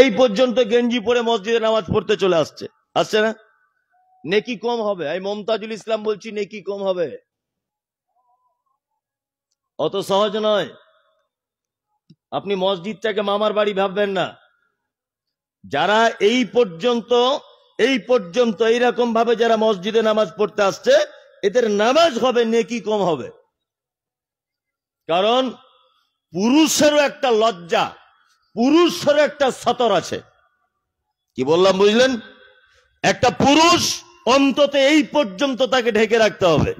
এই পর্যন্ত গেঞ্জি পরে মসজিদে নামাজ পড়তে চলে আসছে আসছে না নেকি কম হবে আমি মমতাজুল ইসলাম বলছি নেকি কম হবে অত সহজ নয় আপনি মসজিদটাকে মামার বাড়ি ভাববেন না যারা এই পর্যন্ত এই পর্যন্ত এইরকম ভাবে যারা মসজিদে নামাজ পড়তে আসছে এদের নামাজ হবে নেকি কম হবে কারণ পুরুষেরও একটা লজ্জা পুরুষের একটা সাতর আছে কি বললাম বুঝলেন একটা পুরুষ অন্তত এই পর্যন্ত তাকে ঢেকে রাখতে হবে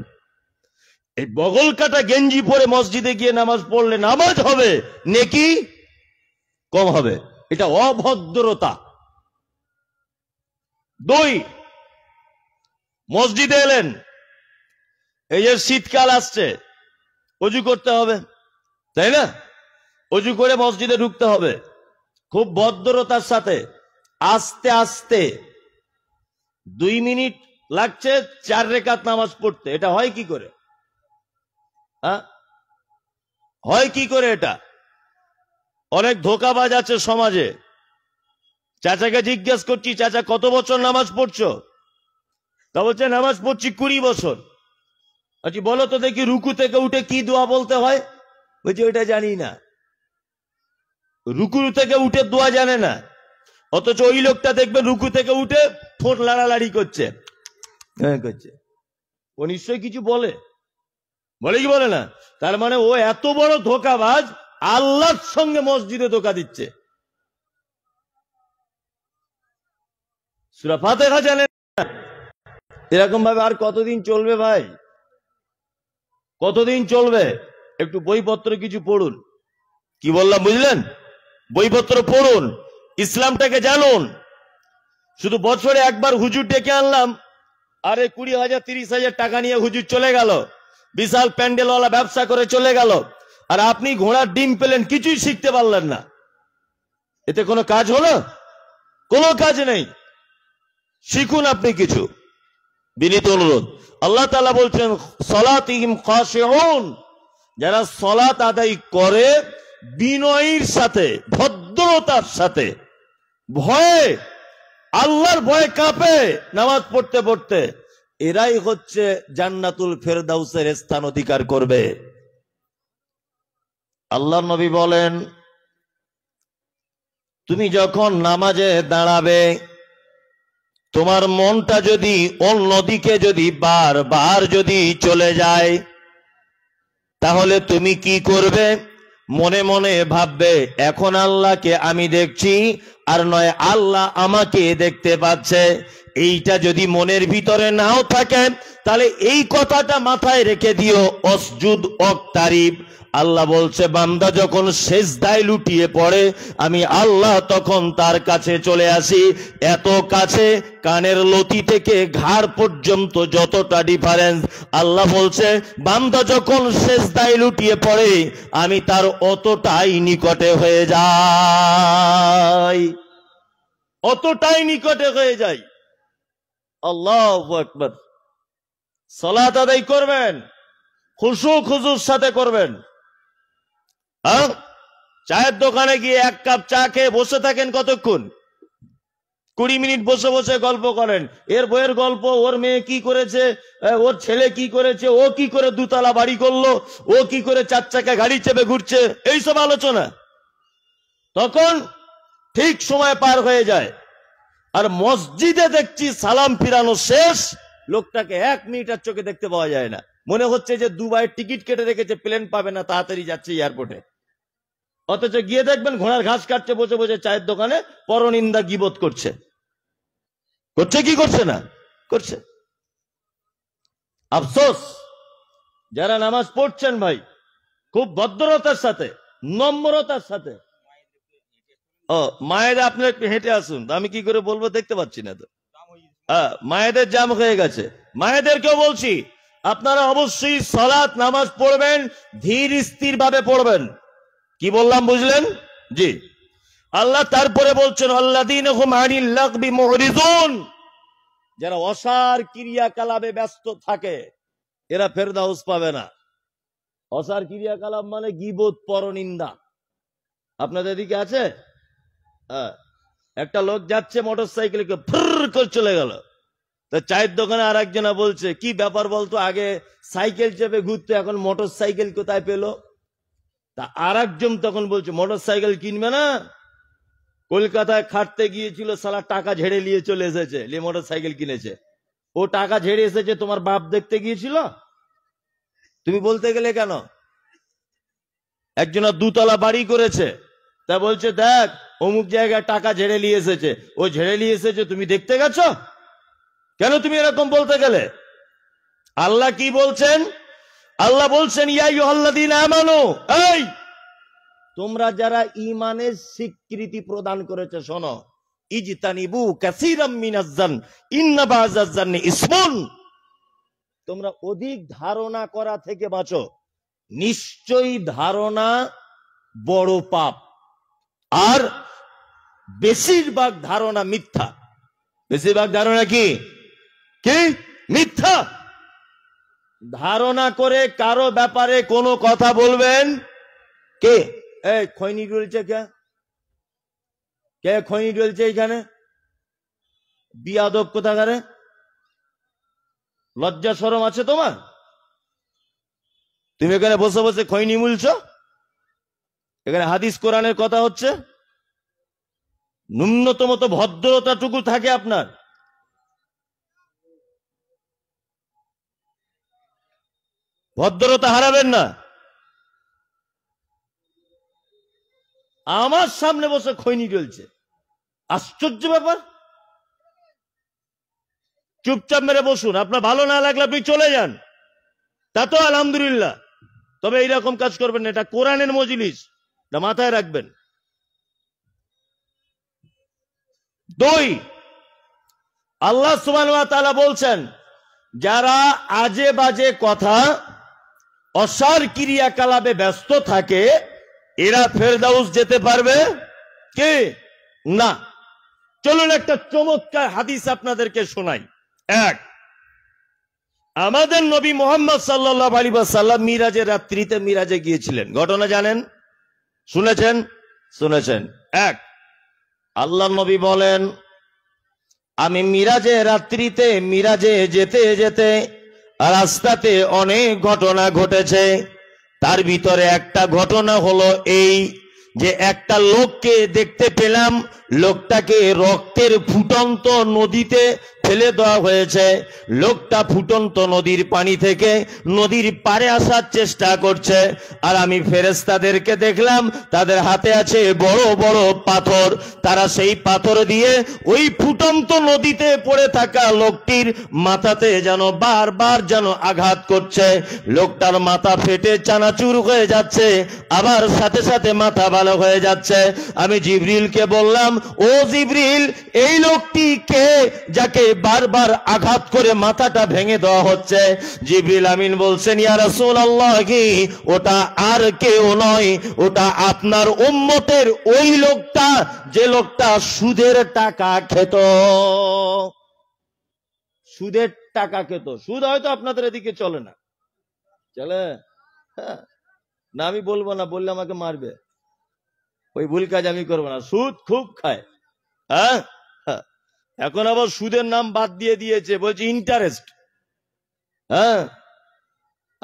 এই বগল কাটা গেঞ্জি পরে মসজিদে গিয়ে নামাজ পড়লে নামাজ হবে নেকি কম হবে এটা অভদ্রতা দুই মসজিদে এলেন এই যে শীতকাল আসছে অজু করতে হবে তাই না অজু করে মসজিদে ঢুকতে হবে খুব ভদ্রতার সাথে আস্তে আস্তে দুই মিনিট লাগছে চার রেখাত নামাজ পড়তে এটা হয় কি করে হ্যাঁ? হয় কি করে এটা অনেক ধোকাবাজ আছে সমাজে চাচাকে জিজ্ঞেস করছি চাচা কত বছর নামাজ পড়ছো তা বলছে নামাজ পড়ছি কুড়ি বছর আচ্ছা বলো তো দেখি রুকু থেকে উঠে কি দোয়া বলতে হয় বলছি ওইটা জানি না রুকুরু থেকে উঠে দোয়া জানে না অথচ ওই লোকটা দেখবে রুকু থেকে উঠে ঠোঁট লাড়ালাড়ি করছে হ্যাঁ, করছে ও নিশ্চয়ই কিছু বলে বলে কি বলে না তার মানে ও এত বড় ধোকাবাজ আল্লাহর সঙ্গে মসজিদে ধোকা দিচ্ছে জানে না এরকম ভাবে আর কতদিন চলবে ভাই কতদিন চলবে একটু বইপত্র কিছু পড়ুন কি বললাম বুঝলেন বইপত্র পড়ুন ইসলামটাকে জানুন শুধু বছরে একবার হুজুর ডেকে আনলাম আরে কুড়ি হাজার তিরিশ হাজার টাকা নিয়ে হুজুর চলে গেল বিশাল প্যান্ডেলওয়ালা ব্যবসা করে চলে গেল আর আপনি ঘোড়ার ডিম পেলেন কিছুই শিখতে পারলেন না এতে কোনো কাজ হলো কোনো কাজ নেই শিখুন আপনি কিছু বিনীত অনুরোধ আল্লাহ তালা বলছেন সলাত খাস যারা সলাত আদায় করে বিনয়ীর সাথে ভদ্রতার সাথে ভয়ে আল্লাহর ভয়ে কাঁপে নামাজ পড়তে পড়তে এরাই হচ্ছে জান্নাতুল ফেরদাউসের স্থান অধিকার করবে আল্লাহ নবী বলেন তুমি যখন নামাজে দাঁড়াবে তোমার মনটা যদি অন্যদিকে যদি বার বার যদি চলে যায় তাহলে তুমি কি করবে মনে মনে ভাববে এখন আল্লাহকে আমি দেখছি আর নয় আল্লাহ আমাকে দেখতে পাচ্ছে এইটা যদি মনের ভিতরে নাও থাকে তাহলে এই কথাটা মাথায় রেখে দিও অসজুদ অক তারিফ আল্লাহ বলছে বান্দা যখন শেষ দায় লুটিয়ে পড়ে আমি আল্লাহ তখন তার কাছে চলে আসি এত কাছে কানের লতি থেকে ঘাড় পর্যন্ত যতটা ডিফারেন্স আল্লাহ বলছে বান্দা যখন শেষ দায় লুটিয়ে পড়ে আমি তার অতটাই নিকটে হয়ে যাই অতটাই নিকটে হয়ে যাই আল্লাহ আকবর সলাত আদায় করবেন খুশু খুজুর সাথে করবেন হ্যাঁ চায়ের দোকানে গিয়ে এক কাপ চা খেয়ে বসে থাকেন কতক্ষণ কুড়ি মিনিট বসে বসে গল্প করেন এর বইয়ের গল্প ওর মেয়ে কি করেছে ওর ছেলে কি করেছে ও কি করে দুতলা বাড়ি করলো ও কি করে চার চাকা গাড়ি চেপে ঘুরছে এইসব আলোচনা তখন ঠিক সময় পার হয়ে যায় আর মসজিদে দেখছি সালাম ফিরানো শেষ লোকটাকে এক মিনিট আর চোখে দেখতে পাওয়া যায় না মনে হচ্ছে যে দুবাইয়ের টিকিট কেটে রেখেছে প্লেন পাবে না তাড়াতাড়ি যাচ্ছে এয়ারপোর্টে অথচ গিয়ে দেখবেন ঘোড়ার ঘাস কাটছে বসে বসে চায়ের দোকানে পরনিন্দা গিবোধ করছে করছে কি করছে না করছে আফসোস যারা নামাজ পড়ছেন ভাই খুব ভদ্রতার সাথে নম্রতার সাথে ও মায়েরা আপনি একটু হেঁটে আসুন আমি কি করে বলবো দেখতে পাচ্ছি না তো হ্যাঁ, মায়েদের জাম হয়ে গেছে মায়েদেরকেও বলছি আপনারা অবশ্যই সলাৎ নামাজ পড়বেন ধীর স্থির ভাবে পড়বেন কি বললাম বুঝলেন জি আল্লাহ তারপরে বলছেন আল্লাহ যারা অসার ক্রিয়াকলাপে ব্যস্ত থাকে এরা ফেরদাউস পাবে না অসার ক্রিয়াকলাপ মানে গিবোধ পরনিন্দা আপনাদের দিকে আছে হ্যাঁ। একটা লোক যাচ্ছে মোটর সাইকেলে করে চলে গেল তা চায়ের দোকানে আর একজনা বলছে কি ব্যাপার বলতো আগে সাইকেল চেপে ঘুরতো এখন মোটর সাইকেল কোথায় পেলো তা আর একজন তখন বলছে মোটর সাইকেল কিনবে না কলকাতায় খাটতে গিয়েছিল সালা টাকা ঝেড়ে নিয়ে চলে এসেছে নিয়ে মোটর সাইকেল কিনেছে ও টাকা ঝেড়ে এসেছে তোমার বাপ দেখতে গিয়েছিল তুমি বলতে গেলে কেন একজন দুতলা বাড়ি করেছে তা বলছে দেখ অমুক জায়গায় টাকা ঝেড়ে নিয়ে এসেছে ও ঝেড়ে নিয়ে এসেছে তুমি দেখতে গেছো কেন তুমি এরকম বলতে গেলে আল্লাহ কি বলছেন আল্লাহ বলছেন ইয়াইহল্লাদিন আমানো এই তোমরা যারা ইমানের স্বীকৃতি প্রদান করেছে শোনো ইজতানিবু কাসিরাম মিনাজ্জান ইন্না বাযাজ্জান ইসমুন তোমরা অধিক ধারণা করা থেকে বাঁচো নিশ্চয়ই ধারণা বড় পাপ আর বেশিরভাগ ধারণা মিথ্যা বেশিরভাগ ধারণা কি কি মিথ্যা ধারণা করে কারো ব্যাপারে কোনো কথা বলবেন কে এই খৈনি ডলছে কে কে খৈনি ডলছে এখানে বিয়াদব করে লজ্জা সরম আছে তোমার তুমি এখানে বসে বসে খৈনি মুলছ এখানে হাদিস কোরআনের কথা হচ্ছে ন্যূনতম তো ভদ্রতাটুকু থাকে আপনার ভদ্রতা হারাবেন না আমার সামনে বসে খৈনি চলছে আশ্চর্য ব্যাপার চুপচাপ মেরে বসুন আপনার ভালো না লাগলে আপনি চলে যান তা তো আলহামদুলিল্লাহ তবে এইরকম কাজ করবেন না এটা কোরআনের মজলিস মাথায় রাখবেন দুই আল্লাহ সুবান বলছেন যারা আজে বাজে কথা অসার ক্রিয়াকলাপে ব্যস্ত থাকে এরা ফেরদাউস যেতে পারবে কে না চলুন একটা চমৎকার হাদিস আপনাদেরকে শোনাই এক আমাদের নবী মোহাম্মদ সাল্লাহ আলী সাল্লাম মিরাজের রাত্রিতে মিরাজে গিয়েছিলেন ঘটনা জানেন শুনেছেন শুনেছেন এক আল্লাহ নবী বলেন আমি মিরাজে রাত্রিতে মিরাজে যেতে যেতে রাস্তাতে অনেক ঘটনা ঘটেছে তার ভিতরে একটা ঘটনা হলো এই যে একটা লোককে দেখতে পেলাম লোকটাকে রক্তের ফুটন্ত নদীতে ফেলে দেওয়া হয়েছে লোকটা ফুটন্ত নদীর পানি থেকে নদীর পারে আসার চেষ্টা করছে আর আমি ফেরেস্তাদেরকে দেখলাম তাদের হাতে আছে বড় বড় পাথর তারা সেই পাথর দিয়ে ওই ফুটন্ত নদীতে পড়ে থাকা লোকটির মাথাতে যেন বারবার যেন আঘাত করছে লোকটার মাথা ফেটে চানাচুর হয়ে যাচ্ছে আবার সাথে সাথে মাথা ভালো হয়ে যাচ্ছে আমি জিবরিলকে বললাম ও জিবরিল এই লোকটি কে যাকে বারবার আঘাত করে মাথাটা ভেঙে দেওয়া হচ্ছে জিবরিল আমিন বলছেন ইয়া রাসূলুল্লাহ কি ওটা আর কেউ নয় ওটা আপনার উম্মতের ওই লোকটা যে লোকটা সুদের টাকা খেত সুদের টাকা খেত সুদ হয়তো আপনাদের এদিকে চলে না চলে হ্যাঁ না আমি বলবো না বললে আমাকে মারবে ওই ভুল কাজ আমি করবো না সুদ খুব খায় হ্যাঁ এখন আবার সুদের নাম বাদ দিয়ে দিয়েছে বলছে ইন্টারেস্ট হ্যাঁ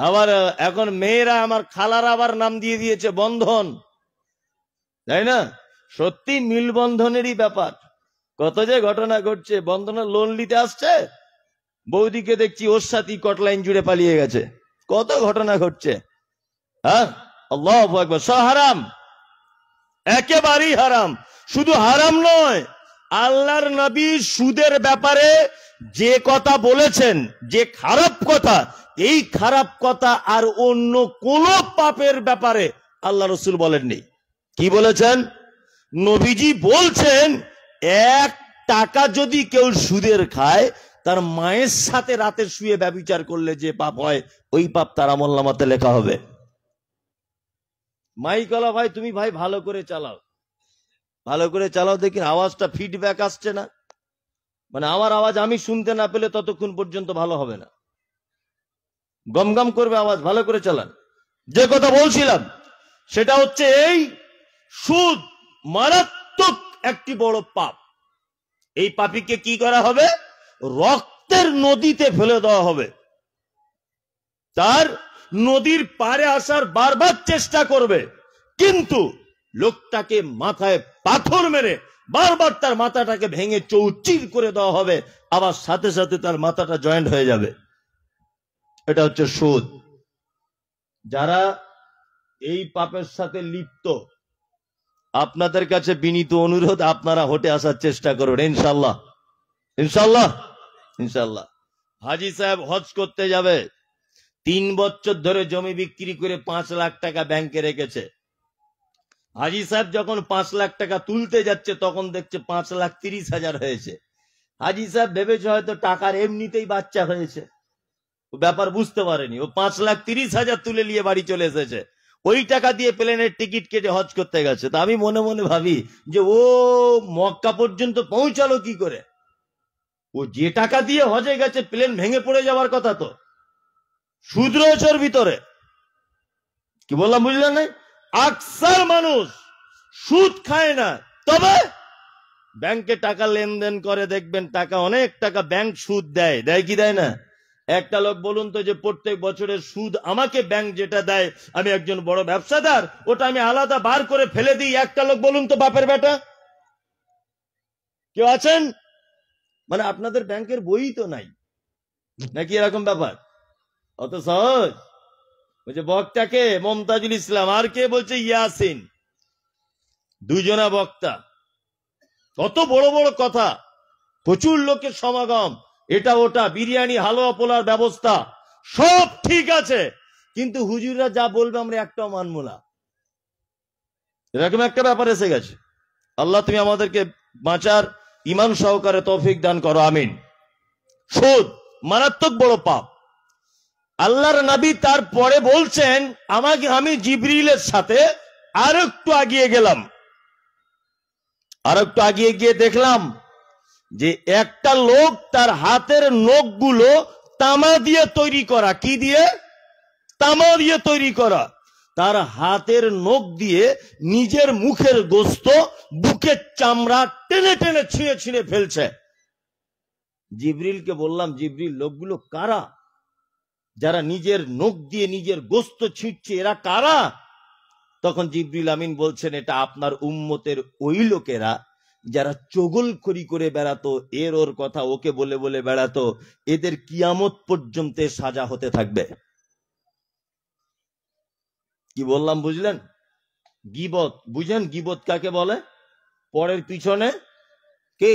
আবার এখন মেয়েরা আমার খালার আবার নাম দিয়ে দিয়েছে বন্ধন তাই না সত্যি মিলবন্ধনেরই ব্যাপার কত যে ঘটনা ঘটছে বন্ধনের লোন নিতে আসছে বৌদিকে দেখছি ওর সাথে কটলাইন জুড়ে পালিয়ে গেছে কত ঘটনা ঘটছে হ্যাঁ সহারাম একেবারেই হারাম শুধু হারাম নয় আল্লাহর নবী সুদের ব্যাপারে যে কথা বলেছেন যে খারাপ কথা এই খারাপ কথা আর অন্য কোন পাপের ব্যাপারে আল্লাহ রসুল বলেননি কি বলেছেন নবীজি বলছেন এক টাকা যদি কেউ সুদের খায় তার মায়ের সাথে রাতে শুয়ে ব্যবচার করলে যে পাপ হয় ওই পাপ তার আমল্লামাতে লেখা হবে মাইকলা ভাই তুমি ভাই ভালো করে চালাও ভালো করে চালাও দেখি আওয়াজটা ফিডব্যাক আসছে না মানে আমার আওয়াজ আমি শুনতে না পেলে ততক্ষণ পর্যন্ত ভালো হবে না গমগম করবে আওয়াজ ভালো করে চালান যে কথা বলছিলাম সেটা হচ্ছে এই সুদ মারাত্মক একটি বড় পাপ এই পাপিকে কি করা হবে রক্তের নদীতে ফেলে দেওয়া হবে তার নদীর পারে আসার বারবার চেষ্টা করবে কিন্তু লোকটাকে মাথায় পাথর মেরে বারবার তার মাথাটাকে ভেঙে চৌচির করে দেওয়া হবে আবার সাথে সাথে তার মাথাটা জয়েন্ট হয়ে যাবে এটা হচ্ছে সুদ যারা এই পাপের সাথে লিপ্ত আপনাদের কাছে বিনীত অনুরোধ আপনারা হোটে আসার চেষ্টা করুন ইনশাল্লাহ ইনশাল্লাহ ইনশাল্লাহ হাজি সাহেব হজ করতে যাবে তিন বছর ধরে জমি বিক্রি করে পাঁচ লাখ টাকা ব্যাংকে রেখেছে হাজি সাহেব যখন পাঁচ লাখ টাকা তুলতে যাচ্ছে তখন দেখছে পাঁচ লাখ তিরিশ হাজার হয়েছে হাজি সাহেব ভেবেছে হয়তো টাকার এমনিতেই বাচ্চা হয়েছে ব্যাপার বুঝতে পারেনি ও পাঁচ লাখ তিরিশ হাজার তুলে নিয়ে বাড়ি চলে এসেছে ওই টাকা দিয়ে প্লেনের টিকিট কেটে হজ করতে গেছে তা আমি মনে মনে ভাবি যে ও মক্কা পর্যন্ত পৌঁছালো কি করে ও যে টাকা দিয়ে হজে গেছে প্লেন ভেঙে পড়ে যাওয়ার কথা তো সুদ রয়েছে ভিতরে কি বললাম বুঝলেন না আকসার মানুষ সুদ খায় না তবে ব্যাংকে টাকা লেনদেন করে দেখবেন টাকা অনেক টাকা ব্যাংক সুদ দেয় দেয় কি দেয় না একটা লোক বলুন তো যে প্রত্যেক বছরের সুদ আমাকে ব্যাংক যেটা দেয় আমি একজন বড় ব্যবসাদার ওটা আমি আলাদা বার করে ফেলে দিই একটা লোক বলুন তো বাপের বেটা কেউ আছেন মানে আপনাদের ব্যাংকের বই তো নাই নাকি এরকম ব্যাপার অত সহজ বলছে বক্তা কে মমতাজুল ইসলাম আর কে বলছে ইয়াসিন দুজনা বক্তা কত বড় বড় কথা প্রচুর লোকের সমাগম এটা ওটা বিরিয়ানি হালুয়া পোলার ব্যবস্থা সব ঠিক আছে কিন্তু হুজুররা যা বলবে আমরা একটাও মানব না এরকম একটা ব্যাপার এসে গেছে আল্লাহ তুমি আমাদেরকে বাঁচার ইমান সহকারে তৌফিক দান করো আমিন সুদ মারাত্মক বড় পাপ আল্লাহর নাবী তার পরে বলছেন আমাকে আমি জিবরিলের সাথে আর একটু আগিয়ে গেলাম আর একটু আগিয়ে গিয়ে দেখলাম যে একটা লোক তার হাতের নখগুলো তামা দিয়ে তৈরি করা কি দিয়ে তামা দিয়ে তৈরি করা তার হাতের নখ দিয়ে নিজের মুখের গোস্ত বুকের চামড়া টেনে টেনে ছিঁড়ে ছিঁড়ে ফেলছে জিবরিলকে বললাম জিবরিল লোকগুলো কারা যারা নিজের নখ দিয়ে নিজের গোস্ত ছিঁটছে এরা কারা তখন জিবরিল আমিন বলছেন এটা আপনার উম্মতের ওই লোকেরা যারা করি করে বেড়াতো এর ওর কথা ওকে বলে বলে বেড়াতো এদের কিয়ামত পর্যন্ত সাজা হতে থাকবে কি বললাম বুঝলেন গিবত বুঝলেন গিবত কাকে বলে পরের পিছনে কে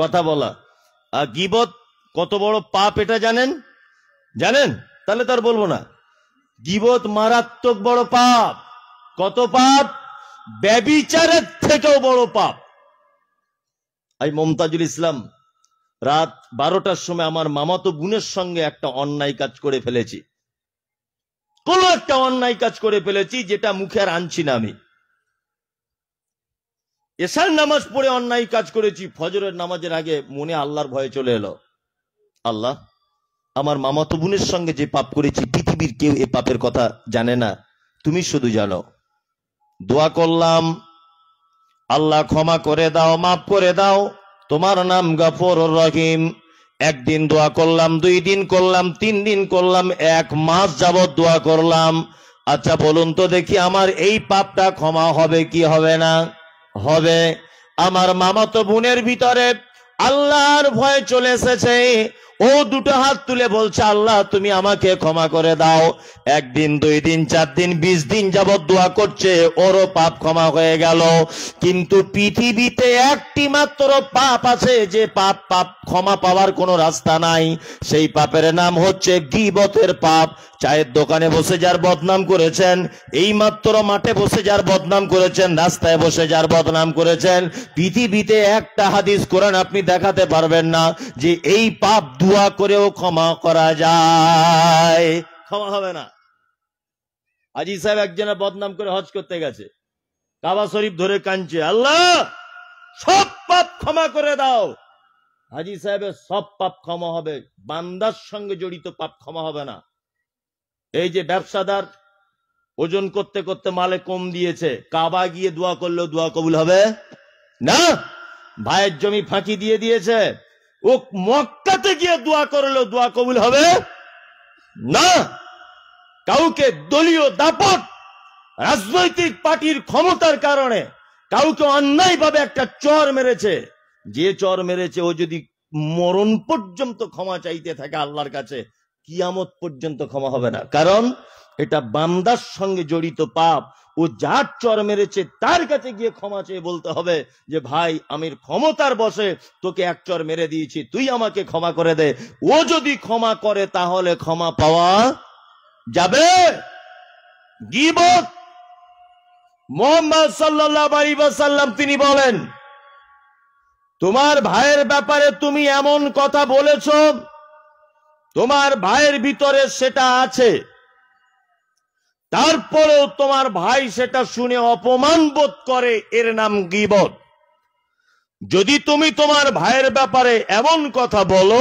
কথা বলা আর গিবত কত বড় পাপ এটা জানেন জানেন তাহলে তার বলবো না গিবত মারাত্মক বড় পাপ কত পাপ ব্যবিচারের থেকেও বড় পাপ আমি মমতাজুল ইসলাম রাত বারোটার সময় আমার মামাতো বোনের সঙ্গে একটা অন্যায় কাজ করে ফেলেছি কোন একটা অন্যায় কাজ করে ফেলেছি যেটা মুখে আর আনছি না আমি এসার নামাজ পড়ে অন্যায় কাজ করেছি ফজরের নামাজের আগে মনে আল্লাহর ভয়ে চলে এলো আল্লাহ আমার মামাতো বোনের সঙ্গে যে পাপ করেছি পৃথিবীর কেউ এ পাপের কথা জানে না তুমি শুধু জানো দোয়া করলাম আল্লাহ ক্ষমা করে দাও মাফ করে দাও তোমার নাম গাফর রহিম একদিন দোয়া করলাম দুই দিন করলাম তিন দিন করলাম এক মাস যাবৎ দোয়া করলাম আচ্ছা বলুন তো দেখি আমার এই পাপটা ক্ষমা হবে কি হবে না হবে আমার মামাতো বোনের ভিতরে আল্লাহর ভয় চলে এসেছে ও দুটো হাত তুলে বলছে আল্লাহ তুমি আমাকে ক্ষমা করে দাও একদিন দুই দিন চার দিন বিশ দিন যাবৎ দোয়া করছে ওরও পাপ ক্ষমা হয়ে গেল কিন্তু পৃথিবীতে একটি মাত্র পাপ আছে যে পাপ পাপ ক্ষমা পাওয়ার কোনো রাস্তা নাই সেই পাপের নাম হচ্ছে গিবতের পাপ চায়ের দোকানে বসে যার বদনাম করেছেন এই মাত্র মাঠে বসে যার বদনাম করেছেন রাস্তায় বসে যার বদনাম করেছেন পৃথিবীতে একটা হাদিস করেন আপনি দেখাতে পারবেন না যে এই পাপ দোয়া করেও ক্ষমা করা যায় ক্ষমা হবে না আজি সাহেব একজনের বদনাম করে হজ করতে গেছে কাবা শরীফ ধরে কাঁদছে আল্লাহ সব পাপ ক্ষমা করে দাও হাজি সাহেবের সব পাপ ক্ষমা হবে বান্দার সঙ্গে জড়িত পাপ ক্ষমা হবে না এই যে ব্যবসাদার ওজন করতে করতে মালে কম দিয়েছে কাবা গিয়ে দোয়া করলেও দোয়া কবুল হবে না ভাইয়ের জমি ফাঁকি দিয়ে দিয়েছে ও মক্কাতে গিয়ে দোয়া করলে দোয়া কবুল হবে না কাউকে দলীয় দাপট রাজনৈতিক পার্টির ক্ষমতার কারণে কাউকে অন্যায় ভাবে একটা চর মেরেছে যে চর মেরেছে ও যদি মরণ পর্যন্ত ক্ষমা চাইতে থাকে আল্লাহর কাছে কিয়ামত পর্যন্ত ক্ষমা হবে না কারণ এটা বান্দার সঙ্গে জড়িত পাপ ও যার চর মেরেছে তার কাছে গিয়ে ক্ষমা চেয়ে বলতে হবে যে ভাই আমি ক্ষমতার বসে তোকে এক চর মেরে দিয়েছি তুই আমাকে ক্ষমা করে দে ও যদি ক্ষমা করে তাহলে ক্ষমা পাওয়া যাবে মোহাম্মদ সাল্লাহ সাল্লাম তিনি বলেন তোমার ভাইয়ের ব্যাপারে তুমি এমন কথা বলেছ তোমার ভাইয়ের ভিতরে সেটা আছে তারপরেও তোমার ভাই সেটা শুনে অপমান বোধ করে এর নাম গিবত যদি তুমি তোমার ভাইয়ের ব্যাপারে এমন কথা বলো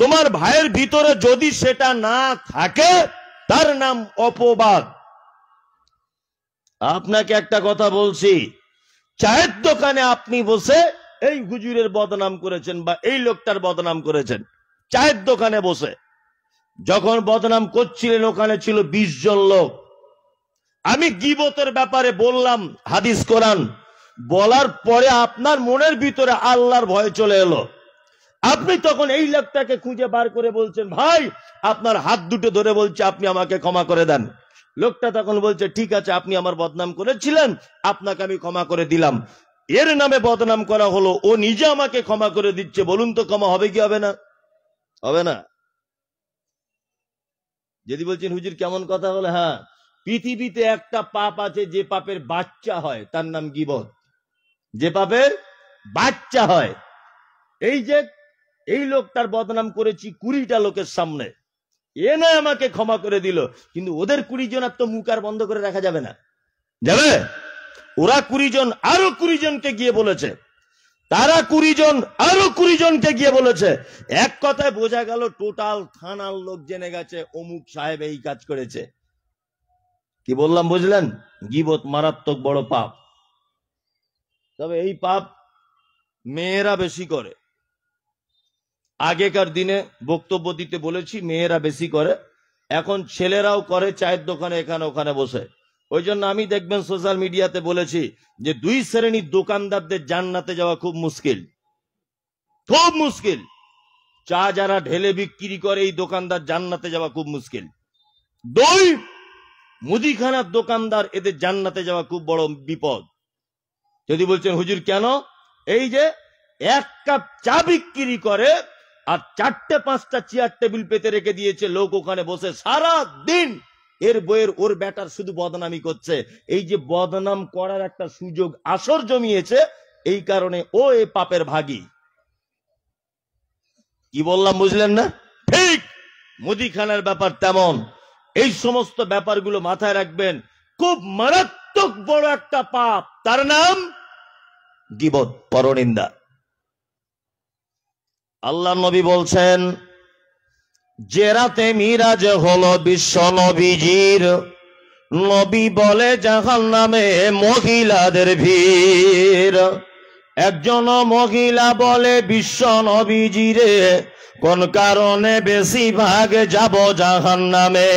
তোমার ভাইয়ের ভিতরে যদি সেটা না থাকে তার নাম অপবাদ আপনাকে একটা কথা বলছি চায়ের দোকানে আপনি বসে এই হুজুরের বদনাম করেছেন বা এই লোকটার বদনাম করেছেন চায়ের দোকানে বসে যখন বদনাম করছিলেন ওখানে ছিল বিশ জন লোক আমি গিবতের ব্যাপারে বললাম হাদিস কোরআন বলার পরে আপনার মনের ভিতরে আল্লাহর ভয় চলে এলো আপনি তখন এই লোকটাকে খুঁজে বার করে বলছেন ভাই আপনার হাত দুটো ধরে বলছে আপনি আমাকে ক্ষমা করে দেন লোকটা তখন বলছে ঠিক আছে আপনি আমার বদনাম করেছিলেন আপনাকে আমি ক্ষমা করে দিলাম এর নামে বদনাম করা হলো ও নিজে আমাকে ক্ষমা করে দিচ্ছে বলুন তো ক্ষমা হবে কি হবে না হবে না যদি বলছেন হুজির কেমন কথা হলে হ্যাঁ পৃথিবীতে একটা পাপ আছে যে পাপের বাচ্চা হয় তার নাম গিবত যে পাপের বাচ্চা হয় এই যে এই লোক তার বদনাম করেছি কুড়িটা লোকের সামনে এ না আমাকে ক্ষমা করে দিল কিন্তু ওদের কুড়ি আর তো মুখ আর বন্ধ করে রাখা যাবে না যাবে ওরা কুড়ি জন আরো কুড়ি জনকে গিয়ে বলেছে তারা কুড়ি জন আরো কুড়ি জনকে গিয়ে বলেছে এক কথায় বোঝা গেল টোটাল থানার লোক জেনে গেছে অমুক সাহেব এই কাজ করেছে কি বললাম বুঝলেন গিবত মারাত্মক বড় পাপ তবে এই পাপ মেয়েরা বেশি করে আগেকার দিনে বক্তব্য দিতে বলেছি মেয়েরা বেশি করে এখন ছেলেরাও করে চায়ের দোকানে এখানে ওখানে বসে ওই জন্য আমি দেখবেন সোশ্যাল মিডিয়াতে বলেছি যে দুই শ্রেণীর দোকানদারদের জান্নাতে যাওয়া খুব মুশকিল খুব মুশকিল চা যারা ঢেলে বিক্রি করে এই দোকানদার জান্নাতে যাওয়া খুব মুশকিল দুই মুদিখানার দোকানদার এদের জান্নাতে যাওয়া খুব বড় বিপদ যদি বলছেন হুজুর কেন এই যে এক কাপ চা বিক্রি করে আর চারটে পাঁচটা চেয়ার টেবিল পেতে রেখে দিয়েছে লোক ওখানে বসে সারা দিন এর বইয়ের ওর ব্যাটার শুধু বদনামি করছে এই যে বদনাম করার একটা সুযোগ আসর জমিয়েছে এই কারণে ও এ পাপের ভাগী কি বললাম বুঝলেন না ঠিক মুদিখানার ব্যাপার তেমন এই সমস্ত ব্যাপারগুলো মাথায় রাখবেন খুব মারাত্মক বড় একটা পাপ তার নাম গিবত পরনিন্দা আল্লাহ নবী বলছেন যে রাতে মিরাজ হলো বিশ্ব নবীজির নবী বলে জাহান নামে মহিলাদের ভিড় একজন মহিলা বলে বিশ্ব নবীজিরে কোন কারণে বেশি ভাগ যাব জাহান নামে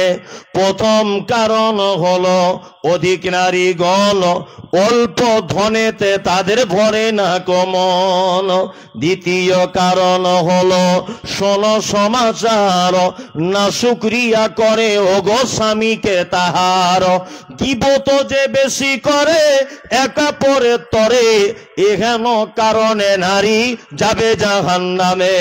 প্রথম কারণ হলো অধিক নারী গল অল্প ধনেতে তাদের ভরে না কমন দ্বিতীয় কারণ হল সন সমাচার না সুক্রিয়া করে গো স্বামীকে তাহার তো যে বেশি করে একা পরে তরে এহেন কারণে নারী যাবে জাহান নামে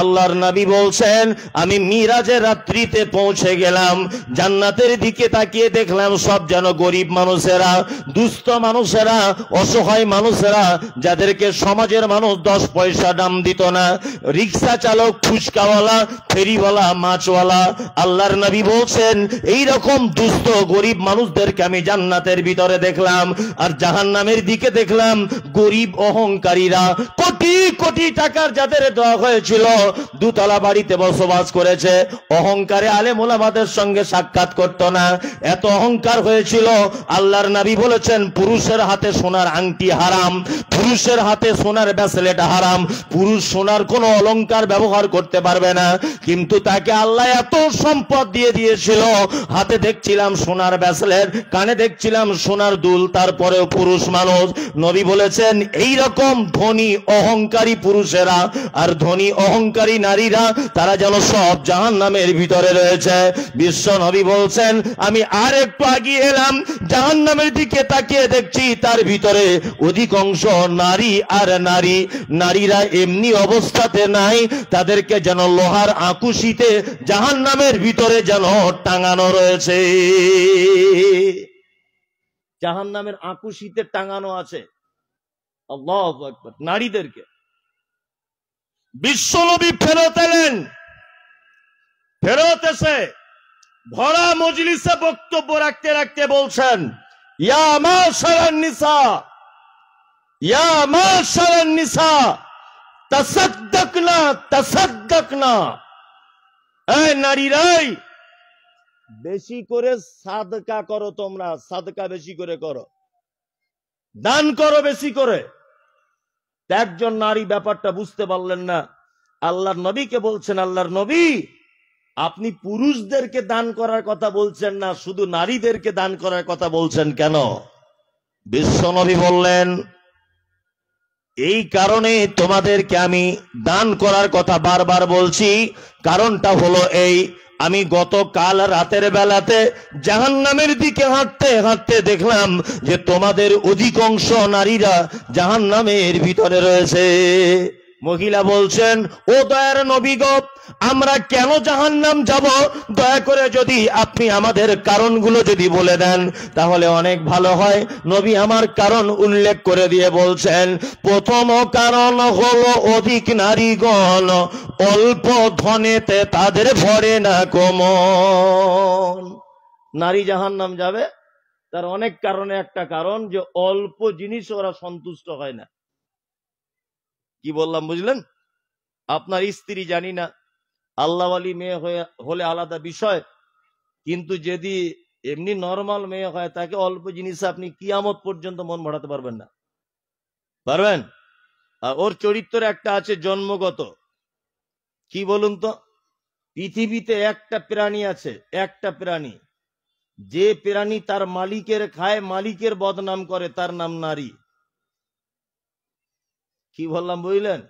আল্লাহর নাবি বলছেন আমি মিরাজের রাত্রিতে পৌঁছে গেলাম জান্নাতের দিকে তাকিয়ে দেখলাম সব যেন গরিব মানুষেরা দুস্থ মানুষেরা অসহায় মানুষেরা যাদেরকে সমাজের মানুষ দশ পয়সা দাম দিত না রিক্সা চালক ফুচকাওয়ালা ফেরিওয়ালা মাছওয়ালা আল্লাহর নবী বলছেন এই রকম দুস্থ গরিব মানুষদেরকে আমি জান্নাতের ভিতরে দেখলাম আর জাহান নামের দিকে দেখলাম গরিব অহংকারীরা কোটি কোটি টাকার যাদের দেওয়া হয়েছিল দুতলা বাড়িতে বসবাস করেছে অহংকারে আলে মোলামাদের সঙ্গে সাক্ষাৎ করত না এত অহংকার হয়েছে হয়েছিল আল্লাহর নাবি বলেছেন পুরুষের হাতে সোনার আংটি হারাম পুরুষের হাতে সোনার ব্যাসলেট হারাম পুরুষ সোনার কোন অলংকার ব্যবহার করতে পারবে না কিন্তু তাকে আল্লাহ এত সম্পদ দিয়ে দিয়েছিল হাতে দেখছিলাম সোনার ব্যাসলেট কানে দেখছিলাম সোনার দুল তারপরেও পুরুষ মানুষ নবী বলেছেন এই রকম ধনী অহংকারী পুরুষেরা আর ধনী অহংকারী নারীরা তারা যেন সব জাহান নামের ভিতরে রয়েছে বিশ্ব নবী বলছেন আমি আর একটু আগিয়ে ভাইয়েরাম জাহান নামের দিকে তাকিয়ে দেখছি তার ভিতরে অধিকাংশ নারী আর নারী নারীরা এমনি অবস্থাতে নাই তাদেরকে যেন লোহার আকুশিতে জাহান নামের ভিতরে যেন টাঙানো রয়েছে জাহান নামের আকুশিতে টাঙানো আছে নারীদেরকে বিশ্বনবী ফেরত এলেন ফেরত এসে ভরা মজলিসে বক্তব্য রাখতে রাখতে বলছেন না তাসাদ্দক না বেশি করে সাদকা করো তোমরা সাদকা বেশি করে করো দান করো বেশি করে একজন নারী ব্যাপারটা বুঝতে পারলেন না আল্লাহর নবীকে বলছেন আল্লাহর নবী আপনি পুরুষদেরকে দান করার কথা বলছেন না শুধু নারীদেরকে দান করার কথা বলছেন কেন বিশ্বনবী বললেন এই কারণে তোমাদেরকে আমি দান করার কথা বারবার বলছি কারণটা হলো এই আমি গতকাল রাতের বেলাতে জাহান নামের দিকে হাঁটতে হাঁটতে দেখলাম যে তোমাদের অধিকাংশ নারীরা জাহান নামের ভিতরে রয়েছে মহিলা বলছেন ও দয়ার নবীগ আমরা কেন জাহান নাম যাব দয়া করে যদি আপনি আমাদের কারণগুলো যদি বলে দেন তাহলে অনেক ভালো হয় নবী আমার কারণ উল্লেখ করে দিয়ে বলছেন প্রথম কারণ হল অধিক নারীগণ অল্প ধনেতে তাদের ভরে না কম নারী জাহান নাম যাবে তার অনেক কারণে একটা কারণ যে অল্প জিনিস ওরা সন্তুষ্ট হয় না কি বললাম বুঝলেন আপনার স্ত্রী জানি না আল্লাহ আলী মেয়ে হয়ে হলে আলাদা বিষয় কিন্তু যদি এমনি নর্মাল মেয়ে হয় তাকে অল্প জিনিসে আপনি কিয়ামত পর্যন্ত মন ভরাতে পারবেন না পারবেন আর ওর চরিত্র একটা আছে জন্মগত কি বলুন তো পৃথিবীতে একটা প্রাণী আছে একটা প্রাণী যে প্রাণী তার মালিকের খায় মালিকের বদনাম করে তার নাম নারী কি বললাম বুঝলেন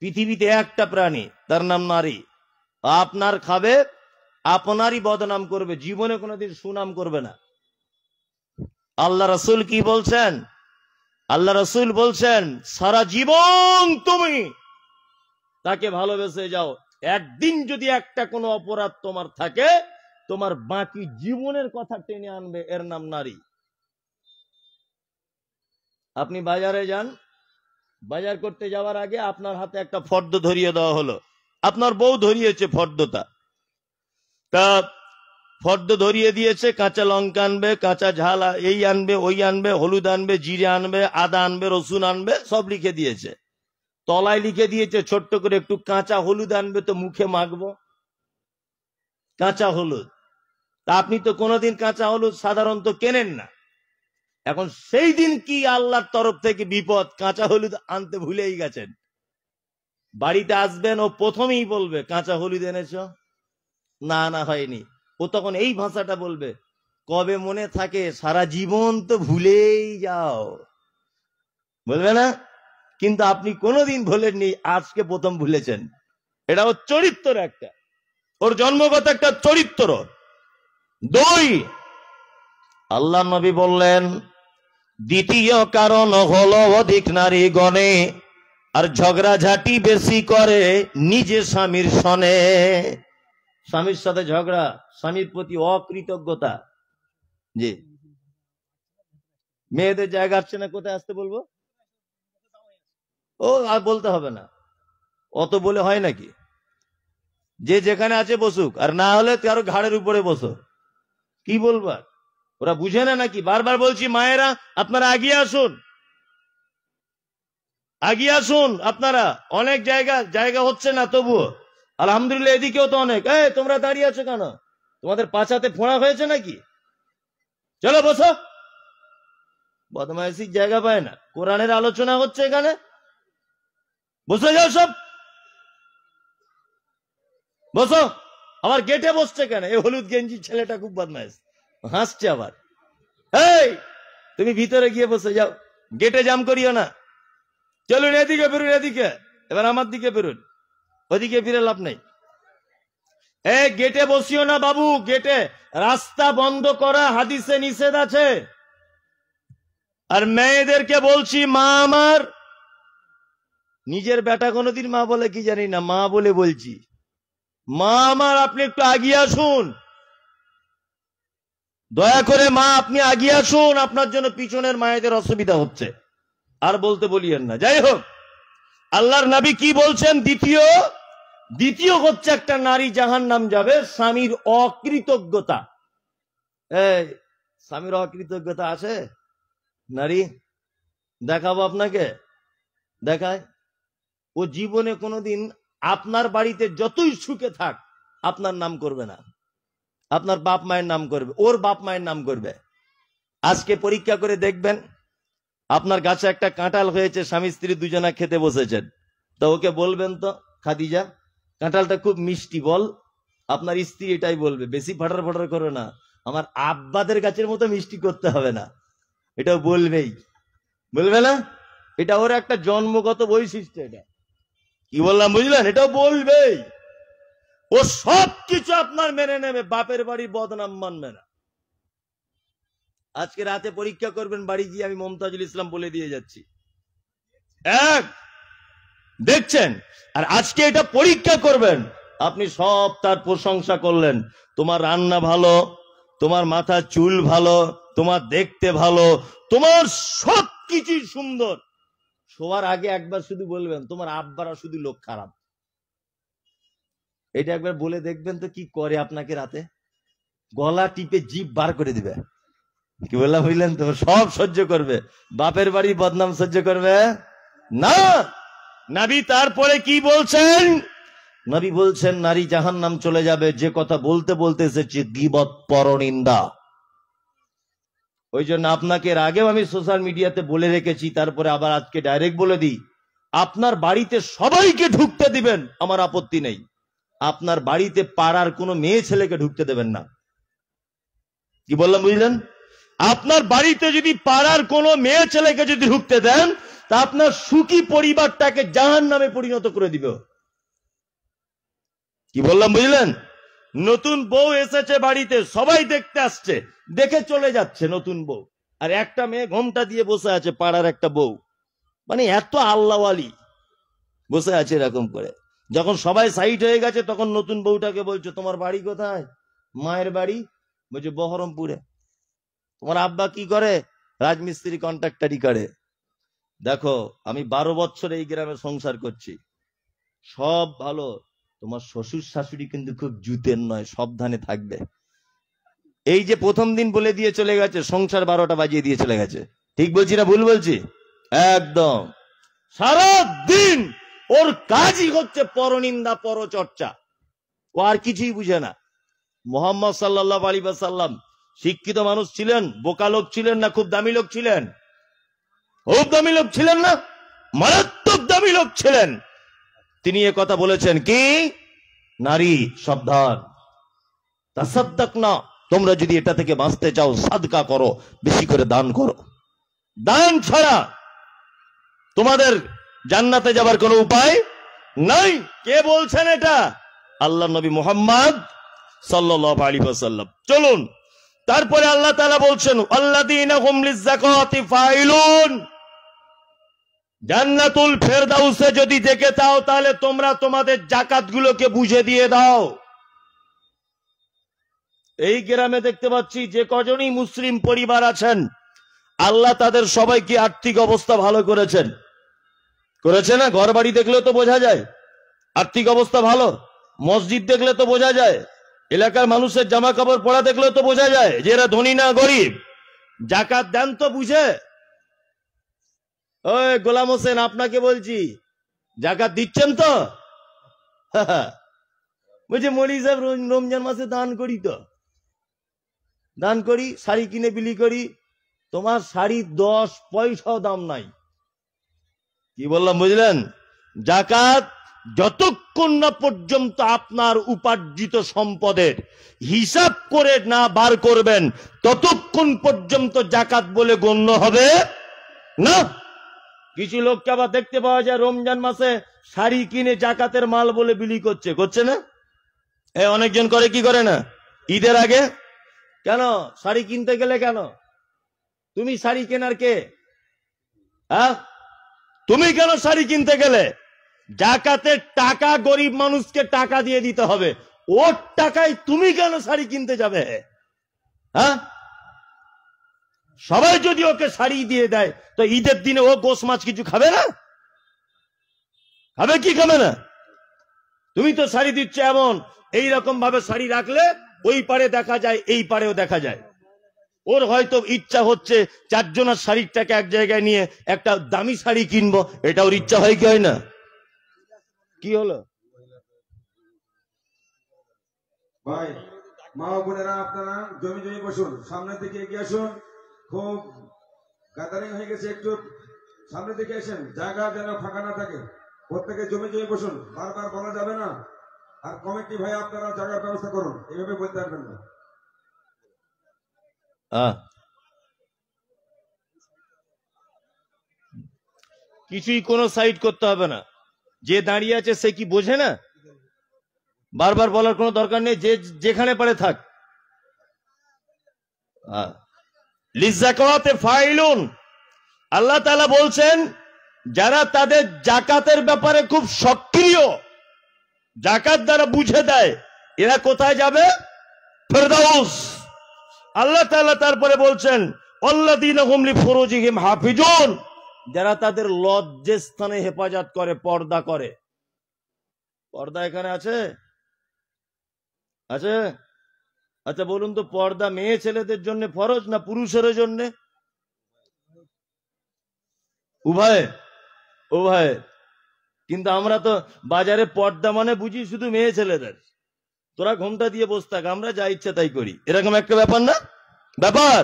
পৃথিবীতে একটা প্রাণী তার নাম নারী আপনার খাবে আপনারই বদনাম করবে জীবনে কোনোদিন সুনাম করবে না আল্লাহ রসুল কি বলছেন আল্লাহ রসুল বলছেন সারা জীবন তুমি তাকে ভালোবেসে যাও একদিন যদি একটা কোনো অপরাধ তোমার থাকে তোমার বাকি জীবনের কথা টেনে আনবে এর নাম নারী আপনি বাজারে যান বাজার করতে যাওয়ার আগে আপনার হাতে একটা ফর্দ ধরিয়ে দেওয়া হলো আপনার বউ ধরিয়েছে ফর্দটা তা ফর্দ ধরিয়ে দিয়েছে কাঁচা লঙ্কা আনবে কাঁচা ঝাল এই আনবে ওই আনবে হলুদ আনবে জিরে আনবে আদা আনবে রসুন আনবে সব লিখে দিয়েছে তলায় লিখে দিয়েছে ছোট্ট করে একটু কাঁচা হলুদ আনবে তো মুখে মাখবো কাঁচা হলুদ তা আপনি তো কোনোদিন কাঁচা হলুদ সাধারণত কেনেন না এখন সেই দিন কি আল্লাহর তরফ থেকে বিপদ কাঁচা হলুদ আনতে ভুলেই গেছেন বাড়িতে আসবেন ও প্রথমেই বলবে কাঁচা হলুদ এনেছ না না হয়নি ও তখন এই ভাষাটা বলবে কবে মনে থাকে সারা জীবন তো ভুলেই যাও বলবে না কিন্তু আপনি কোনোদিন ভুলেননি আজকে প্রথম ভুলেছেন এটা ওর চরিত্র একটা ওর জন্মগত একটা চরিত্র দুই আল্লাহ নবী বললেন দ্বিতীয় কারণ হলো অধিক নারী গণে আর ঝগড়াঝাটি বেশি করে নিজে স্বামীর সনে স্বামীর সাথে ঝগড়া স্বামীর প্রতি অকৃতজ্ঞতা জি মেয়েদের জায়গা আসছে না কোথায় আসতে বলবো ও আর বলতে হবে না অত বলে হয় নাকি যে যেখানে আছে বসুক আর না হলে আরো ঘাড়ের উপরে বসো কি বলবার ওরা বুঝে না নাকি বারবার বলছি মায়েরা আপনারা আগিয়ে আসুন আগিয়ে আসুন আপনারা অনেক জায়গা জায়গা হচ্ছে না তবুও আলহামদুলিল্লাহ এদিকেও তো অনেক এই তোমরা দাঁড়িয়ে আছো কেন তোমাদের পাঁচাতে ফোঁড়া হয়েছে নাকি চলো বসো বদমাইশি জায়গা পায় না কোরআনের আলোচনা হচ্ছে এখানে বসে যাও সব বসো আবার গেটে বসছে কেন এই হলুদ গেঞ্জির ছেলেটা খুব বদমাইশ হাসছে আবার এই তুমি ভিতরে গিয়ে বসে যাও গেটে জাম করিও না চলুন এদিকে বেরুন এদিকে এবার আমার দিকে বেরুন ওদিকে ফিরে লাভ নেই এ গেটে বসিও না বাবু গেটে রাস্তা বন্ধ করা হাদিসে নিষেধ আছে আর মেয়েদেরকে বলছি মা আমার নিজের বেটা কোনোদিন মা বলে কি জানি না মা বলে বলছি মা আমার আপনি একটু আগিয়ে আসুন দয়া করে মা আপনি আগে আসুন আপনার জন্য পিছনের মায়েদের অসুবিধা হচ্ছে আর বলতে বলিয়েন না যাই হোক আল্লাহর নবী কি বলছেন দ্বিতীয় দ্বিতীয় হচ্ছে একটা নারী জাহান নাম যাবে স্বামীর অকৃতজ্ঞতা স্বামীর অকৃতজ্ঞতা আছে নারী দেখাবো আপনাকে দেখায় ও জীবনে কোনোদিন আপনার বাড়িতে যতই সুখে থাক আপনার নাম করবে না আপনার বাপ মায়ের নাম করবে ওর বাপ মায়ের নাম করবে আজকে পরীক্ষা করে দেখবেন আপনার গাছে একটা কাঁটাল হয়েছে স্বামী স্ত্রী দুজনা খেতে বসেছেন তো ওকে বলবেন তো খাদিজা কাঁটালটা খুব মিষ্টি বল আপনার স্ত্রী এটাই বলবে বেশি ফাটার ফাটার করো না আমার আব্বাদের গাছের মতো মিষ্টি করতে হবে না এটা বলবেই বলবে না এটা ওর একটা জন্মগত বৈশিষ্ট্য এটা কি বললাম বুঝলেন এটা বলবেই ও সব কিছু আপনার মেনে নেবে বাপের বাড়ি বদনাম মানবে না আজকে রাতে পরীক্ষা করবেন বাড়ি গিয়ে আমি মমতাজুল ইসলাম বলে দিয়ে যাচ্ছি এক দেখছেন আর আজকে এটা পরীক্ষা করবেন আপনি সব তার প্রশংসা করলেন তোমার রান্না ভালো তোমার মাথা চুল ভালো তোমার দেখতে ভালো তোমার সব কিছুই সুন্দর শোয়ার আগে একবার শুধু বলবেন তোমার আব্বারা শুধু লোক খারাপ এটা একবার বলে দেখবেন তো কি করে আপনাকে রাতে গলা টিপে জিপ বার করে দিবে কি বললাম বুঝলেন তো সব সহ্য করবে বাপের বাড়ি বদনাম সহ্য করবে না নাবি তারপরে কি বলছেন নবী বলছেন নারী জাহান নাম চলে যাবে যে কথা বলতে বলতে এসেছে গিবত পরনিন্দা ওই জন্য আপনাকে এর আগেও আমি সোশ্যাল মিডিয়াতে বলে রেখেছি তারপরে আবার আজকে ডাইরেক্ট বলে দিই আপনার বাড়িতে সবাইকে ঢুকতে দিবেন আমার আপত্তি নেই আপনার বাড়িতে পাড়ার কোনো মেয়ে ছেলেকে ঢুকতে দেবেন না কি বললাম বুঝলেন আপনার বাড়িতে যদি পাড়ার কোনো মেয়ে ছেলেকে যদি ঢুকতে দেন তা আপনার সুখী পরিবারটাকে জাহান নামে পরিণত করে দিবে কি বললাম বুঝলেন নতুন বউ এসেছে বাড়িতে সবাই দেখতে আসছে দেখে চলে যাচ্ছে নতুন বউ আর একটা মেয়ে ঘোমটা দিয়ে বসে আছে পাড়ার একটা বউ মানে এত আল্লাহ আলী বসে আছে এরকম করে যখন সবাই সাইট হয়ে গেছে তখন নতুন বউটাকে বলছো তোমার বাড়ি কোথায় মায়ের বাড়ি বলছে বহরমপুরে তোমার আব্বা কি করে রাজমিস্ত্রি কন্ট্রাক্টারি করে দেখো আমি বারো বছর এই গ্রামে সংসার করছি সব ভালো তোমার শ্বশুর শাশুড়ি কিন্তু খুব জুতের নয় সাবধানে থাকবে এই যে প্রথম দিন বলে দিয়ে চলে গেছে সংসার বারোটা বাজিয়ে দিয়ে চলে গেছে ঠিক বলছি না ভুল বলছি একদম সারা দিন ওর কাজই হচ্ছে পরনিন্দা পরচর্চা ও আর কিছুই বুঝে না মোহাম্মদ সাল্লাহ আলী সাল্লাম শিক্ষিত মানুষ ছিলেন বোকা লোক ছিলেন না খুব দামি লোক ছিলেন খুব দামি লোক ছিলেন না মারাত্মক দামি লোক ছিলেন তিনি এ কথা বলেছেন কি নারী সাবধান তা সাদ্দাক না তোমরা যদি এটা থেকে বাঁচতে চাও সাদকা করো বেশি করে দান করো দান ছাড়া তোমাদের জান্নাতে যাবার কোনো উপায় নাই কে বলছেন এটা আল্লাহ নবী মোহাম্মদ সাল্লাহ আলী সাল্লাম চলুন তারপরে আল্লাহ তালা বলছেন জান্নাতুল ফেরদাউসে যদি দেখে তাও তাহলে তোমরা তোমাদের জাকাত গুলোকে বুঝে দিয়ে দাও এই গ্রামে দেখতে পাচ্ছি যে কজনই মুসলিম পরিবার আছেন আল্লাহ তাদের সবাইকে আর্থিক অবস্থা ভালো করেছেন করেছে না ঘর বাড়ি দেখলে তো বোঝা যায় আর্থিক অবস্থা ভালো মসজিদ দেখলে তো বোঝা যায় এলাকার মানুষের জামা কাপড় পরা দেখলে তো বোঝা যায় যে এরা ধনী না গরিব জাকাত দেন তো বুঝে ওই গোলাম হোসেন আপনাকে বলছি জাকাত দিচ্ছেন তো বলছি মরি সাহেব রমজান মাসে দান করি তো দান করি শাড়ি কিনে বিলি করি তোমার শাড়ি দশ পয়সাও দাম নাই কি বললাম বুঝলেন জাকাত যতক্ষণ না পর্যন্ত আপনার উপার্জিত সম্পদের হিসাব করে না বার করবেন ততক্ষণ পর্যন্ত জাকাত বলে গণ্য হবে না কিছু লোককে আবার দেখতে পাওয়া যায় রমজান মাসে শাড়ি কিনে জাকাতের মাল বলে বিলি করছে করছে না এ অনেকজন করে কি করে না ঈদের আগে কেন শাড়ি কিনতে গেলে কেন তুমি শাড়ি কেনার কে হ্যাঁ তুমি কেন শাড়ি কিনতে গেলে জাকাতে টাকা গরিব মানুষকে টাকা দিয়ে দিতে হবে ওর টাকায় তুমি কেন শাড়ি কিনতে যাবে হ্যাঁ সবাই যদি ওকে শাড়ি দিয়ে দেয় তো ঈদের দিনে ও গোস মাছ কিছু খাবে না খাবে কি খাবে না তুমি তো শাড়ি দিচ্ছ এমন এইরকম ভাবে শাড়ি রাখলে ওই পারে দেখা যায় এই পারেও দেখা যায় ওর হয়তো ইচ্ছা হচ্ছে চারজনের শাড়িটাকে এক জায়গায় নিয়ে একটা দামি শাড়ি কিনবো এটা ওর ইচ্ছা হয় কি হয় না কি হলো ভাই মা বোনেরা আপনারা জমি জমি বসুন সামনের দিকে এগিয়ে আসুন খুব গাদারিং হয়ে গেছে একটু সামনের দিকে আসেন জায়গা যেন ফাঁকা না থাকে প্রত্যেকে জমি জমি বসুন বারবার বলা যাবে না আর কমিটি ভাই আপনারা জায়গার ব্যবস্থা করুন এইভাবে বলতে পারবেন না কিছুই কোনো সাইড করতে হবে না যে দাঁড়িয়ে আছে সে কি বোঝে না বারবার বলার কোনো দরকার নেই যে যেখানে পারে থাক লিজাকাতে ফাইলুন আল্লাহ তালা বলছেন যারা তাদের জাকাতের ব্যাপারে খুব সক্রিয় জাকাত দ্বারা বুঝে দেয় এরা কোথায় যাবে ফেরদাউস আল্লাহ তাল্লাহ তারপরে বলছেন হাফিজুন যারা তাদের স্থানে হেফাজত করে পর্দা করে পর্দা এখানে আছে আছে আচ্ছা বলুন তো পর্দা মেয়ে ছেলেদের জন্য ফরজ না পুরুষের জন্য উভয় উভয় কিন্তু আমরা তো বাজারে পর্দা মানে বুঝি শুধু মেয়ে ছেলেদের তোরা ঘোমটা দিয়ে বস থাক আমরা যা ইচ্ছা তাই করি এরকম একটা ব্যাপার না ব্যাপার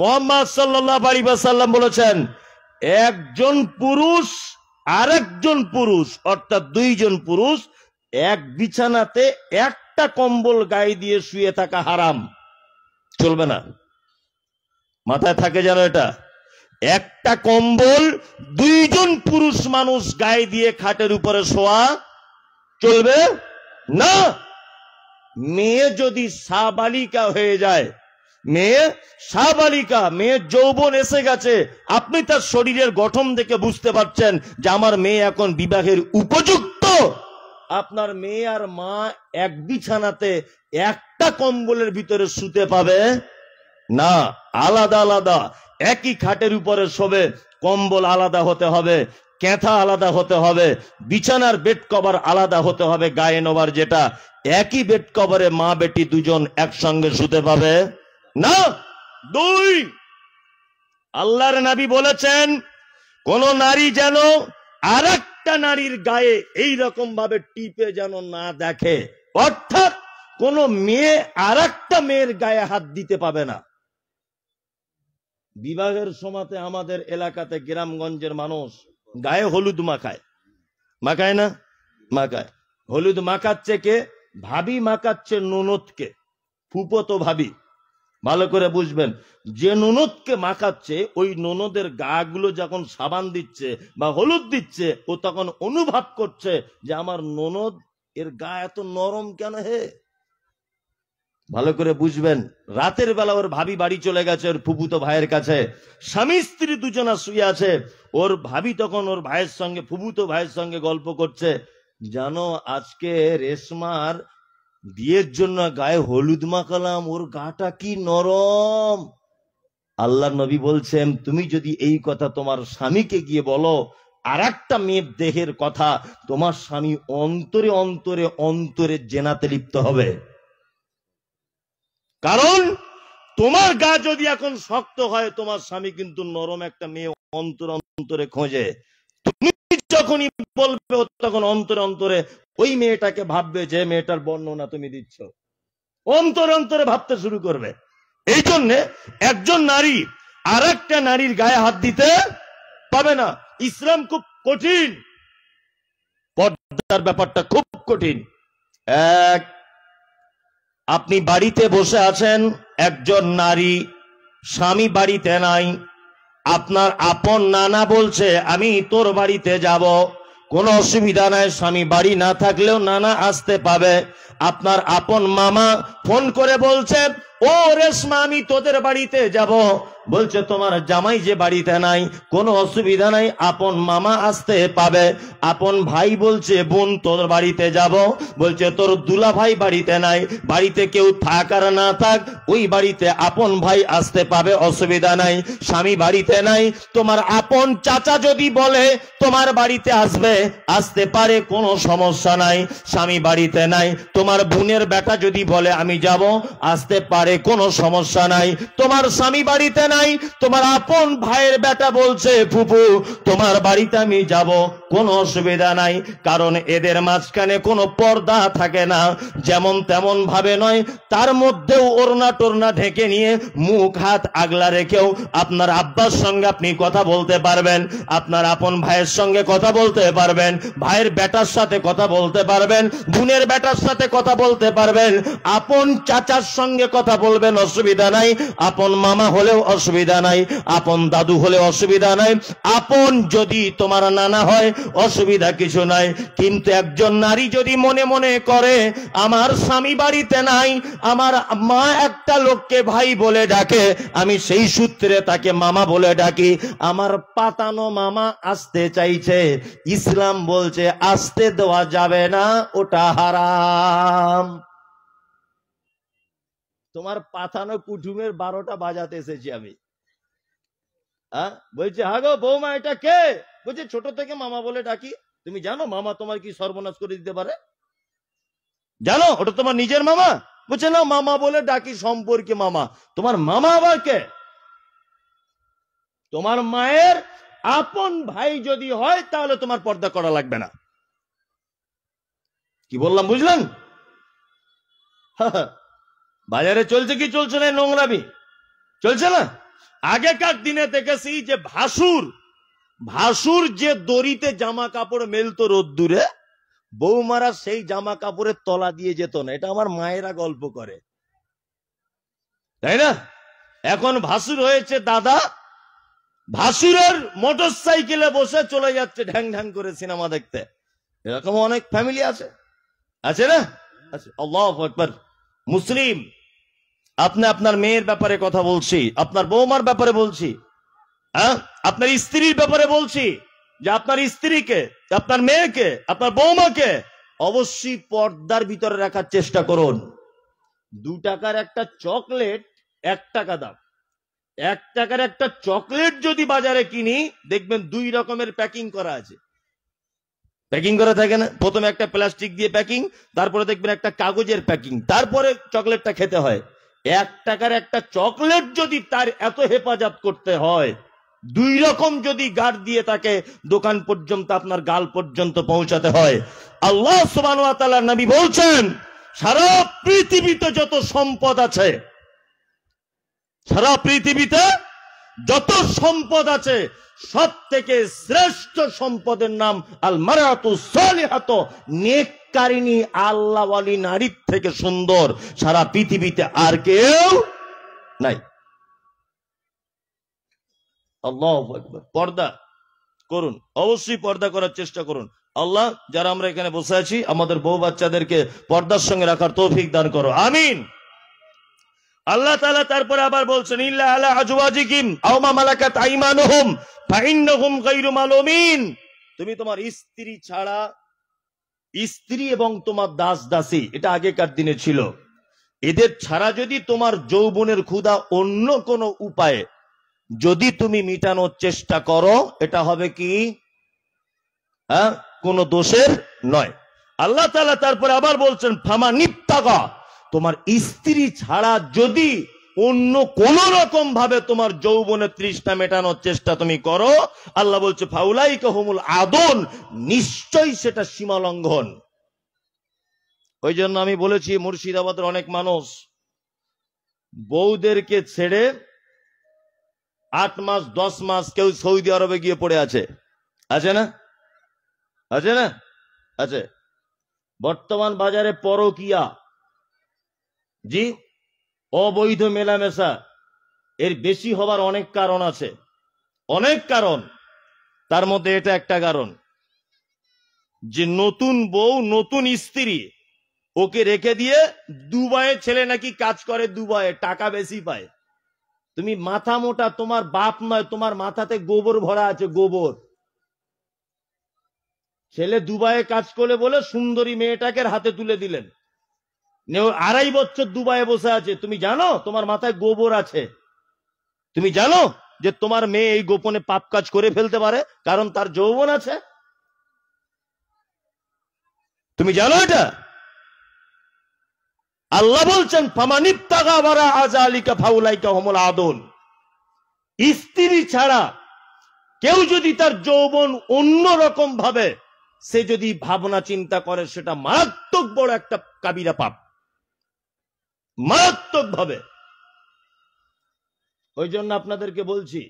মোহাম্মদ সাল্লাহ আলিবাসাল্লাম বলেছেন একজন পুরুষ আরেকজন পুরুষ অর্থাৎ দুইজন পুরুষ এক বিছানাতে একটা কম্বল গায়ে দিয়ে শুয়ে থাকা হারাম চলবে না মাথায় থাকে যেন এটা একটা কম্বল দুইজন পুরুষ মানুষ গায়ে দিয়ে খাটের উপরে শোয়া চলবে না মেয়ে যদি সাবালিকা হয়ে যায় মেয়ে সাবালিকা মেয়ের যৌবন এসে গেছে আপনি তার শরীরের গঠন দেখে বুঝতে পারছেন যে আমার মেয়ে এখন বিবাহের উপযুক্ত আপনার মেয়ে আর মা এক বিছানাতে একটা কম্বলের ভিতরে শুতে পাবে না আলাদা আলাদা একই খাটের উপরে শোবে কম্বল আলাদা হতে হবে কেথা আলাদা হতে হবে বিছানার বেড কভার আলাদা হতে হবে গায়ে নোবার যেটা একই বেড কবরে মা বেটি দুজন একসঙ্গে শুতে পাবে না দুই আল্লাহর নাবি বলেছেন কোন নারী যেন আর নারীর গায়ে এই রকম ভাবে টিপে যেন না দেখে অর্থাৎ কোন মেয়ে আর একটা মেয়ের গায়ে হাত দিতে পাবে না বিবাহের সমাতে আমাদের এলাকাতে গ্রামগঞ্জের মানুষ গায়ে হলুদ মাখায় মাখায় না মাখায় হলুদ মাখাচ্ছে কে ভাবি মাকাচ্ছে ননদকে ফুপত ভাবি ভালো করে বুঝবেন যে ননদকে মাখাচ্ছে ওই ননদের গা গুলো যখন সাবান দিচ্ছে বা হলুদ দিচ্ছে ও তখন অনুভব করছে যে আমার ননদ এর গা এত নরম কেন হে ভালো করে বুঝবেন রাতের বেলা ওর ভাবি বাড়ি চলে গেছে ওর ফুপুতো ভাইয়ের কাছে স্বামী স্ত্রী দুজনা শুয়ে আছে ওর ভাবি তখন ওর ভাইয়ের সঙ্গে ফুপুতো ভাইয়ের সঙ্গে গল্প করছে জানো আজকে রেশমার বিয়ের জন্য গায়ে হলুদ মাখালাম ওর গাটা কি নরম আল্লাহ নবী বলছেন তুমি যদি এই কথা তোমার স্বামীকে গিয়ে বলো আর একটা মেয়ের দেহের কথা তোমার স্বামী অন্তরে অন্তরে অন্তরে জেনাতে লিপ্ত হবে কারণ তোমার গা যদি এখন শক্ত হয় তোমার স্বামী কিন্তু নরম একটা মেয়ে অন্তর অন্তরে খোঁজে তুমি যখনই বলবে তখন অন্তরে অন্তরে ওই মেয়েটাকে ভাববে যে মেয়েটার বর্ণনা তুমি দিচ্ছ অন্তর অন্তরে ভাবতে শুরু করবে এই জন্য একজন নারী আর একটা নারীর গায়ে হাত দিতে পাবে না ইসলাম খুব কঠিন পর্দার ব্যাপারটা খুব কঠিন এক আপনি বাড়িতে বসে আছেন একজন নারী স্বামী বাড়িতে নাই আপনার আপন নানা বলছে আমি তোর বাড়িতে যাব কোনো অসুবিধা নাই স্বামী বাড়ি না থাকলেও নানা আসতে পাবে আপনার আপন মামা ফোন করে বলছে ও রেশমা আমি তোদের বাড়িতে যাব বলছে তোমার জামাই যে বাড়িতে নাই কোনো অসুবিধা নাই আপন মামা আসতে পাবে আপন ভাই বলছে বোন তোর বাড়িতে যাব বলছে তোর দুলা ভাই বাড়িতে নাই বাড়িতে কেউ থাক আর না থাক ওই বাড়িতে আপন ভাই আসতে পাবে অসুবিধা নাই স্বামী বাড়িতে নাই তোমার আপন চাচা যদি বলে তোমার বাড়িতে আসবে আসতে পারে কোনো সমস্যা নাই স্বামী বাড়িতে নাই তোমার বোনের বেটা যদি বলে আমি যাব আসতে পারে কোনো সমস্যা নাই তোমার স্বামী বাড়িতে নাই নাই তোমার আপন ভাইয়ের বেটা বলছে ফুপু তোমার বাড়িতে আমি যাব কোনো অসুবিধা নাই কারণ এদের মাঝখানে কোনো পর্দা থাকে না যেমন তেমন ভাবে নয় তার মধ্যেও ওরনা টোরনা ঢেকে নিয়ে মুখ হাত আগলা রেখেও আপনার আব্বার সঙ্গে আপনি কথা বলতে পারবেন আপনার আপন ভাইয়ের সঙ্গে কথা বলতে পারবেন ভাইয়ের বেটার সাথে কথা বলতে পারবেন বোনের বেটার সাথে কথা বলতে পারবেন আপন চাচার সঙ্গে কথা বলবেন অসুবিধা নাই আপন মামা হলেও অসুবিধা নাই আপন দাদু হলে অসুবিধা নাই আপন যদি তোমার নানা হয় অসুবিধা কিছু নাই কিন্তু একজন নারী যদি মনে মনে করে আমার স্বামী বাড়িতে নাই আমার মা একটা লোককে ভাই বলে ডাকে আমি সেই সূত্রে তাকে মামা বলে ডাকি আমার পাতানো মামা আসতে চাইছে ইসলাম বলছে আসতে দেওয়া যাবে না ওটা হারাম তোমার পাথানো কুটুমের বারোটা বাজাতে এসেছি আমি হ্যাঁ বলছি হাগো বৌমা এটা কে বলছে ছোট থেকে মামা বলে ডাকি তুমি জানো মামা তোমার কি সর্বনাশ করে দিতে পারে জানো ওটা তোমার নিজের মামা বলছে না মামা বলে ডাকি সম্পর্কে মামা তোমার মামা আবার কে তোমার মায়ের আপন ভাই যদি হয় তাহলে তোমার পর্দা করা লাগবে না কি বললাম বুঝলেন বাজারে চলছে কি চলছে না নোংরামি চলছে না আগেকার দিনে দেখেছি যে ভাসুর ভাসুর যে দড়িতে জামা কাপড় মেলতো রোদ্দুরে বৌমারা সেই জামা কাপড়ের তলা দিয়ে যেত না এটা আমার মায়েরা গল্প করে তাই না এখন ভাসুর হয়েছে দাদা ভাসুরের মোটর সাইকেলে বসে চলে যাচ্ছে ঢ্যাং ঢ্যাং করে সিনেমা দেখতে এরকম অনেক ফ্যামিলি আছে আছে না আচ্ছা আল্লাহ মুসলিম আপনি আপনার মেয়ের ব্যাপারে কথা বলছি আপনার বৌমার ব্যাপারে বলছি হ্যাঁ আপনার স্ত্রীর ব্যাপারে বলছি যে আপনার স্ত্রীকে আপনার মেয়েকে আপনার বৌমাকে অবশ্যই পর্দার ভিতরে রাখার চেষ্টা করুন দু টাকার একটা চকলেট এক টাকা দাম এক টাকার একটা চকলেট যদি বাজারে কিনি দেখবেন দুই রকমের প্যাকিং করা আছে প্যাকিং করা থাকে না প্রথমে একটা প্লাস্টিক দিয়ে প্যাকিং তারপরে দেখবেন একটা কাগজের প্যাকিং তারপরে চকলেটটা খেতে হয় এক টাকার একটা চকলেট যদি তার এত হেফাজত করতে হয় দুই রকম যদি গাড় দিয়ে তাকে দোকান পর্যন্ত আপনার গাল পর্যন্ত পৌঁছাতে হয় আল্লাহ সুবান বলছেন সারা পৃথিবীতে যত সম্পদ আছে সারা পৃথিবীতে যত সম্পদ আছে সব থেকে শ্রেষ্ঠ সম্পদের নাম আল মারাত সালিহাত নেককারিনী নারীর থেকে সুন্দর সারা পৃথিবীতে আর কেউ নাই আল্লাহ পর্দা করুন অবশ্যই পর্দা করার চেষ্টা করুন আল্লাহ যারা আমরা এখানে বসে আছি আমাদের বউ বাচ্চাদেরকে পর্দার সঙ্গে রাখার তৌফিক দান করো আমিন আল্লাহ তালা তারপরে আবার বলছেন ইল্লা আলা আজুয়াজিকিম আওমা মালাকাত আইমানুহুম হুম গায়রু মালুমিন তুমি তোমার স্ত্রী ছাড়া স্ত্রী এবং তোমার দাস দাসী এটা আগেকার দিনে ছিল এদের ছাড়া যদি তোমার যৌবনের ক্ষুধা অন্য কোনো উপায়ে যদি তুমি মিটানোর চেষ্টা করো এটা হবে কি হ্যাঁ কোন দোষের নয় আল্লাহ তালা তারপরে আবার বলছেন ফামা নিপ্তাকা তোমার স্ত্রী ছাড়া যদি অন্য কোন রকম ভাবে তোমার যৌবনের তৃষ্ণা মেটানোর চেষ্টা তুমি করো আল্লাহ বলছে ফাউলাই কহমুল আদন নিশ্চয়ই সেটা সীমা লঙ্ঘন ওই জন্য আমি বলেছি মুর্শিদাবাদের অনেক মানুষ বৌদেরকে ছেড়ে আট মাস দশ মাস কেউ সৌদি আরবে গিয়ে পড়ে আছে আছে না আছে না আছে বর্তমান বাজারে পরকিয়া জি অবৈধ মেলামেশা এর বেশি হবার অনেক কারণ আছে অনেক কারণ তার মধ্যে এটা একটা কারণ যে নতুন বউ নতুন স্ত্রী ওকে রেখে দিয়ে দুবাইয়ের ছেলে নাকি কাজ করে দুবাইয়ে টাকা বেশি পায় তুমি মাথা মোটা তোমার বাপ নয় তোমার মাথাতে গোবর ভরা আছে গোবর ছেলে দুবাইয়ে কাজ করে বলে সুন্দরী মেয়েটাকে হাতে তুলে দিলেন আড়াই বছর দুবাইয়ে বসে আছে তুমি জানো তোমার মাথায় গোবর আছে তুমি জানো যে তোমার মেয়ে এই গোপনে পাপ কাজ করে ফেলতে পারে কারণ তার যৌবন আছে তুমি জানো এটা আল্লাহ বলছেন ফাউলাইকা আদল স্ত্রী ছাড়া কেউ যদি তার যৌবন অন্য রকম ভাবে সে যদি ভাবনা চিন্তা করে সেটা মারাত্মক বড় একটা কাবিরা পাপ মারাত্মক ভাবে ওই জন্য আপনাদেরকে বলছি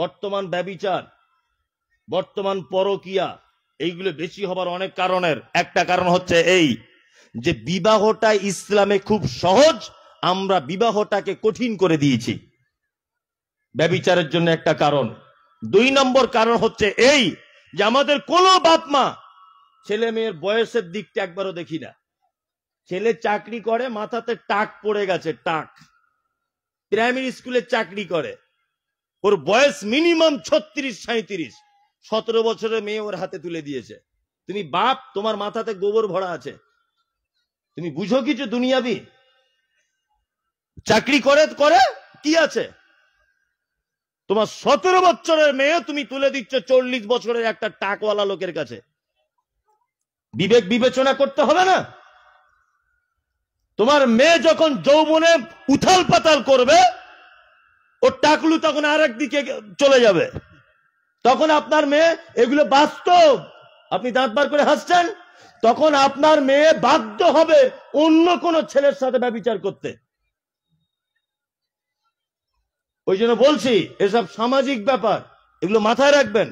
বর্তমান ব্যবিচার বর্তমান পরকিয়া এইগুলো বেশি হবার অনেক কারণের একটা কারণ হচ্ছে এই যে বিবাহটা ইসলামে খুব সহজ আমরা বিবাহটাকে কঠিন করে দিয়েছি ব্যবিচারের জন্য একটা কারণ দুই নম্বর কারণ হচ্ছে এই যে আমাদের কোনো বাপ মা ছেলে মেয়ের বয়সের দিকটা একবারও দেখি না ছেলে চাকরি করে মাথাতে টাক পড়ে গেছে টাক প্রাইমারি স্কুলে চাকরি করে ওর বয়স মিনিমাম ছত্রিশ সাঁত্রিশ সতেরো বছরের মেয়ে ওর হাতে তুলে দিয়েছে তুমি বাপ তোমার মাথাতে গোবর ভরা আছে তুমি বুঝো কিছু দুনিয়াবি চাকরি করে করে কি আছে তোমার সতেরো বছরের মেয়ে তুমি তুলে দিচ্ছ চল্লিশ বছরের একটা টাকওয়ালা লোকের কাছে বিবেক বিবেচনা করতে হবে না তোমার মেয়ে যখন যৌবনে উথাল পাতাল করবে ও টাকলু তখন আর দিকে চলে যাবে তখন আপনার মেয়ে এগুলো বাস্তব আপনি দাঁত বার করে হাসছেন তখন আপনার মেয়ে বাধ্য হবে অন্য কোন ছেলের সাথে ব্যবচার করতে ওই জন্য বলছি এসব সামাজিক ব্যাপার এগুলো মাথায় রাখবেন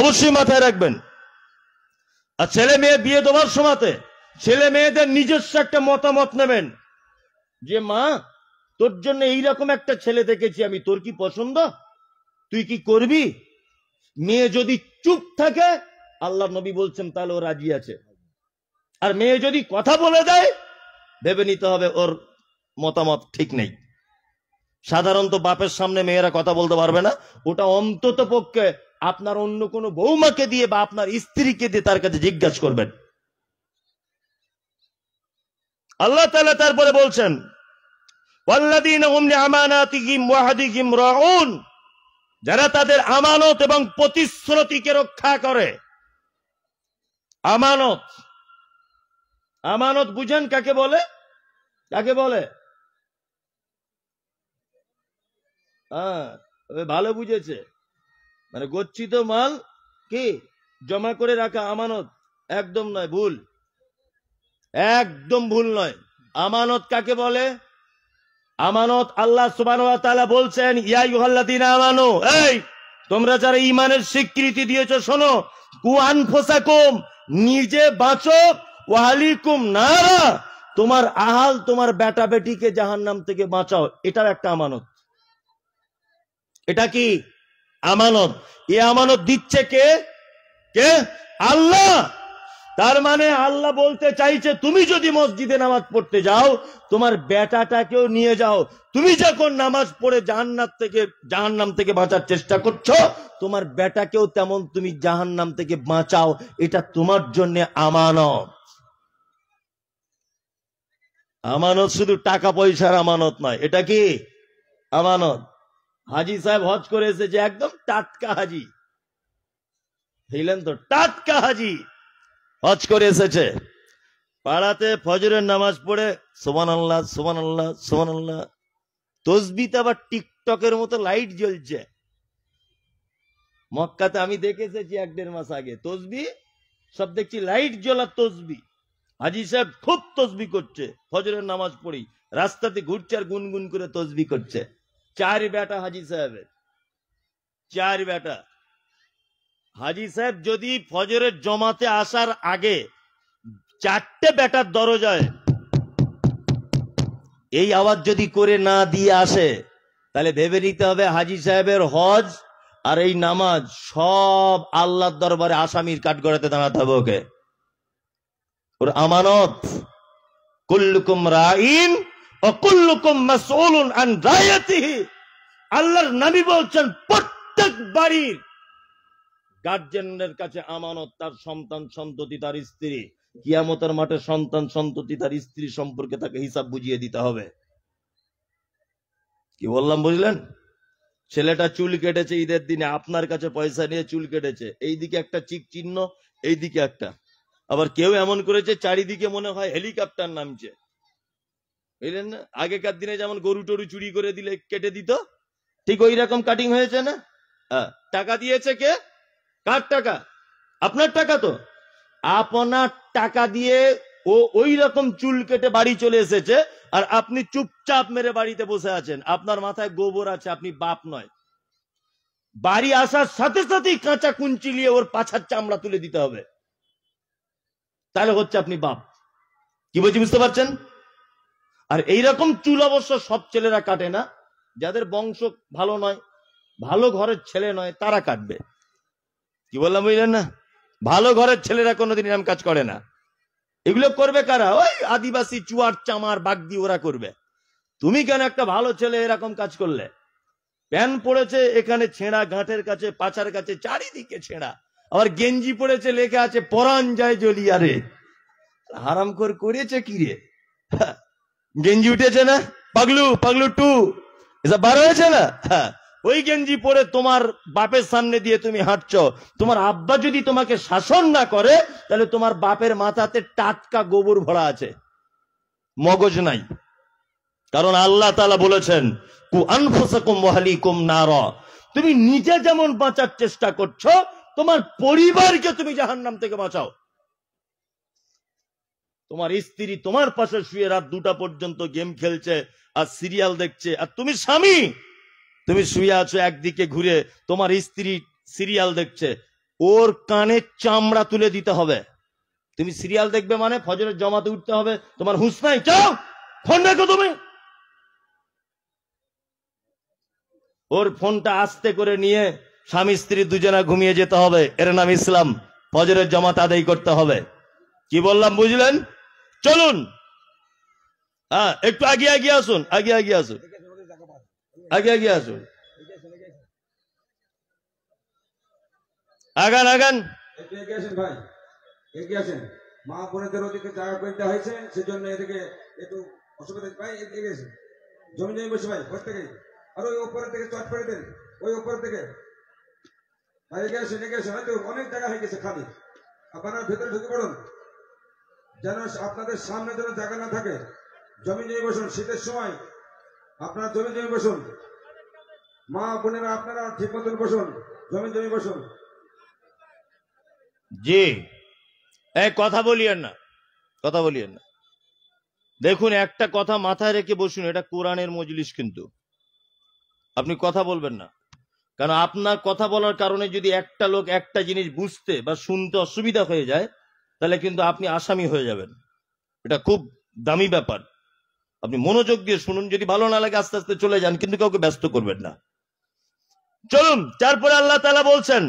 অবশ্যই মাথায় রাখবেন আর ছেলে মেয়ে বিয়ে দেওয়ার সময়তে ছেলে মেয়েদের নিজস্ব একটা মতামত নেবেন যে মা তোর জন্য এইরকম একটা ছেলে দেখেছি আমি তোর কি পছন্দ তুই কি করবি মেয়ে যদি চুপ থাকে আল্লাহ নবী বলছেন তাহলে ও রাজি আছে আর মেয়ে যদি কথা বলে দেয় ভেবে নিতে হবে ওর মতামত ঠিক নেই সাধারণত বাপের সামনে মেয়েরা কথা বলতে পারবে না ওটা অন্তত পক্ষে আপনার অন্য কোনো বৌমাকে দিয়ে বা আপনার স্ত্রীকে দিয়ে তার কাছে জিজ্ঞাসা করবেন আল্লাহ তালা তারপরে বলছেন যারা তাদের আমানত এবং প্রতিশ্রুতিকে রক্ষা করে আমানত আমানত বুঝেন কাকে বলে কাকে বলে হ্যাঁ, ভালো বুঝেছে মানে গচ্ছিত মাল কি জমা করে রাখা আমানত একদম নয় ভুল একদম ভুল নয় আমানত কাকে বলে আমানত আল্লাহ সুবান বলছেন ইয়াইহাল্লাদিন আমানো এই তোমরা যারা ইমানের স্বীকৃতি দিয়েছ শোনো কুয়ান ফোসাকুম নিজে বাঁচো ওয়ালিকুম নারা তোমার আহাল তোমার বেটা বেটিকে জাহান নাম থেকে বাঁচাও এটার একটা আমানত এটা কি আমানত এ আমানত দিচ্ছে কে কে আল্লাহ তার মানে আল্লাহ বলতে চাইছে তুমি যদি মসজিদে নামাজ পড়তে যাও তোমার বেটাটাকেও নিয়ে যাও তুমি যখন নামাজ পড়ে জাহান্নাম থেকে জাহান্নাম থেকে বাঁচার চেষ্টা করছো তোমার বেটাকেও তেমন তুমি জাহান্নাম থেকে বাঁচাও এটা তোমার জন্য আমানত আমানত শুধু টাকা পয়সার আমানত নয় এটা কি আমানত হাজি সাহেব হজ করে এসেছে একদম টাটকা হাজি বুঝলেন তো টাটকা হাজি হজ করে এসেছে পাড়াতে ফজরের নামাজ পড়ে সোমান আল্লাহ সোমান আল্লাহ সোমান আল্লাহ তসবিতে আবার টিকটকের মতো লাইট জ্বলছে মক্কাতে আমি দেখে এসেছি এক দেড় মাস আগে তসবি সব দেখছি লাইট জ্বলা তসবি হাজি সাহেব খুব তসবি করছে ফজরের নামাজ পড়ি রাস্তাতে ঘুরছে আর গুনগুন করে তসবি করছে চার বেটা হাজি সাহেবের চার বেটা হাজি সাহেব যদি ফজরের জমাতে আসার আগে চারটে বেটার দরজায় এই আওয়াজ যদি করে না দিয়ে আসে তাহলে ভেবে নিতে হবে হাজি সাহেবের হজ আর এই নামাজ সব আল্লাহর দরবারে আসামির কাঠ গড়াতে দাঁড়াতে হবে ওকে ওর আমানত কুল্লুকুম রাইন ও কুল্লুকুম মাসউলুন আল্লাহর নামি বলছেন প্রত্যেক বাড়ির গার্জেনের কাছে আমানত তার সন্তান সন্ততি তার স্ত্রী কিয়ামতের মাঠে সন্তান সন্ততি তার স্ত্রী সম্পর্কে তাকে হিসাব বুঝিয়ে দিতে হবে কি বললাম বুঝলেন ছেলেটা চুল কেটেছে ঈদের দিনে আপনার কাছে পয়সা নিয়ে চুল কেটেছে এইদিকে একটা চিক চিহ্ন এইদিকে একটা আবার কেউ এমন করেছে চারিদিকে মনে হয় হেলিকপ্টার নামছে বুঝলেন না আগেকার দিনে যেমন গরু টরু চুরি করে দিলে কেটে দিত ঠিক ওই রকম কাটিং হয়েছে না টাকা দিয়েছে কে কার টাকা আপনার টাকা তো আপনার টাকা দিয়ে ও ওই রকম চুল কেটে বাড়ি চলে এসেছে আর আপনি চুপচাপ মেরে বাড়িতে বসে আছেন আপনার মাথায় গোবর আছে আপনি বাপ নয় বাড়ি আসার সাথে সাথেই কাঁচা কুঞ্চি নিয়ে ওর পাছার চামড়া তুলে দিতে হবে তাহলে হচ্ছে আপনি বাপ কি বলছি বুঝতে পারছেন আর এই রকম চুল অবশ্য সব ছেলেরা কাটে না যাদের বংশ ভালো নয় ভালো ঘরের ছেলে নয় তারা কাটবে কি বললাম বুঝলেন না ভালো ঘরের ছেলেরা কোনোদিন এরম কাজ করে না এগুলো করবে কারা ওই আদিবাসী চুয়ার চামার বাগদি ওরা করবে তুমি কেন একটা ভালো ছেলে এরকম কাজ করলে প্যান পড়েছে এখানে ছেঁড়া গাঁটের কাছে পাচার কাছে চারিদিকে ছেঁড়া আবার গেঞ্জি পড়েছে লেখা আছে পরাণ যায় জলি আরে হারাম কর করেছে কি রে গেঞ্জি উঠেছে না পাগলু পাগলু টু এসব বার হয়েছে না হ্যাঁ ওই গেঞ্জি পরে তোমার বাপের সামনে দিয়ে তুমি হাঁটছ তোমার আব্বা যদি তোমাকে শাসন না করে তাহলে তোমার বাপের মাথাতে টাটকা গোবর ভরা আছে মগজ নাই কারণ আল্লাহ তালা বলেছেন কু আনফুসাকুম না নার তুমি নিজে যেমন বাঁচার চেষ্টা করছো তোমার পরিবারকে তুমি জাহান্নাম থেকে বাঁচাও তোমার স্ত্রী তোমার পাশে শুয়ে রাত দুটা পর্যন্ত গেম খেলছে আর সিরিয়াল দেখছে আর তুমি স্বামী তুমি শুয়ে আছো একদিকে ঘুরে তোমার স্ত্রী সিরিয়াল দেখছে ওর কানে চামড়া তুলে দিতে হবে তুমি সিরিয়াল দেখবে মানে ফজরের জমাতে উঠতে হবে তোমার হুঁস নাই চাও ফোন দেখো তুমি ওর ফোনটা আস্তে করে নিয়ে স্বামী স্ত্রী দুজনা ঘুমিয়ে যেতে হবে এর নাম ইসলাম ফজরের জমাত আদায় করতে হবে কি বললাম বুঝলেন চলুন হ্যাঁ একটু আগে আগে আসুন আগে আগে আসুন আগে আগে আসুন আগান আগান ভাই এগিয়ে মা ওদিকে এদিকে একটু এগিয়ে জমি ভাই আর ওই ওপরের থেকে চট করে ওই ওপরের থেকে ভাই অনেক জায়গা হয়ে গেছে ভেতরে ঢুকে পড়ুন যেন আপনাদের সামনে যেন জায়গা না থাকে জমি নিয়ে বসুন শীতের সময় আপনারা জমি জমি বসুন মা বোনেরা আপনারা ঠিক মতন বসুন জমি জমি বসুন জি এই কথা বলিয়েন না কথা বলিয়েন না দেখুন একটা কথা মাথায় রেখে বসুন এটা কোরআনের মজলিস কিন্তু আপনি কথা বলবেন না কারণ আপনার কথা বলার কারণে যদি একটা লোক একটা জিনিস বুঝতে বা শুনতে অসুবিধা হয়ে যায় তাহলে কিন্তু আপনি আসামি হয়ে যাবেন এটা খুব দামি ব্যাপার আপনি মনোযোগ দিয়ে শুনুন যদি ভালো না লাগে আস্তে আস্তে চলে যান কিন্তু কাউকে ব্যস্ত করবেন না চলুন তারপরে আল্লাহ তালা বলছেন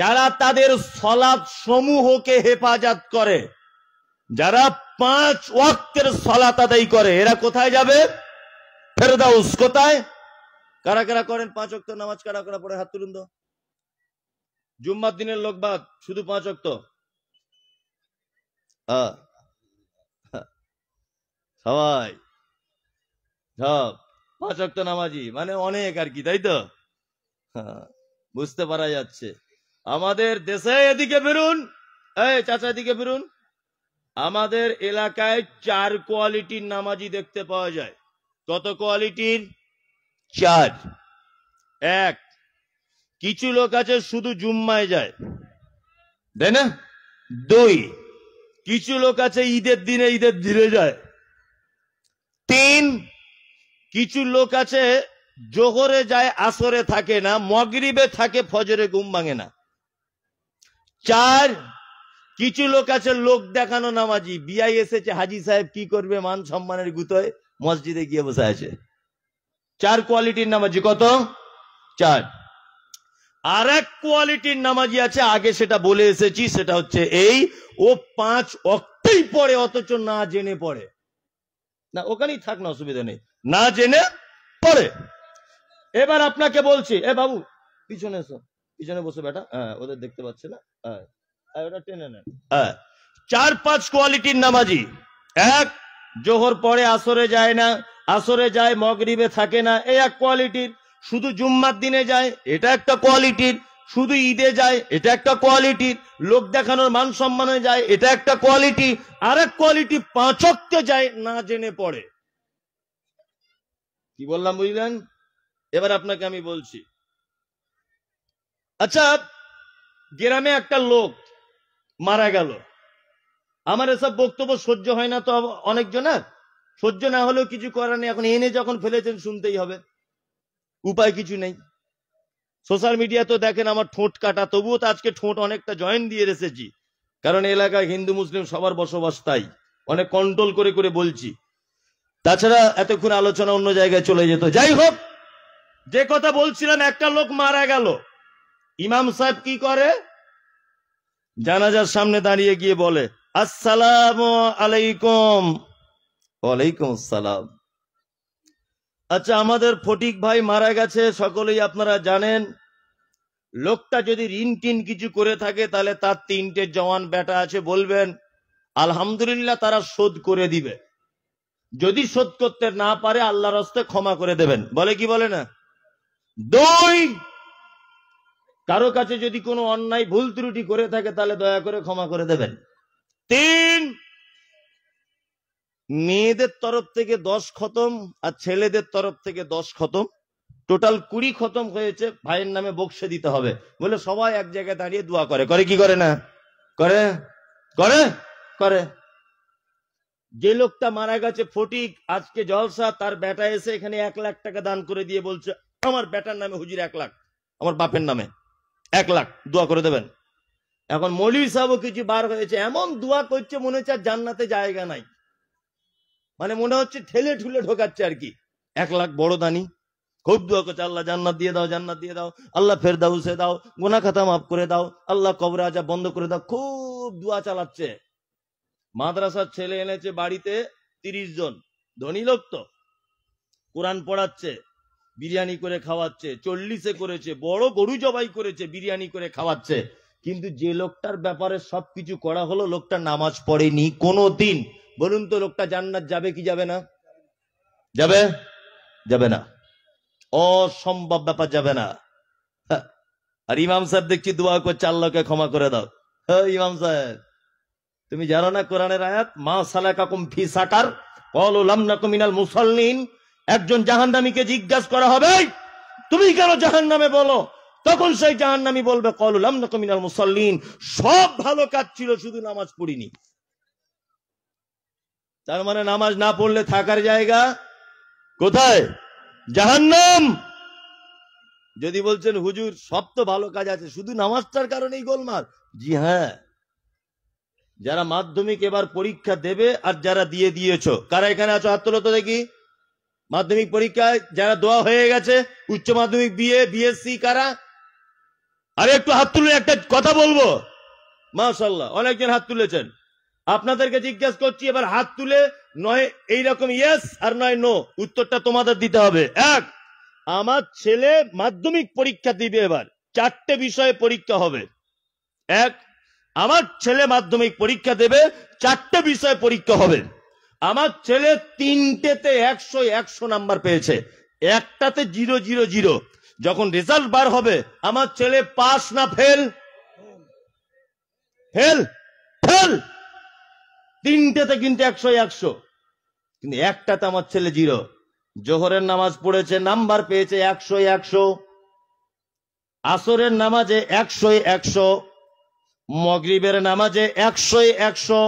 যারা তাদের সলাদ সমূহকে হেফাজত করে যারা পাঁচ ওয়াক্তের সলাত আদায় করে এরা কোথায় যাবে ফেরদাউস কোথায় কারা কারা করেন পাঁচ অক্ত নামাজ কারা কারা পরে হাত তুলুন তো জুম্মার দিনের লোকবাদ শুধু পাঁচ অক্ত সবাই সব পাঁচক্ত নামাজি মানে অনেক আর কি তাই তো হ্যাঁ, বুঝতে পারা যাচ্ছে আমাদের দেশে এদিকে ফেরুন এই চাচা এদিকে ফেরুন আমাদের এলাকায় চার কোয়ালিটির নামাজি দেখতে পাওয়া যায় কত কোয়ালিটির চার এক কিছু লোক আছে শুধু জুম্মায় যায় তাই না দুই কিছু লোক আছে ঈদের দিনে ঈদের দিনে যায় তিন কিছু লোক আছে জোহরে যায় আসরে থাকে না মগরিবে থাকে ফজরে ঘুম ভাঙে না চার কিছু লোক আছে লোক দেখানো নামাজি বিআই এসেছে হাজি সাহেব কি করবে মান সম্মানের গুতোয় মসজিদে গিয়ে বসে আছে চার কোয়ালিটির নামাজি কত চার আর এক কোয়ালিটির নামাজি আছে আগে সেটা বলে এসেছি সেটা হচ্ছে এই ও পাঁচ অক্টেই পড়ে অথচ না জেনে পড়ে না ওখানেই থাক না অসুবিধা নেই না জেনে পড়ে এবার আপনাকে বলছি এ বাবু পিছনে এসো পিছনে বসে বেটা হ্যাঁ ওদের দেখতে পাচ্ছে না হ্যাঁ ওটা টেনে নেন হ্যাঁ চার পাঁচ কোয়ালিটির নামাজি এক জোহর পরে আসরে যায় না আসরে যায় মগরিবে থাকে না এ এক কোয়ালিটির শুধু জুম্মার দিনে যায় এটা একটা কোয়ালিটির শুধু ঈদে যায় এটা একটা কোয়ালিটি লোক দেখানোর মান সম্মানে যায় এটা একটা কোয়ালিটি আর এক কোয়ালিটি পাঁচকতে যায় না জেনে পড়ে কি বললাম বুঝলেন এবার আপনাকে আমি বলছি আচ্ছা গ্রামে একটা লোক মারা গেল আমার এসব বক্তব্য সহ্য হয় না তো অনেকজনের সহ্য না হলেও কিছু করার নেই এখন এনে যখন ফেলেছেন শুনতেই হবে উপায় কিছু নেই সোশ্যাল মিডিয়া তো দেখেন আমার ঠোঁট কাটা তবুও তো আজকে ঠোঁট অনেকটা জয়েন্ট দিয়ে রেসেছি কারণ এলাকায় হিন্দু মুসলিম সবার বসবাস তাই অনেক কন্ট্রোল করে করে বলছি তাছাড়া এতক্ষণ আলোচনা অন্য জায়গায় চলে যেত যাই হোক যে কথা বলছিলাম একটা লোক মারা গেল ইমাম সাহেব কি করে জানাজার সামনে দাঁড়িয়ে গিয়ে বলে আসসালাম আলাইকুম ওয়ালাইকুম আসসালাম আচ্ছা আমাদের ফটিক ভাই মারা গেছে সকলেই আপনারা জানেন লোকটা যদি ঋণ টিন কিছু করে থাকে তাহলে তার তিনটে জওয়ান বেটা আছে বলবেন আলহামদুলিল্লাহ তারা শোধ করে দিবে যদি শোধ করতে না পারে আল্লাহর হস্তে ক্ষমা করে দেবেন বলে কি বলে না দুই কারো কাছে যদি কোনো অন্যায় ভুল ত্রুটি করে থাকে তাহলে দয়া করে ক্ষমা করে দেবেন তিন মেয়েদের তরফ থেকে দশ খতম আর ছেলেদের তরফ থেকে দশ খতম টোটাল কুড়ি খতম হয়েছে ভাইয়ের নামে বক্সে দিতে হবে বলে সবাই এক জায়গায় দাঁড়িয়ে দোয়া করে করে কি করে না করে করে করে যে লোকটা মারা গেছে ফটিক আজকে জলসা তার বেটা এসে এখানে এক লাখ টাকা দান করে দিয়ে বলছে আমার বেটার নামে হুজির এক লাখ আমার বাপের নামে এক লাখ দোয়া করে দেবেন এখন মলি সাহেব কিছু বার হয়েছে এমন দোয়া করছে মনে হচ্ছে জান্নাতে জায়গা নাই মানে মনে হচ্ছে ঠেলে ঠুলে ঢোকাচ্ছে আর কি এক লাখ বড় দানি খুব দোয়া করছে আল্লাহ জান্নাত দিয়ে দাও জান্নাত দিয়ে দাও আল্লাহ ফের সে দাও গোনা খাতা মাফ করে দাও আল্লাহ কবরে আজা বন্ধ করে দাও খুব দোয়া চালাচ্ছে মাদ্রাসার ছেলে এনেছে বাড়িতে তিরিশ জন ধনী লোক তো কোরআন পড়াচ্ছে বিরিয়ানি করে খাওয়াচ্ছে চল্লিশে করেছে বড় গরু জবাই করেছে বিরিয়ানি করে খাওয়াচ্ছে কিন্তু যে লোকটার ব্যাপারে সবকিছু করা হলো লোকটা নামাজ পড়েনি কোনো দিন বলুন তো লোকটা জান্নাত যাবে কি যাবে না যাবে যাবে না অসম্ভব ব্যাপার যাবে না হ্যাঁ। আর ইমাম সাহেব দেখছি দোয়া করছে আল্লাহকে ক্ষমা করে দাও হ্যাঁ, ইমাম সাহেব তুমি জানো না কোরআনের আয়াত মা সালাকাকুম ফি সাকার কল লামনাকুম মিনাল মুসল্লিন একজন জাহান্নামীকে জিজ্ঞাসা করা হবে তুমি কেন জাহান্নামে বলো তখন সেই জাহান্নামী বলবে কল লামনাকুম মিনাল মুসল্লিন সব ভালো কাজ ছিল শুধু নামাজ পড়িনি তার মানে নামাজ না পড়লে থাকার জায়গা কোথায় জাহান্নাম যদি বলছেন হুজুর সব তো ভালো কাজ আছে শুধু নামাজটার কারণেই গোলমাল জি হ্যাঁ যারা মাধ্যমিক এবার পরীক্ষা দেবে আর যারা দিয়ে দিয়েছ কারা এখানে আছো হাত তো দেখি মাধ্যমিক পরীক্ষায় যারা দোয়া হয়ে গেছে উচ্চ মাধ্যমিক বিএ বিএসসি কারা আরে একটু হাত তুলে একটা কথা বলবো মাশাল্লাহ অনেকজন হাত তুলেছেন আপনাদেরকে জিজ্ঞেস করছি এবার হাত তুলে নয় এইরকম ইয়েস আর নয় নো উত্তরটা তোমাদের দিতে হবে এক আমার ছেলে মাধ্যমিক পরীক্ষা দিবে এবার চারটে বিষয়ে পরীক্ষা হবে এক আমার ছেলে মাধ্যমিক পরীক্ষা দেবে চারটে বিষয়ে পরীক্ষা হবে আমার ছেলে তিনটেতে একশো একশো নাম্বার পেয়েছে একটাতে জিরো জিরো জিরো যখন রেজাল্ট বার হবে আমার ছেলে পাস না ফেল ফেল ফেল তিনটেতে কিন্তু একশো একশো কিন্তু একটাতে আমার ছেলে জিরো জোহরের নামাজ পড়েছে নাম্বার পেয়েছে একশো একশো আসরের নামাজে একশো একশো মগরিবের নামাজে একশো একশো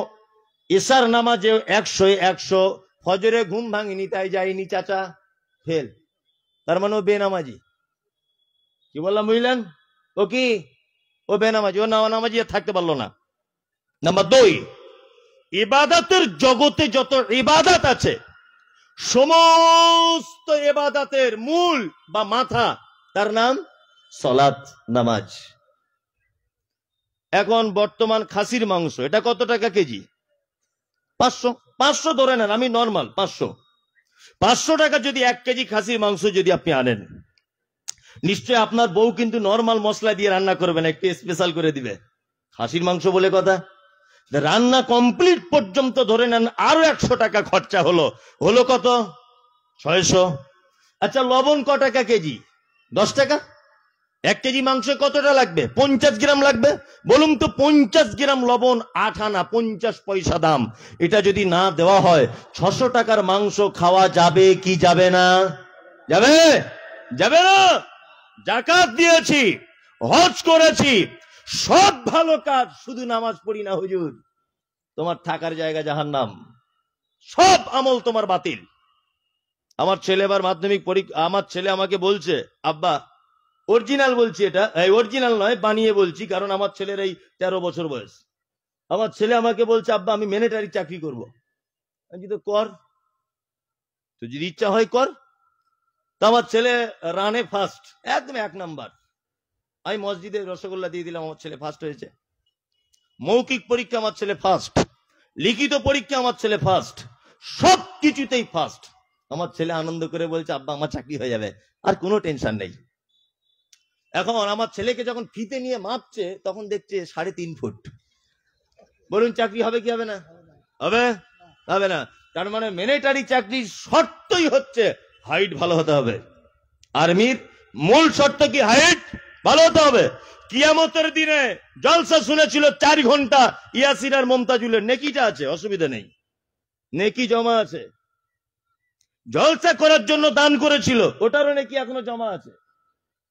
ইসার নামাজে একশো একশো ফজরে ঘুম ভাঙিনি তাই যাইনি চাচা ফেল তার মানে ও বেনামাজি কি বললাম বুঝলেন ও কি ও বেনামাজি ও নামাজি থাকতে পারলো না নাম্বার দুই এবাদাতের জগতে যত এবাদাত আছে সমস্ত এবাদাতের মূল বা মাথা তার নাম সলাত নামাজ এখন বর্তমান খাসির মাংস এটা কত টাকা কেজি পাঁচশো পাঁচশো ধরে নেন আমি নর্মাল পাঁচশো পাঁচশো টাকা যদি এক কেজি খাসির মাংস যদি আপনি আনেন নিশ্চয় আপনার বউ কিন্তু নর্মাল মশলা দিয়ে রান্না করবেন একটু স্পেশাল করে দিবে খাসির মাংস বলে কথা রান্না কমপ্লিট পর্যন্ত ধরে নেন আরো একশো টাকা খরচা হলো হলো কত ছয়শো আচ্ছা লবণ ক টাকা কেজি দশ টাকা এক কেজি মাংস কতটা লাগবে পঞ্চাশ গ্রাম লাগবে বলুন তো পঞ্চাশ গ্রাম লবণ আট আনা পঞ্চাশ পয়সা দাম এটা যদি না দেওয়া হয় ছশো টাকার মাংস খাওয়া যাবে কি যাবে না যাবে যাবে না জাকাত দিয়েছি হজ করেছি সব ভালো কাজ শুধু নামাজ পড়ি না হুজুর তোমার থাকার জায়গা জাহান নাম সব আমল তোমার বাতিল আমার ছেলে এবার মাধ্যমিক পরীক্ষা আমার ছেলে আমাকে বলছে আব্বা অরিজিনাল বলছি এটা এই অরিজিনাল নয় বানিয়ে বলছি কারণ আমার ছেলের এই তেরো বছর বয়স আমার ছেলে আমাকে বলছে আব্বা আমি মেনেটারি চাকরি করব আমি তো কর তো যদি ইচ্ছা হয় কর তো আমার ছেলে রানে ফার্স্ট একদম এক নাম্বার আমি মসজিদে রসগোল্লা দিয়ে দিলাম আমার ছেলে ফার্স্ট হয়েছে মৌখিক পরীক্ষা আমার ছেলে ফার্স্ট লিখিত পরীক্ষা আমার ছেলে ফার্স্ট সব কিছুতেই ফার্স্ট আমার ছেলে আনন্দ করে বলছে আব্বা আমার চাকরি হয়ে যাবে আর কোনো টেনশন নেই এখন আমার ছেলেকে যখন ফিতে নিয়ে মাপছে তখন দেখছে সাড়ে তিন ফুট বলুন চাকরি হবে কি হবে না হবে হবে না তার মানে মেনেটারি চাকরির শর্তই হচ্ছে হাইট ভালো হতে হবে আর্মির মূল শর্ত কি হাইট ভালো হতে হবে কিয়ামতের দিনে জলসা শুনেছিল চার ঘন্টা ইয়াসিন আর মমতাজুলের নেকিটা আছে অসুবিধা নেই নেকি জমা আছে জলসা করার জন্য দান করেছিল ওটারও নেকি এখনো জমা আছে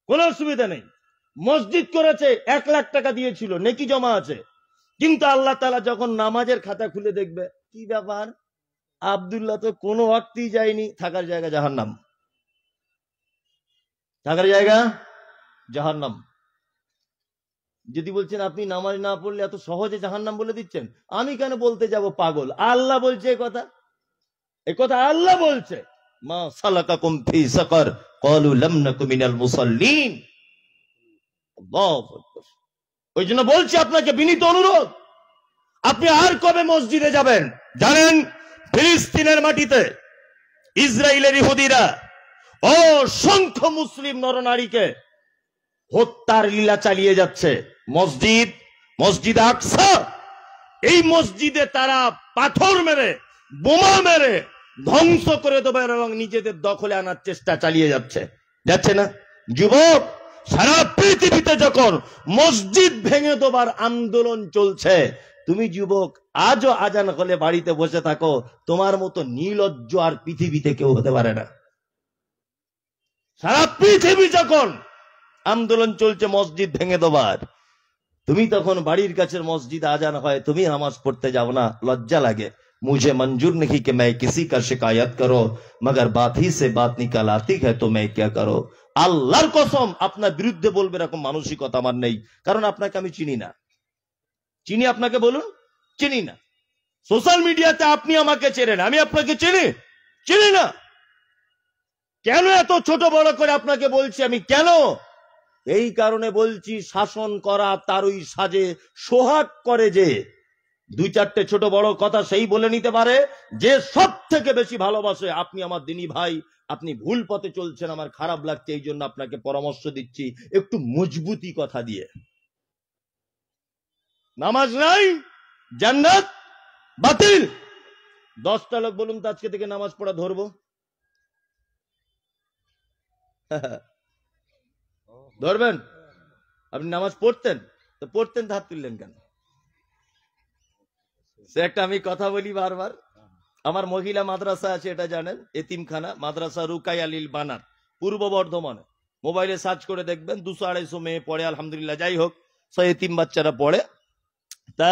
কোনো অসুবিধা নেই মসজিদ করেছে এক লাখ টাকা দিয়েছিল নেকি জমা আছে কিন্তু আল্লাহ তালা যখন নামাজের খাতা খুলে দেখবে কি ব্যাপার আবদুল্লাহ তো কোনো অর্থই যায়নি থাকার জায়গা জাহার নাম থাকার জায়গা জাহান্নাম যদি বলছেন আপনি নামাজ না পড়লে এত সহজে জাহান্নাম বলে দিচ্ছেন আমি কেন বলতে যাব পাগল আল্লাহ বলছে এ কথা এ কথা আল্লাহ বলছে মা ওই জন্য বলছি আপনাকে বিনীত অনুরোধ আপনি আর কবে মসজিদে যাবেন জানেন ফিলিস্তিনের মাটিতে ইসরায়েলের ইহুদিরা অসংখ্য মুসলিম নরনারীকে হত্যার লীলা চালিয়ে যাচ্ছে মসজিদ মসজিদ আকসা এই মসজিদে তারা পাথর মেরে বোমা মেরে ধ্বংস করে দেবে এবং নিজেদের দখলে আনার চেষ্টা চালিয়ে যাচ্ছে যাচ্ছে না যুবক সারা পৃথিবীতে যখন মসজিদ ভেঙে দেবার আন্দোলন চলছে তুমি যুবক আজও আজান হলে বাড়িতে বসে থাকো তোমার মতো নীলজ্জ আর পৃথিবীতে কেউ হতে পারে না সারা পৃথিবী যখন আন্দোলন চলছে মসজিদ ভেঙে দেবার তুমি তখন বাড়ির কাছের মসজিদ আজান হয় তুমি নামাজ পড়তে যাও না লজ্জা লাগে মুঝে মঞ্জুর নাকি কে মে किसी का शिकायत करो मगर बात ही से बात निकल आती है तो मैं क्या আল্লাহর কসম আপনার বিরুদ্ধে বলবে এরকম মানসিকতা আমার নেই কারণ আপনাকে আমি চিনি না চিনি আপনাকে বলুন চিনি না সোশ্যাল মিডিয়াতে আপনি আমাকে চেনেন আমি আপনাকে চিনি চিনি না কেন এত ছোট বড় করে আপনাকে বলছি আমি কেন এই কারণে বলছি শাসন করা তারই সাজে সোহাগ করে যে দুই চারটে ছোট বড় কথা সেই বলে নিতে পারে যে সব থেকে বেশি ভালোবাসে আপনি আমার দিনী ভাই আপনি ভুল পথে চলছেন আমার খারাপ লাগছে এই জন্য আপনাকে পরামর্শ দিচ্ছি একটু মজবুতি কথা দিয়ে নামাজ নাই জান্নাত বাতিল দশটা লোক বলুন তো আজকে থেকে নামাজ পড়া ধরবো ধরবেন আপনি নামাজ পড়তেন তো পড়তেন হাত তুললেন কেন সে একটা আমি কথা বলি বারবার আমার মহিলা মাদ্রাসা আছে এটা জানেন এতিমখানা মাদ্রাসা রুকাই আলীল বানার পূর্ব বর্ধমানে মোবাইলে সার্চ করে দেখবেন দুশো আড়াইশো মেয়ে পড়ে আলহামদুলিল্লাহ যাই হোক এতিম বাচ্চারা পড়ে তা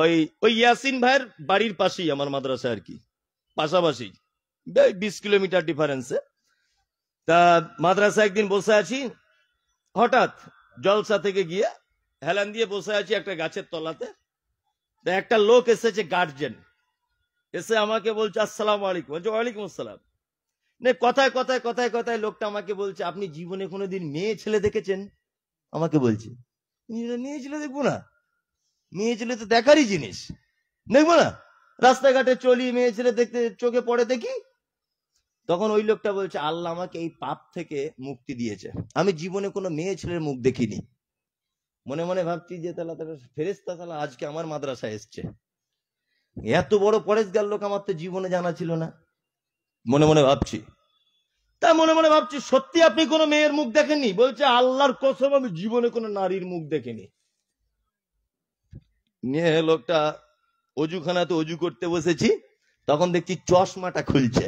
ওই ওই ইয়াসিন ভাইয়ের বাড়ির পাশেই আমার মাদ্রাসা আর কি পাশাপাশি বিশ কিলোমিটার ডিফারেন্সে তা মাদ্রাসা একদিন বসে আছি হঠাৎ জলসা থেকে গিয়ে হেলান দিয়ে বসে আছি একটা গাছের তলাতে একটা লোক এসেছে গার্জেন এসে আমাকে বলছে আসসালাম আলাইকুম বলছে ওয়ালাইকুম আসসালাম কথায় কথায় কথায় কথায় লোকটা আমাকে বলছে আপনি জীবনে কোনোদিন মেয়ে ছেলে দেখেছেন আমাকে বলছে মেয়ে ছেলে দেখবো না মেয়ে ছেলে তো দেখারই জিনিস দেখবো না রাস্তাঘাটে চলি মেয়ে ছেলে দেখতে চোখে পড়ে দেখি তখন ওই লোকটা বলছে আল্লাহ আমাকে এই পাপ থেকে মুক্তি দিয়েছে আমি জীবনে কোনো মেয়ে ছেলের মুখ দেখিনি মনে মনে ভাবছি যে তাহলে তাহলে ফেরেস্তা তাহলে আজকে আমার মাদ্রাসায় এসছে এত বড় পরেশগার লোক আমার তো জীবনে জানা ছিল না মনে মনে ভাবছি তা মনে মনে ভাবছি সত্যি আপনি কোনো মেয়ের মুখ দেখেননি বলছে আল্লাহর কসম আমি জীবনে কোনো নারীর মুখ দেখিনি নিয়ে লোকটা অজুখানাতে অজু করতে বসেছি তখন দেখছি চশমাটা খুলছে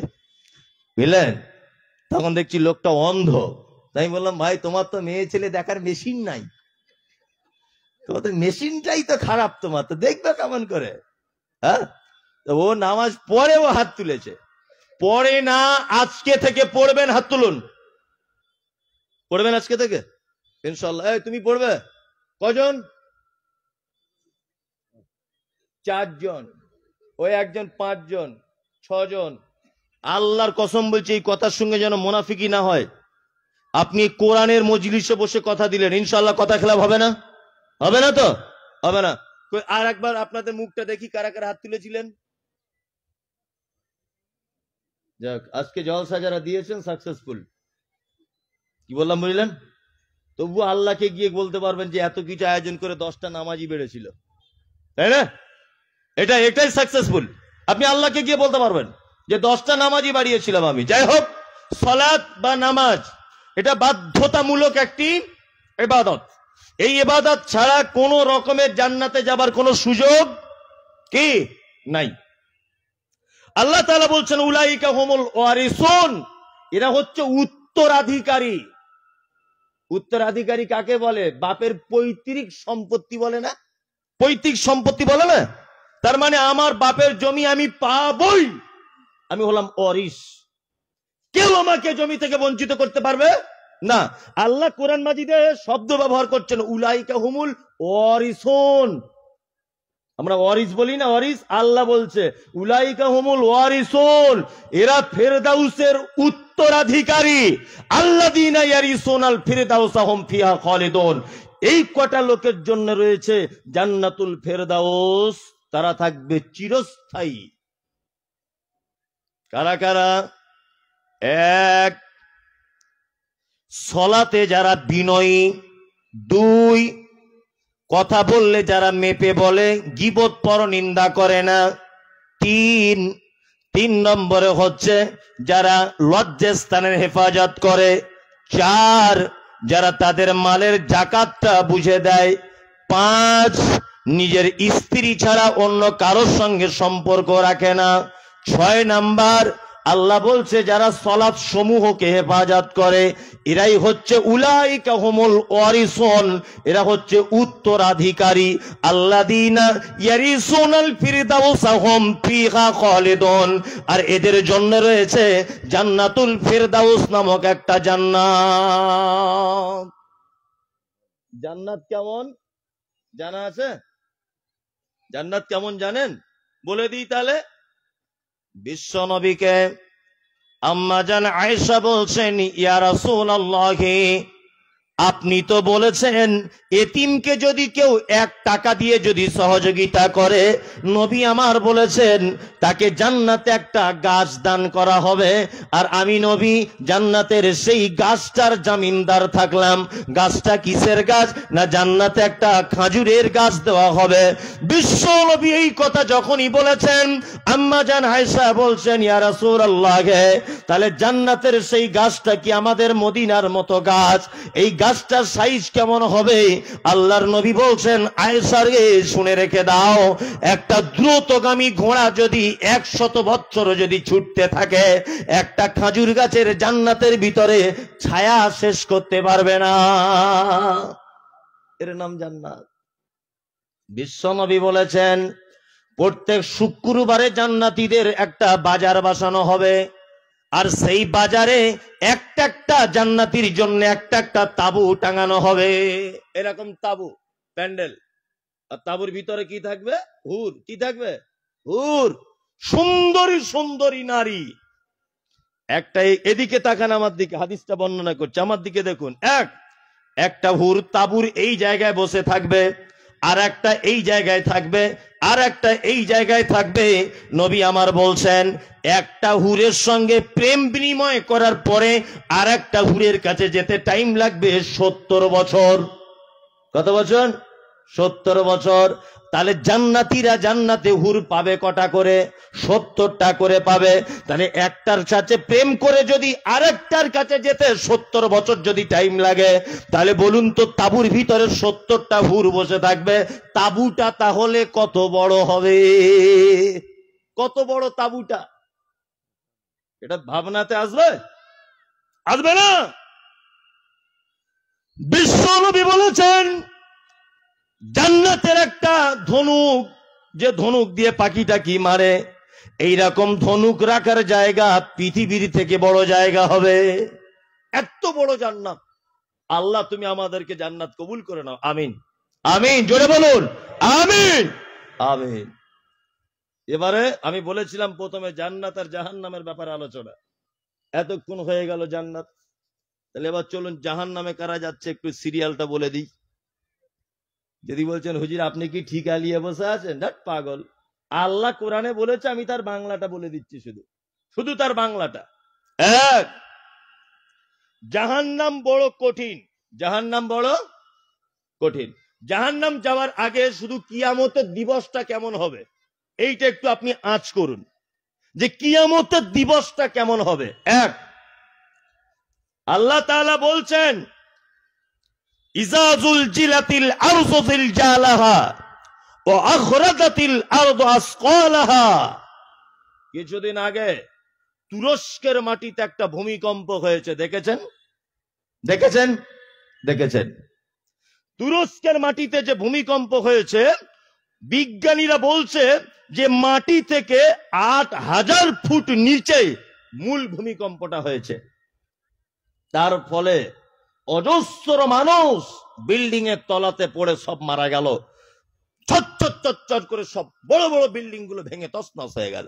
বুঝলেন তখন দেখছি লোকটা অন্ধ তাই বললাম ভাই তোমার তো মেয়ে ছেলে দেখার মেশিন নাই তোমার মেশিনটাই তো খারাপ তোমার তো দেখবে কেমন করে হ্যাঁ ও নামাজ পরে ও হাত তুলেছে পরে না আজকে থেকে পড়বেন হাত তুলুন পড়বেন আজকে থেকে ইনশাল্লাহ তুমি পড়বে কজন চারজন ওই একজন পাঁচজন ছজন আল্লাহর কসম বলছে এই কথার সঙ্গে যেন মোনাফিকি না হয় আপনি কোরআনের মজলিসে বসে কথা দিলেন ইনশাল্লাহ কথা খেলাপ হবে না হবে না তো হবে না আর একবার আপনাদের মুখটা দেখি কারা কারা হাত তুলেছিলেন যাক আজকে জলসা যারা দিয়েছেন সাকসেসফুল কি বললাম বুঝলেন তবু আল্লাহকে গিয়ে বলতে পারবেন যে এত কিছু আয়োজন করে দশটা নামাজি বেড়েছিল তাই না এটা এটাই সাকসেসফুল আপনি আল্লাহকে গিয়ে বলতে পারবেন যে দশটা নামাজই বাড়িয়েছিলাম আমি যাই হোক সলাদ বা নামাজ এটা বাধ্যতামূলক একটি এবাদত এই এবাদত ছাড়া কোন রকমের জান্নাতে যাবার কোনো সুযোগ কি নাই আল্লাহ তালা বলছেন উলাইকা হোমল ওয়ারিসন এরা হচ্ছে উত্তরাধিকারী উত্তরাধিকারী কাকে বলে বাপের পৈতৃক সম্পত্তি বলে না পৈতৃক সম্পত্তি বলে না তার মানে আমার বাপের জমি আমি পাবই আমি হলাম অরিস কেউ আমাকে জমি থেকে বঞ্চিত করতে পারবে না আল্লাহ কোরআন মাজিদে শব্দ ব্যবহার করছেন উলাইকা হুমুল অরিসন আমরা অরিস বলি না অরিস আল্লাহ বলছে উলাইকা হুমুল অরিসন এরা ফেরদাউসের উত্তরাধিকারী আল্লাহ দিনা ইয়ারিসুনাল ফিরদাউসা হুম এই কটা লোকের জন্য রয়েছে জান্নাতুল ফেরদাউস তারা থাকবে চিরস্থায়ী কারা কারা এক সলাতে যারা বিনয়ী দুই কথা বললে যারা মেপে বলে গিবত পর নিন্দা করে না তিন তিন নম্বরে হচ্ছে যারা স্থানের হেফাজত করে চার যারা তাদের মালের জাকাতটা বুঝে দেয় পাঁচ নিজের স্ত্রী ছাড়া অন্য কারোর সঙ্গে সম্পর্ক রাখে না ছয় নাম্বার আল্লাহ বলছে যারা সলাৎ সমূহকে হেফাজত করে এরাই হচ্ছে উলাই কাহমল ওয়ারিসন এরা হচ্ছে উত্তরাধিকারী আল্লাদিনা ইয়ারিসোনাল ফিরদাউসাহম ফিহা খালিদুন আর এদের জন্য রয়েছে জান্নাতুল ফিরদাউস নামক একটা জান্নাত জান্নাত কেমন জানা আছে জান্নাত কেমন জানেন বলে দিই তাহলে বিশ্ব নবীকে আম্মাজান আয়সা বলছেন ইয়ারসুল আল্লাহ আপনি তো বলেছেন এতিমকে যদি কেউ এক টাকা দিয়ে যদি সহযোগিতা করে নবী আমার বলেছেন তাকে জান্নাতে একটা গাছ দান করা হবে আর আমি নবী জান্নাতের সেই গাছটার জামিনদার থাকলাম গাছটা কিসের গাছ না জান্নাতে একটা খাজুরের গাছ দেওয়া হবে বিশ্ব নবী এই কথা যখনই বলেছেন আম্মা জান হাইসা বলছেন ইয়ারাসুর আল্লাহে তাহলে জান্নাতের সেই গাছটা কি আমাদের মদিনার মতো গাছ এই গাছটার সাইজ কেমন হবে আল্লাহর নবী বলছেন আয়েসার শুনে রেখে দাও একটা দ্রুতগামী ঘোড়া যদি একশত বছর যদি ছুটতে থাকে একটা খাজুর গাছের জান্নাতের ভিতরে ছায়া শেষ করতে পারবে না এর নাম জান্নাত বিশ্বনবী বলেছেন প্রত্যেক শুক্রবারে জান্নাতিদের একটা বাজার বাসানো হবে আর সেই বাজারে একটা একটা জান্নাতির জন্য একটা একটা তাবু টাঙানো হবে এরকম তাবু প্যান্ডেল আর তাবুর ভিতরে কি থাকবে হুর কি থাকবে হুর সুন্দরী সুন্দরী নারী একটা এদিকে তাকান আমার দিকে হাদিসটা বর্ণনা করছে আমার দিকে দেখুন এক একটা হুর তাবুর এই জায়গায় বসে থাকবে আর একটা এই জায়গায় থাকবে আর একটা এই জায়গায় থাকবে নবী আমার বলছেন একটা হুরের সঙ্গে প্রেম বিনিময় করার পরে আর একটা হুরের কাছে যেতে টাইম লাগবে সত্তর বছর কত বছর সত্তর বছর তাহলে জান্নাতিরা জান্নাতে হুর পাবে কটা করে সত্তরটা করে পাবে তাহলে একটার সাথে প্রেম করে যদি আরেকটার কাছে যেতে সত্তর বছর যদি টাইম লাগে তাহলে বলুন তো তাবুর ভিতরে সত্তরটা হুর বসে থাকবে তাবুটা তাহলে কত বড় হবে কত বড় তাবুটা এটা ভাবনাতে আসবে আসবে না বিশ্বনবী বলেছেন জান্নাতের একটা ধনুক যে ধনুক দিয়ে পাখিটা কি মারে এইরকম ধনুক রাখার জায়গা পৃথিবীর থেকে বড় জায়গা হবে এত বড় জান্নাত আল্লাহ তুমি আমাদেরকে জান্নাত কবুল করে নাও আমিন আমিন জোরে বলুন আমিন আমিন এবারে আমি বলেছিলাম প্রথমে জান্নাত আর জাহান নামের ব্যাপারে আলোচনা এতক্ষণ হয়ে গেল জান্নাত তাহলে এবার চলুন জাহান নামে কারা যাচ্ছে একটু সিরিয়ালটা বলে দিই যদি বলছেন হুজির আপনি কি ঠিক আলিয়ে বসে আছেন ডাট পাগল আল্লাহ কোরআনে বলেছে আমি তার বাংলাটা বলে দিচ্ছি শুধু শুধু তার বাংলাটা এক জাহান নাম বড় কঠিন জাহান নাম বড় কঠিন জাহান নাম যাওয়ার আগে শুধু কিয়ামতের দিবসটা কেমন হবে এইটা একটু আপনি আঁচ করুন যে কিয়ামতের দিবসটা কেমন হবে এক আল্লাহ তাআলা বলছেন ইজাজুল জিলাতিল ও কিছুদিন আগে তুরস্কের মাটিতে একটা ভূমিকম্প হয়েছে দেখেছেন দেখেছেন দেখেছেন তুরস্কের মাটিতে যে ভূমিকম্প হয়েছে বিজ্ঞানীরা বলছে যে মাটি থেকে আট হাজার ফুট নিচে মূল ভূমিকম্পটা হয়েছে তার ফলে অজস্র মানুষ বিল্ডিং এর তলাতে পড়ে সব মারা গেল ছচ্ছর চচ্চর করে সব বড় বড় বিল্ডিং গুলো ভেঙে তসনস হয়ে গেল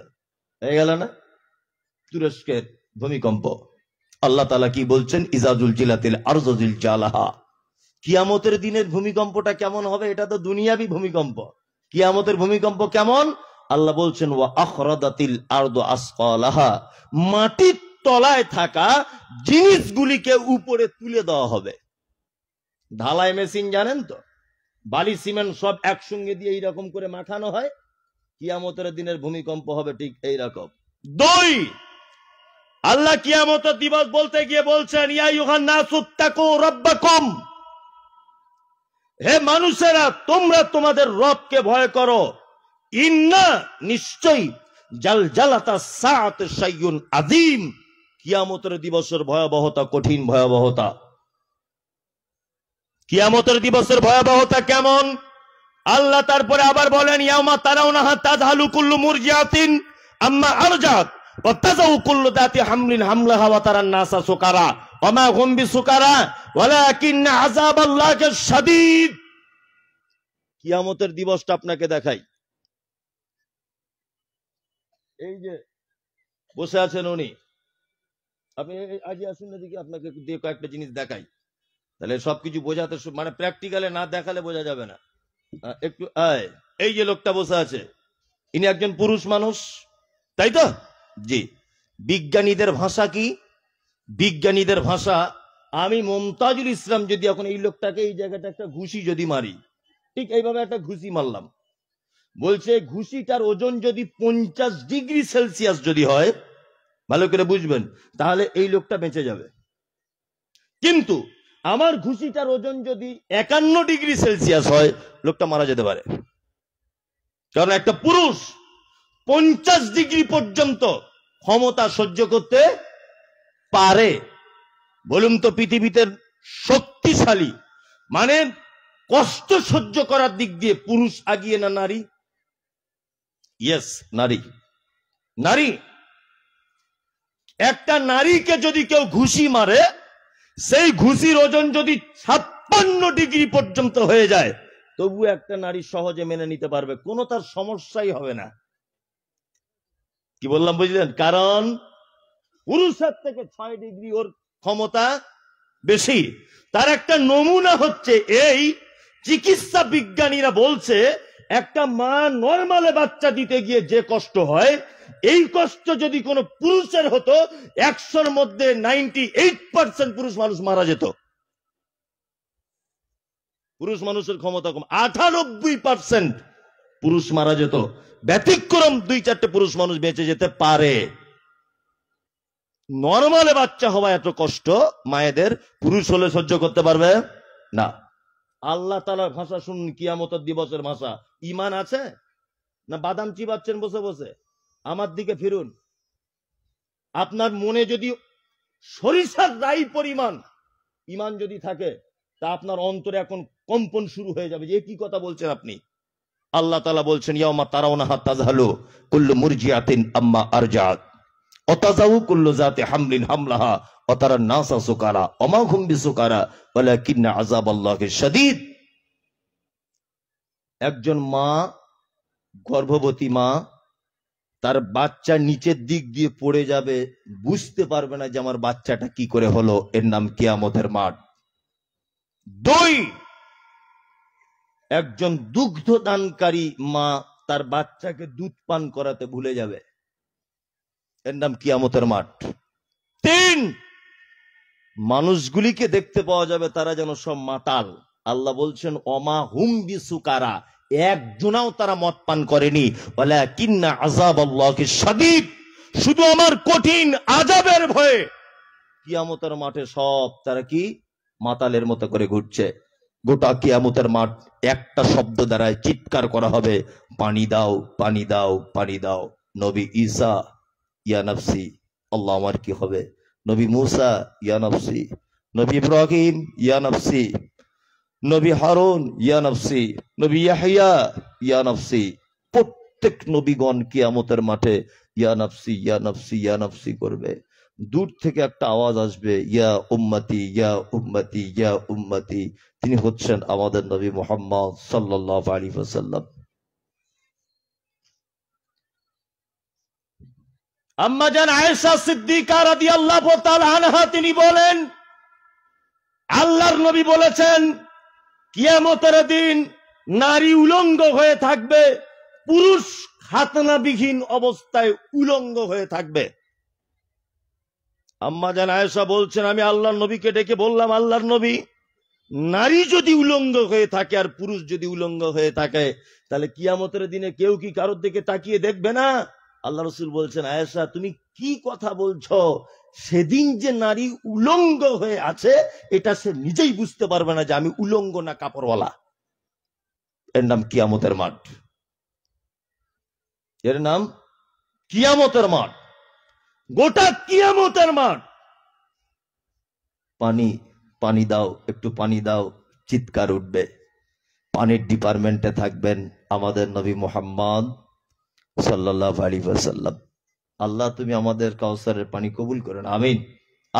হয়ে গেল না তুরস্কের ভূমিকম্প আল্লাহ তালা কি বলছেন ইজাজুল জিলাতিল আরজুল জালাহা কিয়ামতের দিনের ভূমিকম্পটা কেমন হবে এটা তো দুনিয়াবি ভূমিকম্প কিয়ামতের ভূমিকম্প কেমন আল্লাহ বলছেন ওয়া আখরাদাতিল আরদ আসকালাহা মাটির তলায় থাকা জিনিসগুলিকে উপরে তুলে দেওয়া হবে ঢালাই মেশিন জানেন তো বালি সিমেন্ট সব একসঙ্গে দিয়ে এইরকম করে মাখানো হয় কিয়ামতের দিনের ভূমিকম্প হবে ঠিক এইরকম দুই আল্লাহ কিয়ামত দিবস বলতে গিয়ে বলছেন রব্বাকুম হে মানুষেরা তোমরা তোমাদের রবকে ভয় করো ইন্না নিশ্চয়ই জালজালাতা সাত আদিম কিয়ামতের দিবসের ভয়াবহতা কঠিন ভয়াবহতা কিয়ামতের দিবসের ভয়াবহতা কেমন আল্লাহ তারপরে আবার বলেন ইয়ামা তারাও না তাজ হালুকুল্লু মুরজিয়াতিন আম্মা আরজাত হামলিন কিয়ামতের দিবসটা আপনাকে দেখাই এই যে বসে আছেন উনি আপনি আজ আসুন না দেখি আপনাকে দিয়ে কয়েকটা জিনিস দেখাই তাহলে সবকিছু বোঝাতে মানে প্র্যাকটিক্যালে না দেখালে বোঝা যাবে না একটু আয় এই যে লোকটা বসে আছে ইনি একজন পুরুষ মানুষ তাই তো জি বিজ্ঞানীদের ভাষা কি বিজ্ঞানীদের ভাষা আমি মমতাজুল ইসলাম যদি এখন এই লোকটাকে এই জায়গাটা একটা ঘুষি যদি মারি ঠিক এইভাবে একটা ঘুষি মারলাম বলছে ঘুষিটার ওজন যদি পঞ্চাশ ডিগ্রি সেলসিয়াস যদি হয় ভালো করে বুঝবেন তাহলে এই লোকটা বেঁচে যাবে কিন্তু আমার ঘুষিটার ওজন যদি একান্ন ডিগ্রি সেলসিয়াস হয় লোকটা মারা যেতে পারে কারণ একটা পুরুষ পঞ্চাশ ডিগ্রি পর্যন্ত ক্ষমতা সহ্য করতে পারে বলুন তো পৃথিবীতে শক্তিশালী মানে কষ্ট সহ্য করার দিক দিয়ে পুরুষ আগিয়ে না নারী ইয়েস নারী নারী একটা নারীকে যদি কেউ ঘুষি মারে সেই ঘুষির ওজন যদি ছাপ্পান্ন ডিগ্রি পর্যন্ত হয়ে যায় তবু একটা নারী সহজে মেনে নিতে পারবে কোনো তার সমস্যাই হবে না কি বললাম বুঝলেন কারণ পুরুষের থেকে ছয় ডিগ্রি ওর ক্ষমতা বেশি তার একটা নমুনা হচ্ছে এই চিকিৎসা বিজ্ঞানীরা বলছে একটা মা নর্মালে বাচ্চা দিতে গিয়ে যে কষ্ট হয় এই কষ্ট যদি কোনো পুরুষের হতো একশোর মধ্যে নাইনটি এইট পার্সেন্ট পুরুষ মানুষ মারা যেত পুরুষ মানুষের ক্ষমতা কম আঠানব্বই পার্সেন্ট পুরুষ মারা যেত ব্যতিক্রম দুই চারটে পুরুষ মানুষ বেঁচে যেতে পারে নর্মালে বাচ্চা হওয়া এত কষ্ট মায়েদের পুরুষ হলে সহ্য করতে পারবে না আল্লাহ তালার ভাষা শুনুন কিয়ামত দিবসের ভাষা ইমান আছে না বাদাম চিবাচ্ছেন বসে বসে আমার দিকে ফিরুন আপনার মনে যদি সরিষার রাই পরিমাণ ইমান যদি থাকে তা আপনার অন্তরে এখন কম্পন শুরু হয়ে যাবে যে কি কথা বলছেন আপনি আল্লাহ তালা বলছেন তারাও না কুল্লু আম্মা আরজাত অতাজাউ কুল্লু জাতে হামলিন হামলাহা অতারা নাসা সুকারা অমা হুম্বি সুকারা বলে কিন্না আজাব আল্লাহকে একজন মা গর্ভবতী মা তার বাচ্চা নিচের দিক দিয়ে পড়ে যাবে বুঝতে পারবে না যে আমার বাচ্চাটা কি করে হলো এর নাম কেয়ামতের মাঠ দুই একজন দুগ্ধ দানকারী মা তার বাচ্চাকে দুধ পান করাতে ভুলে যাবে এর নাম কিয়ামতের মাঠ তিন মানুষগুলিকে দেখতে পাওয়া যাবে তারা যেন সব মাতাল আল্লাহ বলছেন অমা হুম বিসুকারা একজনাও তারা মদ পান করেনি বলে কিন্না আজাব আল্লাহকে সাদিক শুধু আমার কঠিন আজাবের ভয়ে কিয়ামতের মাঠে সব তারা কি মাতালের মতো করে ঘুরছে গোটা কিয়ামতের মাঠ একটা শব্দ দ্বারায় চিৎকার করা হবে পানি দাও পানি দাও পানি দাও নবী ঈসা ইয়ানফসি আল্লাহ আমার কি হবে নবী মুসা ইয়ানফসি নবী ইব্রাহিম ইয়ানফসি নবী ہارুন ইয়া nafsi নবী ইয়াহিয়া ইয়া nafsi প্রত্যেক নবীগণ কিয়ামতের মাঠে ইয়া nafsi ইয়া nafsi ইয়া nafsi করবে দূর থেকে একটা আওয়াজ আসবে ইয়া উম্মতি ইয়া উম্মতি ইয়া উম্মতি যিনি হচ্ছেন আমাদের নবী মুহাম্মদ সাল্লাল্লাহু আলাইহি ওয়াসাল্লাম আম্মা জান আয়েশা সিদ্দিকা রাদিয়াল্লাহু তাআলা আনহা তিনি বলেন আল্লাহর নবী বলেছেন কিয়ামতের দিন নারী উলঙ্গ হয়ে থাকবে পুরুষ খাতনাবিহীন অবস্থায় উলঙ্গ হয়ে থাকবে আম্মা জান আয়সা বলছেন আমি আল্লাহ নবীকে ডেকে বললাম আল্লাহর নবী নারী যদি উলঙ্গ হয়ে থাকে আর পুরুষ যদি উলঙ্গ হয়ে থাকে তাহলে কিয়ামতের দিনে কেউ কি কারোর দিকে তাকিয়ে দেখবে না আল্লাহ রসুল বলছেন আয়সা তুমি কি কথা বলছো সেদিন যে নারী উলঙ্গ হয়ে আছে এটা সে নিজেই বুঝতে পারবে না যে আমি উলঙ্গ না কাপড়ওয়ালা এর নাম কিয়ামতের মাঠ এর নাম কিয়ামতের মাঠ গোটা কিয়ামতের মাঠ পানি পানি দাও একটু পানি দাও চিৎকার উঠবে পানির ডিপার্টমেন্টে থাকবেন আমাদের নবী মোহাম্মদ সাল্লাহ আলী সাল্লাম আল্লাহ তুমি আমাদের কাউসারের পানি কবুল করেন আমিন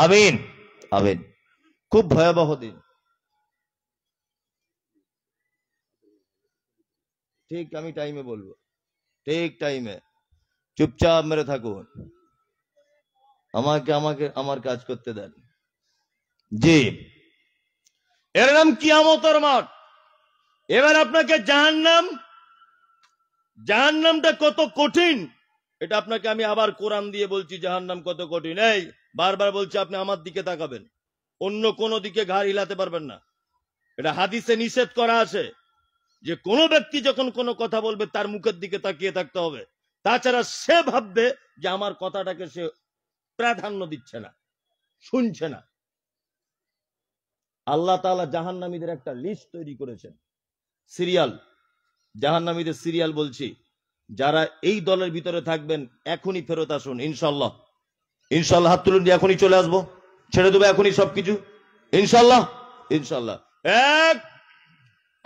আমিন আমিন খুব ভয়াবহ দিন ঠিক আমি টাইমে বলবো ঠিক টাইমে চুপচাপ মেরে থাকুন আমাকে আমাকে আমার কাজ করতে দেন জি এর নাম আমতর মাঠ এবার আপনাকে জাহান্নাম জাহান্নামটা কত কঠিন এটা আপনাকে আমি আবার কোরআন দিয়ে বলছি জাহান নাম কত কঠিন এই বারবার বলছি আপনি আমার দিকে তাকাবেন অন্য কোনো দিকে ঘাড় হিলাতে পারবেন না এটা হাদিসে নিষেধ করা আছে যে কোন ব্যক্তি যখন কোনো কথা বলবে তার মুখের দিকে তাকিয়ে থাকতে হবে তাছাড়া সে ভাববে যে আমার কথাটাকে সে প্রাধান্য দিচ্ছে না শুনছে না আল্লাহ তালা জাহান্নামীদের একটা লিস্ট তৈরি করেছেন সিরিয়াল জাহান্নামীদের সিরিয়াল বলছি যারা এই দলের ভিতরে থাকবেন এখনই ফেরত আসুন ইনশাল্লাহ ইনশাল্লাহ হাত তুলুন এখনই চলে আসবো ছেড়ে দেবো এখনই সবকিছু ইনশাল্লাহ ইনশাল্লাহ এক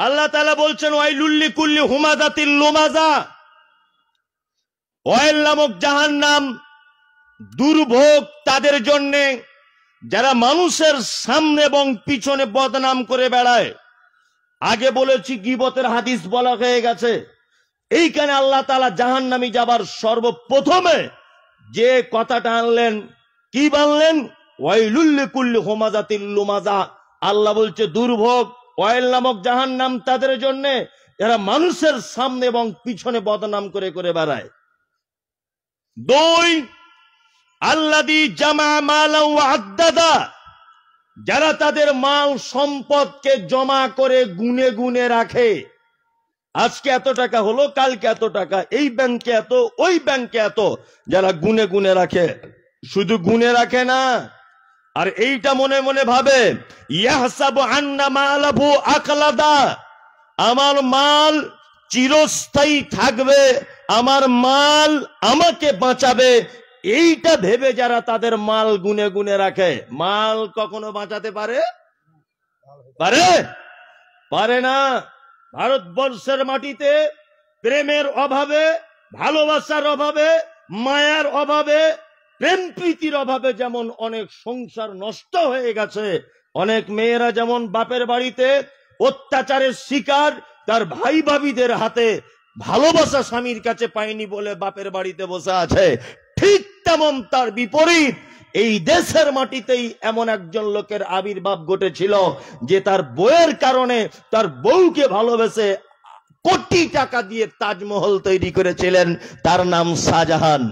আল্লাহ তালা বলছেন ওয়াইলুল্লি কুল্লি হুমাজা তিল লোমাজা ওয়াইল নামক জাহান নাম দুর্ভোগ তাদের জন্যে যারা মানুষের সামনে এবং পিছনে বদনাম করে বেড়ায় আগে বলেছি গিবতের হাদিস বলা হয়ে গেছে এইখানে আল্লাহ তালা জাহান নামি যাবার সর্বপ্রথমে যে কথাটা আনলেন কি বানলেন আল্লাহ বলছে দুর্ভোগ ওয়াইল নামক জাহান নাম তাদের জন্য এরা মানুষের সামনে এবং পিছনে বদনাম করে করে বেড়ায় দুই আল্লাদি জামা মালা আদাদা যারা তাদের মাল সম্পদকে জমা করে গুনে গুনে রাখে আজকে এত টাকা হলো কালকে এত টাকা এই ব্যাংকে এত ওই ব্যাংকে এত যারা গুনে গুনে রাখে শুধু গুনে রাখে না আর এইটা মনে মনে ভাবে আমার মাল চিরস্থায়ী থাকবে আমার মাল আমাকে বাঁচাবে এইটা ভেবে যারা তাদের মাল গুনে গুনে রাখে মাল কখনো বাঁচাতে পারে পারে না ভারতবর্ষের মাটিতে প্রেমের অভাবে ভালোবাসার অভাবে মায়ার অভাবে প্রেম প্রীতির অভাবে যেমন অনেক সংসার নষ্ট হয়ে গেছে অনেক মেয়েরা যেমন বাপের বাড়িতে অত্যাচারের শিকার তার ভাই ভাবিদের হাতে ভালোবাসা স্বামীর কাছে পায়নি বলে বাপের বাড়িতে বসে আছে ঠিক তেমন তার বিপরীত এই দেশের মাটিতেই এমন একজন লোকের আবির্ভাব ঘটেছিল যে তার বইয়ের কারণে তার বউকে ভালোবেসে কোটি টাকা দিয়ে তাজমহল তৈরি করেছিলেন তার নাম শাহজাহান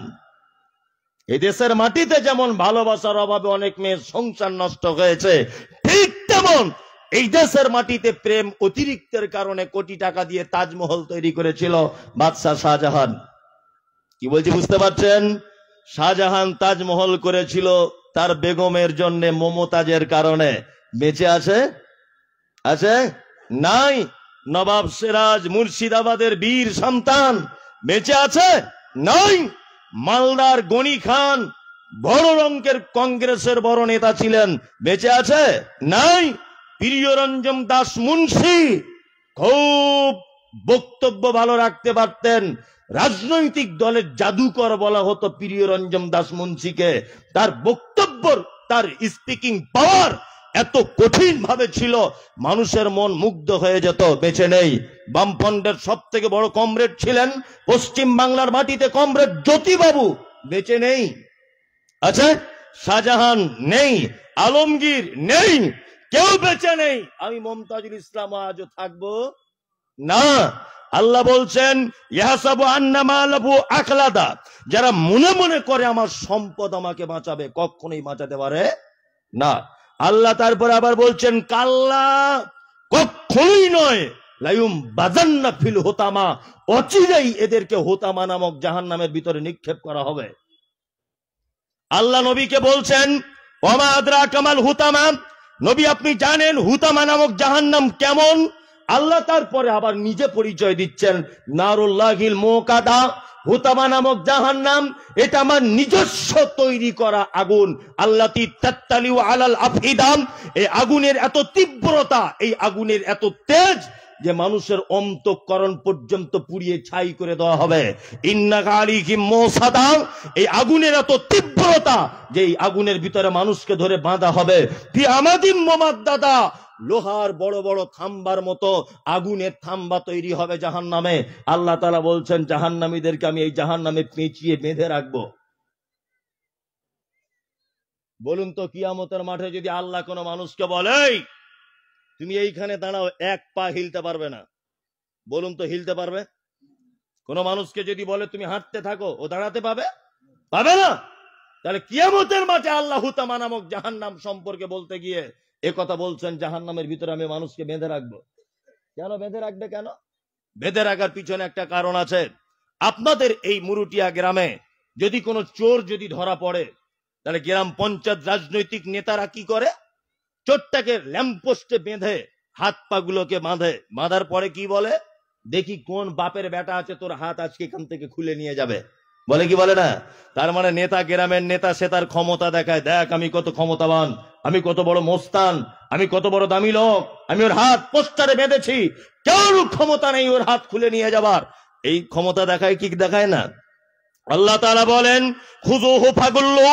এই দেশের মাটিতে যেমন ভালোবাসার অভাবে অনেক মেয়ের সংসার নষ্ট হয়েছে ঠিক তেমন এই দেশের মাটিতে প্রেম অতিরিক্তের কারণে কোটি টাকা দিয়ে তাজমহল তৈরি করেছিল বাদশাহ শাহজাহান কি বলছি বুঝতে পারছেন শাহজাহান তাজমহল করেছিল তার বেগমের জন্য মমতাজের কারণে বেঁচে আছে আছে নাই নবাব সেরাজ মুর্শিদাবাদের বীর সন্তান বেঁচে আছে নাই মালদার গনি খান বড় রঙের কংগ্রেসের বড় নেতা ছিলেন বেঁচে আছে নাই প্রিয়রঞ্জন দাস মুন্সি খুব বক্তব্য ভালো রাখতে পারতেন রাজনৈতিক দলের জাদুকর বলা হতো প্রিয় রঞ্জন দাস মুন্সিকে তার বক্তব্য তার স্পিকিং পাওয়ার এত কঠিন ভাবে ছিল মানুষের মন মুগ্ধ হয়ে যেত বেঁচে নেই বামফ্রন্টের সব থেকে বড় কমরেড ছিলেন পশ্চিম বাংলার মাটিতে কমরেড জ্যোতিবাবু বেঁচে নেই আচ্ছা শাহজাহান নেই আলমগীর নেই কেউ বেঁচে নেই আমি মমতাজুল ইসলাম আজও থাকবো না আল্লাহ বলছেন ইয়াহাসাবু আন্নামালাবু আখলাদা যারা মনে মনে করে আমার সম্পদ আমাকে বাঁচাবে কখনোই বাঁচাতে পারে না আল্লাহ তারপরে আবার বলছেন কাল্লা কখনোই নয় লাইম বাজান্না ফিল হোতামা অচিরেই এদেরকে হোতামা নামক জাহান নামের ভিতরে নিক্ষেপ করা হবে আল্লাহ নবীকে বলছেন ওমা আদরা কামাল হুতামা নবী আপনি জানেন হুতামা নামক জাহান নাম কেমন আল্লাহ তারপরে আবার নিজে পরিচয় দিচ্ছেন নারুল্লাহিল মোকাদা হুতামা নামক জাহান নাম এটা আমার নিজস্ব তৈরি করা আগুন আল্লাহ আলাল আফিদাম এই আগুনের এত তীব্রতা এই আগুনের এত তেজ যে মানুষের অন্তকরণ পর্যন্ত পুড়িয়ে ছাই করে দেওয়া হবে এই আগুনের এত তীব্রতা যে এই আগুনের ভিতরে মানুষকে ধরে বাঁধা হবে দাদা লোহার বড় বড় থাম্বার মতো আগুনের থাম্বা তৈরি হবে জাহান নামে আল্লাহ তালা বলছেন জাহান নামীদেরকে আমি এই জাহান নামে পেঁচিয়ে বেঁধে রাখব বলুন তো কিয়ামতের মাঠে যদি আল্লাহ কোনো মানুষকে বলে তুমি এইখানে দাঁড়াও এক পা হিলতে পারবে না বলুন তো হিলতে পারবে কোনো মানুষকে যদি বলে তুমি হাঁটতে থাকো ও দাঁড়াতে পাবে পাবে না তাহলে কিয়ামতের মাঠে আল্লাহ হুতামা নামক জাহান নাম সম্পর্কে বলতে গিয়ে এ কথা বলছেন জাহান নামের ভিতরে আমি মানুষকে বেঁধে রাখবো কেন বেঁধে রাখবে কেন বেঁধে রাখার পিছনে একটা কারণ আছে আপনাদের এই মুরুটিয়া গ্রামে যদি কোনো চোর যদি ধরা পড়ে তাহলে গ্রাম পঞ্চায়েত রাজনৈতিক নেতারা কি করে চোরটাকে ল্যাম্পোস্টে বেঁধে হাত পা গুলোকে বাঁধে বাঁধার পরে কি বলে দেখি কোন বাপের বেটা আছে তোর হাত আজকে এখান থেকে খুলে নিয়ে যাবে বলে কি বলে না তার মানে নেতা গ্রামের নেতা সে তার ক্ষমতা দেখায় দেখ আমি কত ক্ষমতাবান আমি কত বড় মোস্তান আমি কত বড় দামি লোক আমি ওর হাত পোস্টারে বেঁধেছি কেউ ক্ষমতা নেই ওর হাত খুলে নিয়ে যাবার এই ক্ষমতা দেখায় কি দেখায় না আল্লাহ তারা বলেন খুজু হুফাগুল্লু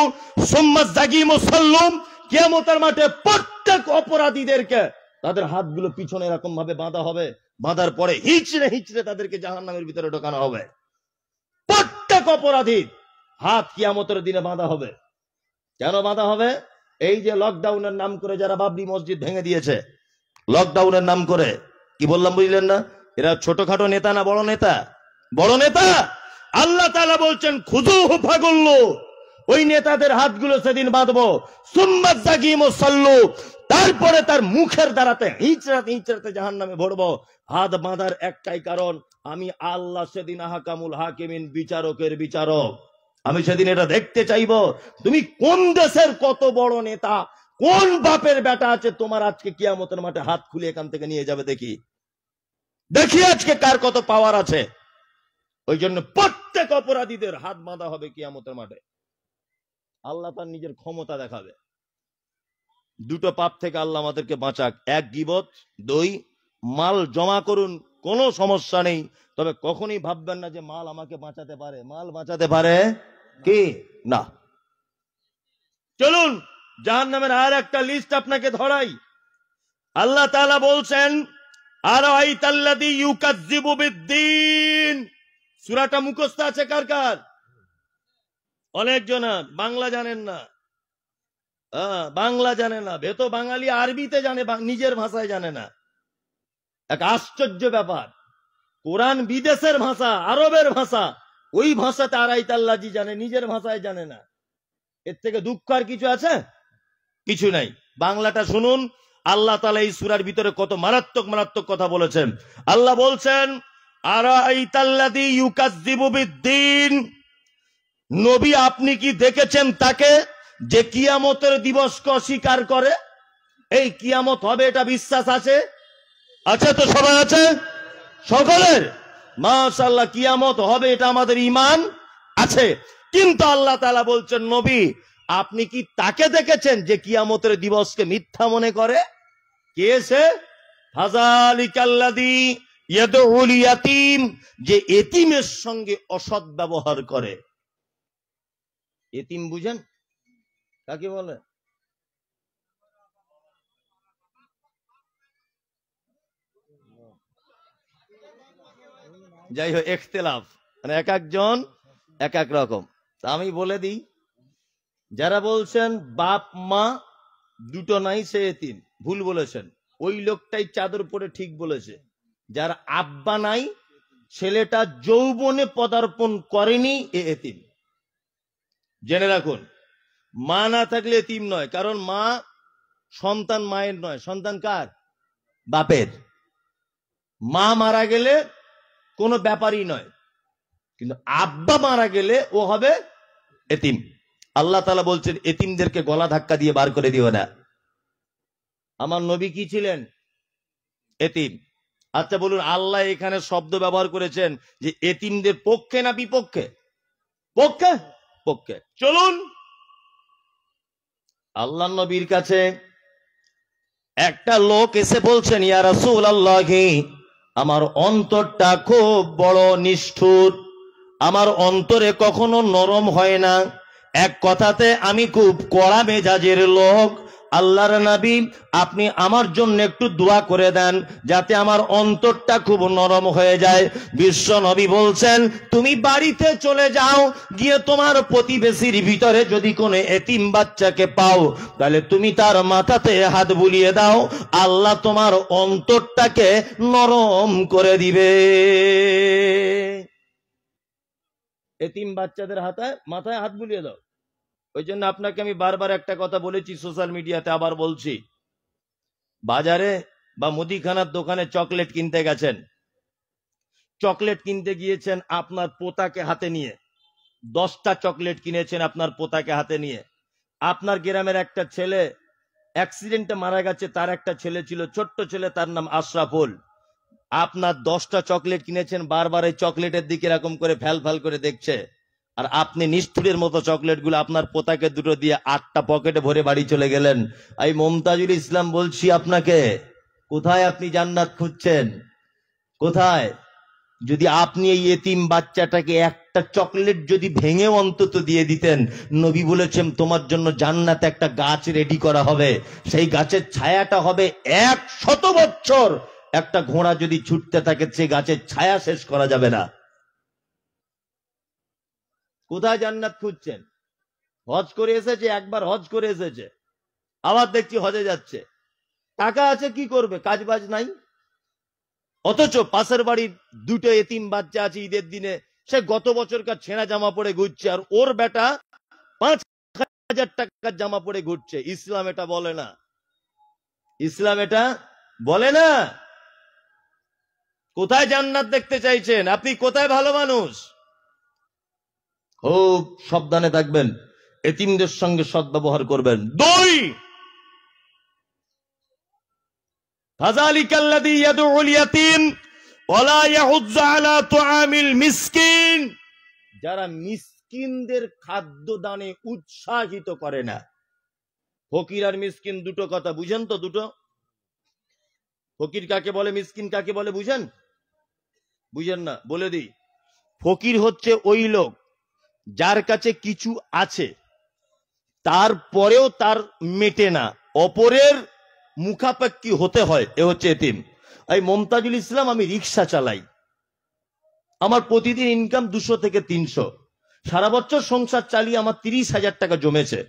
সোম্মাস জাগি মুসল্লুম কেমতার মাঠে প্রত্যেক অপরাধীদেরকে তাদের হাতগুলো পিছনে এরকম ভাবে বাঁধা হবে বাঁধার পরে হিচড়ে হিচড়ে তাদেরকে জাহান নামের ভিতরে ঢোকানো হবে প্রত্যেক অপরাধীর হাত কিয়ামতের দিনে বাঁধা হবে কেন বাঁধা হবে এই যে লকডাউনের নাম করে যারা বাবরি মসজিদ ভেঙে দিয়েছে লকডাউনের নাম করে কি বললাম বুঝলেন না এরা ছোটখাটো নেতা না বড় নেতা বড় নেতা আল্লাহ তালা বলছেন খুদু ফাগুল্লু ওই নেতাদের হাতগুলো সেদিন বাঁধবো সুম্মাদ সাল্লু তারপরে তার মুখের দাঁড়াতে হিঁচড়াতে হিঁচড়াতে জাহান নামে ভরবো হাত বাঁধার একটাই কারণ আমি আল্লাহ সেদিন আহাকামুল হাকিমিন বিচারকের বিচারক আমি সেদিন এটা দেখতে চাইব তুমি কোন দেশের কত বড় নেতা কোন বাপের বেটা আছে তোমার আজকে কিয়ামতের মাঠে হাত খুলে এখান থেকে নিয়ে যাবে দেখি দেখি আজকে কার কত পাওয়ার আছে ওই জন্য প্রত্যেক অপরাধীদের হাত বাঁধা হবে কিয়ামতের মাঠে আল্লাহ তার নিজের ক্ষমতা দেখাবে দুটো পাপ থেকে আল্লাহ আমাদেরকে বাঁচাক এক গিবত দই মাল জমা করুন কোনো সমস্যা নেই তবে কখনই ভাববেন না যে মাল আমাকে বাঁচাতে পারে মাল বাঁচাতে পারে কি না চলুন জাহান নামের আর একটা লিস্ট আপনাকে ধরাই আল্লাহ তালা বলছেন আর সুরাটা মুখস্থ আছে কার কার অনেকজনার বাংলা জানেন না বাংলা জানে না বেত বাঙালি আরবিতে জানে নিজের ভাষায় জানে না এক আশ্চর্য ব্যাপার কোরআন বিদেশের ভাষা আরবের ভাষা ওই ভাষাতে আর তাল্লাজি জানে নিজের ভাষায় জানে না এর থেকে দুঃখ আর কিছু আছে কিছু নাই বাংলাটা শুনুন আল্লাহ তালা এই সুরার ভিতরে কত মারাত্মক মারাত্মক কথা বলেছেন আল্লাহ বলছেন নবী আপনি কি দেখেছেন তাকে যে কিয়ামতের দিবসকে অস্বীকার করে এই কিয়ামত হবে এটা বিশ্বাস আছে আচ্ছা তো সবাই আছে সকলের মাশাল্লাহ কিয়ামত হবে এটা আমাদের ইমান আছে কিন্তু আল্লাহ তালা বলছেন নবী আপনি কি তাকে দেখেছেন যে কিয়ামতের দিবসকে মিথ্যা মনে করে কে সে ফাজালিকাল্লাদি ইয়াতিম যে এতিমের সঙ্গে অসৎ ব্যবহার করে এতিম বুঝেন কাকে বলে যাই হোক এখতেলাফ মানে এক একজন এক এক রকম আমি বলে দিই যারা বলছেন বাপ মা দুটো নাই সে তিন ভুল বলেছেন ওই লোকটাই চাদর পরে ঠিক বলেছে যার আব্বা নাই ছেলেটা যৌবনে পদার্পণ করেনি এ এতিম জেনে রাখুন মা না থাকলে তিম নয় কারণ মা সন্তান মায়ের নয় সন্তান কার বাপের মা মারা গেলে কোনো ব্যাপারই নয় কিন্তু আব্বা মারা গেলে ও হবে এতিম আল্লাহ তালা বলছেন এতিমদেরকে গলা ধাক্কা দিয়ে বার করে দিও না আমার নবী কি ছিলেন এতিম আচ্ছা বলুন আল্লাহ এখানে শব্দ ব্যবহার করেছেন যে এতিমদের পক্ষে না বিপক্ষে পক্ষে পক্ষে চলুন আল্লাহ নবীর কাছে একটা লোক এসে বলছেন ইয়া রাসুল আমার অন্তরটা খুব বড় নিষ্ঠুর আমার অন্তরে কখনো নরম হয় না এক কথাতে আমি খুব কড়া মেজাজের লোক আল্লাহর নবী আপনি আমার জন্য একটু দোয়া করে দেন যাতে আমার অন্তরটা খুব নরম হয়ে যায় বিশ্ব নবী বলছেন তুমি বাড়িতে চলে যাও গিয়ে তোমার প্রতিবেশীর ভিতরে যদি কোনো এতিম বাচ্চাকে পাও তাহলে তুমি তার মাথাতে হাত বুলিয়ে দাও আল্লাহ তোমার অন্তরটাকে নরম করে দিবে এতিম বাচ্চাদের হাতে মাথায় হাত বুলিয়ে দাও ওই জন্য আপনাকে আমি বারবার একটা কথা বলেছি সোশ্যাল মিডিয়াতে আবার বলছি বাজারে বা মুদিখানার দোকানে চকলেট কিনতে গেছেন চকলেট কিনতে গিয়েছেন আপনার পোতাকে হাতে নিয়ে দশটা চকলেট কিনেছেন আপনার পোতাকে হাতে নিয়ে আপনার গ্রামের একটা ছেলে অ্যাক্সিডেন্টে মারা গেছে তার একটা ছেলে ছিল ছোট্ট ছেলে তার নাম আশরাফুল আপনার দশটা চকলেট কিনেছেন বারবার এই চকলেটের দিকে এরকম করে ফ্যাল ফ্যাল করে দেখছে আর আপনি নিষ্ঠুরের মতো চকলেটগুলো আপনার পোতাকে দুটো দিয়ে আটটা পকেটে ভরে বাড়ি চলে গেলেন এই মমতাজুল ইসলাম বলছি আপনাকে কোথায় আপনি জান্নাত খুঁজছেন কোথায় যদি আপনি এই এতিম বাচ্চাটাকে একটা চকলেট যদি ভেঙে অন্তত দিয়ে দিতেন নবী বলেছেন তোমার জন্য জান্নাত একটা গাছ রেডি করা হবে সেই গাছের ছায়াটা হবে এক শত বছর একটা ঘোড়া যদি ছুটতে থাকে সে গাছের ছায়া শেষ করা যাবে না কোথায় জান্নাত খুঁজছেন হজ করে এসেছে একবার হজ করে এসেছে আবার দেখছি হজে যাচ্ছে টাকা আছে কি করবে কাজ বাজ নাই অথচ পাশের বাড়ির দুটো এতিম বাচ্চা আছে ঈদের দিনে সে গত বছরকার ছেঁড়া জামা পরে ঘুরছে আর ওর বেটা পাঁচ হাজার টাকার জামা পরে ঘুরছে ইসলাম এটা বলে না ইসলাম এটা বলে না কোথায় জান্নাত দেখতে চাইছেন আপনি কোথায় ভালো মানুষ ও সাবধানে থাকবেন এতিমদের সঙ্গে সদ্ব্যবহার করবেন দুই যারা মিসকিনদের খাদ্য দানে উৎসাহিত করে না ফকির আর মিসকিন দুটো কথা বুঝেন তো দুটো ফকির কাকে বলে মিসকিন কাকে বলে বুঝেন বুঝেন না বলে দিই ফকির হচ্ছে ওই লোক যার কাছে কিছু আছে তারপরেও তার মেটে না অপরের মুখাপাক্ষি হতে হয় এ হচ্ছে এতিম এই মমতাজুল ইসলাম আমি রিক্সা চালাই আমার প্রতিদিন ইনকাম দুশো থেকে তিনশো সারা বছর সংসার চালিয়ে আমার তিরিশ হাজার টাকা জমেছে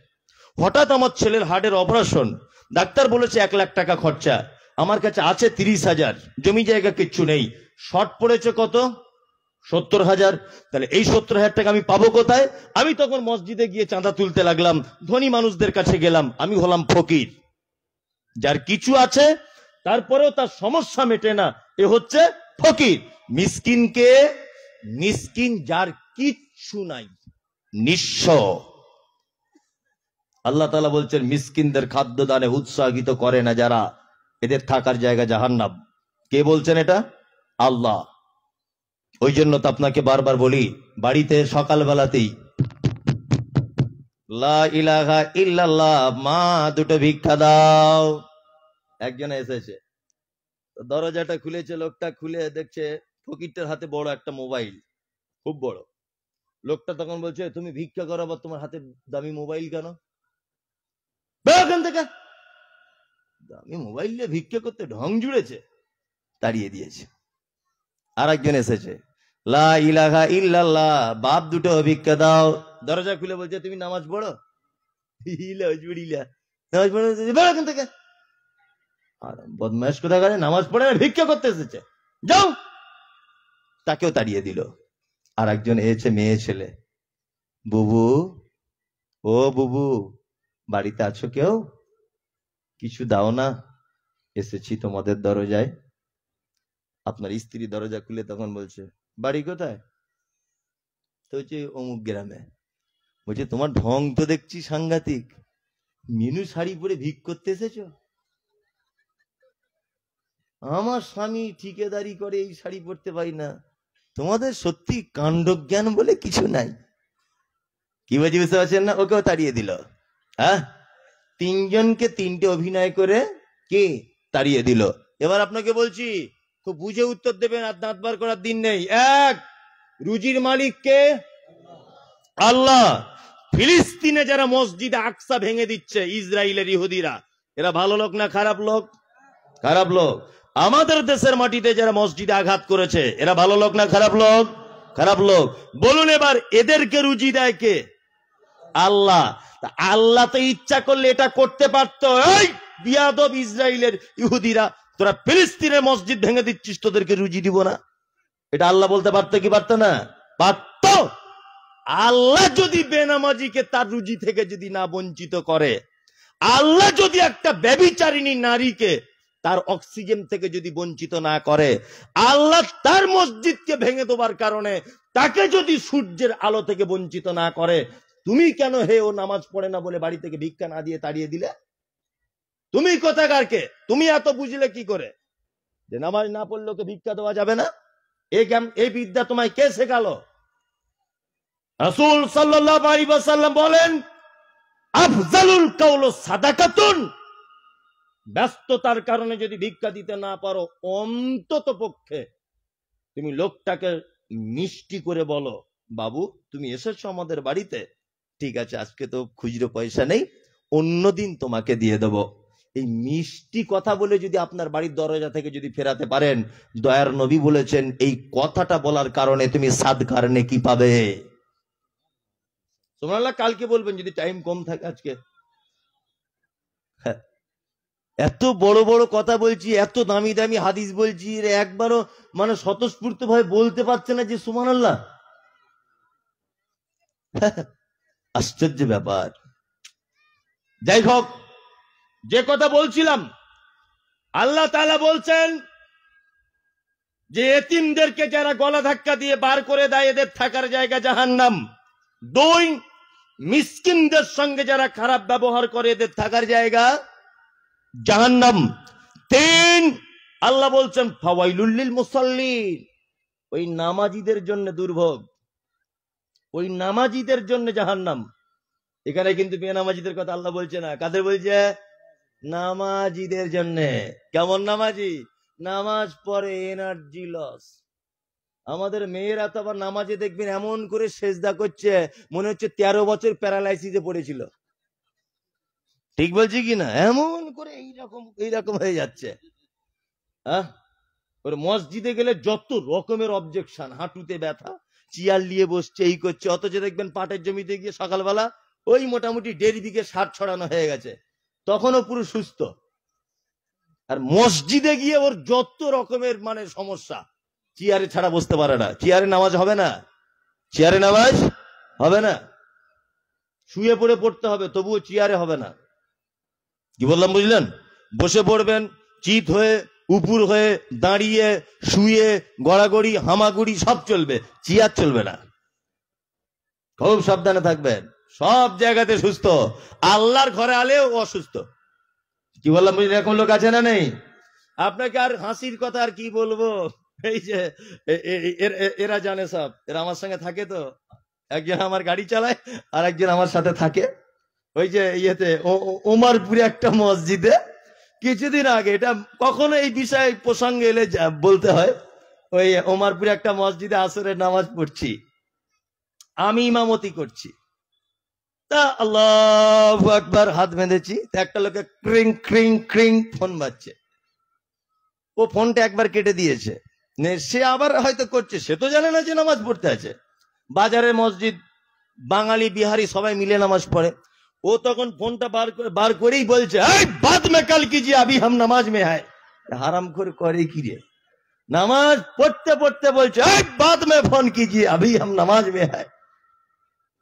হঠাৎ আমার ছেলের হার্টের অপারেশন ডাক্তার বলেছে এক লাখ টাকা খরচা আমার কাছে আছে তিরিশ হাজার জমি জায়গা কিচ্ছু নেই শর্ট পড়েছে কত সত্তর হাজার তাহলে এই সত্তর হাজার টাকা আমি পাবো কোথায় আমি তখন মসজিদে গিয়ে চাঁদা তুলতে লাগলাম ধনী মানুষদের কাছে গেলাম আমি হলাম ফকির যার কিছু আছে তারপরেও তার সমস্যা মেটে না এ হচ্ছে ফকির মিসকিনকে মিসকিন যার কিচ্ছু নাই নিঃস্ব আল্লাহ তালা বলছেন মিসকিনদের খাদ্য দানে উৎসাহিত করে না যারা এদের থাকার জায়গা জাহান্নাব কে বলছেন এটা আল্লাহ ওই জন্য তো আপনাকে বারবার বলি বাড়িতে সকালবেলাতেই লা ইলাহা ইল্লাল্লাহ মা দুটো ভিক্ষা দাও একজন এসেছে দরজাটা খুলেছে লোকটা খুলে দেখছে ফকিরটার হাতে বড় একটা মোবাইল খুব বড় লোকটা তখন বলছে তুমি ভিক্ষা করো বা তোমার হাতে দামি মোবাইল কেন ওখান থেকে দামি মোবাইল নিয়ে ভিক্ষা করতে ঢং জুড়েছে তাড়িয়ে দিয়েছে আর একজন এসেছে লা ইলাহা ইল্লাল্লাহ বাপ দুটো অভিজ্ঞা দাও দরজা খুলে বলছে তুমি নামাজ পড়ো নামাজ পড়ো বেরো এখান থেকে আর বদমাস কোথা কাছে নামাজ পড়ে ভিক্ষা করতে এসেছে যাও তাকেও তাড়িয়ে দিল আর একজন এসে মেয়ে ছেলে বুবু ও বুবু বাড়িতে আছো কেউ কিছু দাও না এসেছি তোমাদের দরজায় আপনার স্ত্রী দরজা খুলে তখন বলছে বাড়ি কোথায় তো হচ্ছে অমুক গ্রামে বলছে তোমার ঢং তো দেখছি সাংঘাতিক মিনু শাড়ি পরে ভিক করতে এসেছ আমার স্বামী ঠিকেদারি করে এই শাড়ি পরতে পারি না তোমাদের সত্যি কাণ্ডজ্ঞান বলে কিছু নাই কি বাজি বুঝতে পারছেন না ওকেও তাড়িয়ে দিল হ্যাঁ তিনজনকে তিনটে অভিনয় করে কে তাড়িয়ে দিল এবার আপনাকে বলছি তো বুঝে উত্তর দেবেন আর দাঁত বার করার দিন নেই এক রুজির মালিক কে আল্লাহ ফিলিস্তিনে যারা মসজিদ আকসা ভেঙে দিচ্ছে ইসরায়েলের ইহুদিরা এরা ভালো লোক না খারাপ লোক খারাপ লোক আমাদের দেশের মাটিতে যারা মসজিদে আঘাত করেছে এরা ভালো লোক না খারাপ লোক খারাপ লোক বলুন এবার এদেরকে রুজি দেয় কে আল্লাহ আল্লাহ তো ইচ্ছা করলে এটা করতে পারত ইসরায়েলের ইহুদিরা তোরা ফিলিস্তিনে মসজিদ ভেঙে দিচ্ছিস তোদেরকে রুজি দিব না এটা আল্লাহ বলতে পারতো কি পারত না পারত আল্লাহ যদি বেনামাজিকে তার রুজি থেকে যদি না বঞ্চিত করে আল্লাহ যদি একটা ব্যবিচারিণী নারীকে তার অক্সিজেন থেকে যদি বঞ্চিত না করে আল্লাহ তার মসজিদকে ভেঙে দেবার কারণে তাকে যদি সূর্যের আলো থেকে বঞ্চিত না করে তুমি কেন হে ও নামাজ পড়ে না বলে বাড়ি থেকে ভিক্ষা না দিয়ে তাড়িয়ে দিলে তুমি কোথাকারকে তুমি এত বুঝলে কি করে যে নামাজ না পড়লে ওকে ভিক্ষা দেওয়া যাবে না এই এই বিদ্যা তোমায় কে শেখালো রাসুল সাল্লাম বলেন আফজালুল কাউল সাদাকাতুন ব্যস্ততার কারণে যদি ভিক্ষা দিতে না পারো অন্তত পক্ষে তুমি লোকটাকে মিষ্টি করে বলো বাবু তুমি এসেছ আমাদের বাড়িতে ঠিক আছে আজকে তো খুচরো পয়সা নেই অন্যদিন তোমাকে দিয়ে দেবো এই মিষ্টি কথা বলে যদি আপনার বাড়ির দরজা থেকে যদি ফেরাতে পারেন দয়ার নবী বলেছেন এই কথাটা বলার কারণে তুমি সাদকার নেকি পাবে সোমরাল্লাহ কালকে বলবেন যদি টাইম কম থাকে আজকে হ্যাঁ। এত বড় বড় কথা বলছি এত দামি দামি হাদিস বলছি একবারও মানে স্বতঃস্ফূর্ত ভাবে বলতে পারছে না যে সুমান আল্লাহ হ্যাঁ, হ্যাঁ, আশ্চর্য ব্যাপার যাই হোক যে কথা বলছিলাম আল্লাহ তালা বলছেন যে এতিমদেরকে যারা গলা ধাক্কা দিয়ে বার করে দেয় এদের থাকার জায়গা জাহান্নাম দই মিসকিনদের সঙ্গে যারা খারাপ ব্যবহার করে এদের থাকার জায়গা জাহান্নাম তিন আল্লাহ বলছেন ফাওয়াইলুল্লিল মুসল্লিন ওই নামাজিদের জন্য দুর্ভোগ ওই নামাজিদের জন্য জাহান্নাম এখানে কিন্তু বেনামাজিদের কথা আল্লাহ বলছে না কাদের বলছে নামাজিদের জন্য কেমন নামাজি নামাজ পরে এনার্জি লস আমাদের মেয়েরা তো আবার নামাজে দেখবেন এমন করে সেজদা করছে মনে হচ্ছে তেরো বছর প্যারালাইসিসে পড়েছিল ঠিক বলছি কি না এমন করে এইরকম এইরকম হয়ে যাচ্ছে হ্যাঁ মসজিদে গেলে যত রকমের অবজেকশন হাঁটুতে ব্যথা চিয়ার নিয়ে বসছে এই করছে অথচ দেখবেন পাটের জমিতে গিয়ে সকালবেলা ওই মোটামুটি দেড় বিঘে সার ছড়ানো হয়ে গেছে তখনও পুরো সুস্থ আর মসজিদে গিয়ে ওর যত রকমের মানে সমস্যা চেয়ারে ছাড়া বসতে পারে না চেয়ারে নামাজ হবে না চেয়ারে নামাজ হবে না শুয়ে পড়ে পড়তে হবে তবুও চেয়ারে হবে না কি বললাম বুঝলেন বসে পড়বেন চিত হয়ে উপুর হয়ে দাঁড়িয়ে শুয়ে গড়াগড়ি হামাগুড়ি সব চলবে চেয়ার চলবে না খুব সাবধানে থাকবেন সব জায়গাতে সুস্থ আল্লাহর ঘরে আলেও অসুস্থ কি বললাম এরকম লোক আছে না নেই আপনাকে আর হাসির কথা আর কি বলবো এই যে এরা জানে সব এরা আমার সঙ্গে থাকে তো একজন আমার গাড়ি চালায় আর একজন আমার সাথে থাকে ওই যে ইয়েতে ওমারপুরে একটা মসজিদে কিছুদিন আগে এটা কখনো এই বিষয়ে প্রসঙ্গে এলে বলতে হয় ওই ওমারপুরে একটা মসজিদে আসরের নামাজ পড়ছি আমি ইমামতি করছি আল্লাহ একবার হাত বেঁধেছি একটা লোকে ক্রিং ক্রিং ক্রিং ফোন বাজছে ও ফোনটা একবার কেটে দিয়েছে সে আবার হয়তো করছে সে তো জানে না যে নামাজ পড়তে আছে বাজারে মসজিদ বাঙালি বিহারি সবাই মিলে নামাজ পড়ে ও তখন ফোনটা বার বার করেই বলছে বাদ মে কাল কিজি আবি হাম নামাজ মে হায় হারাম করে করে কি রে নামাজ পড়তে পড়তে বলছে বাদ মে ফোন কিজি আবি হাম নামাজ মে হায়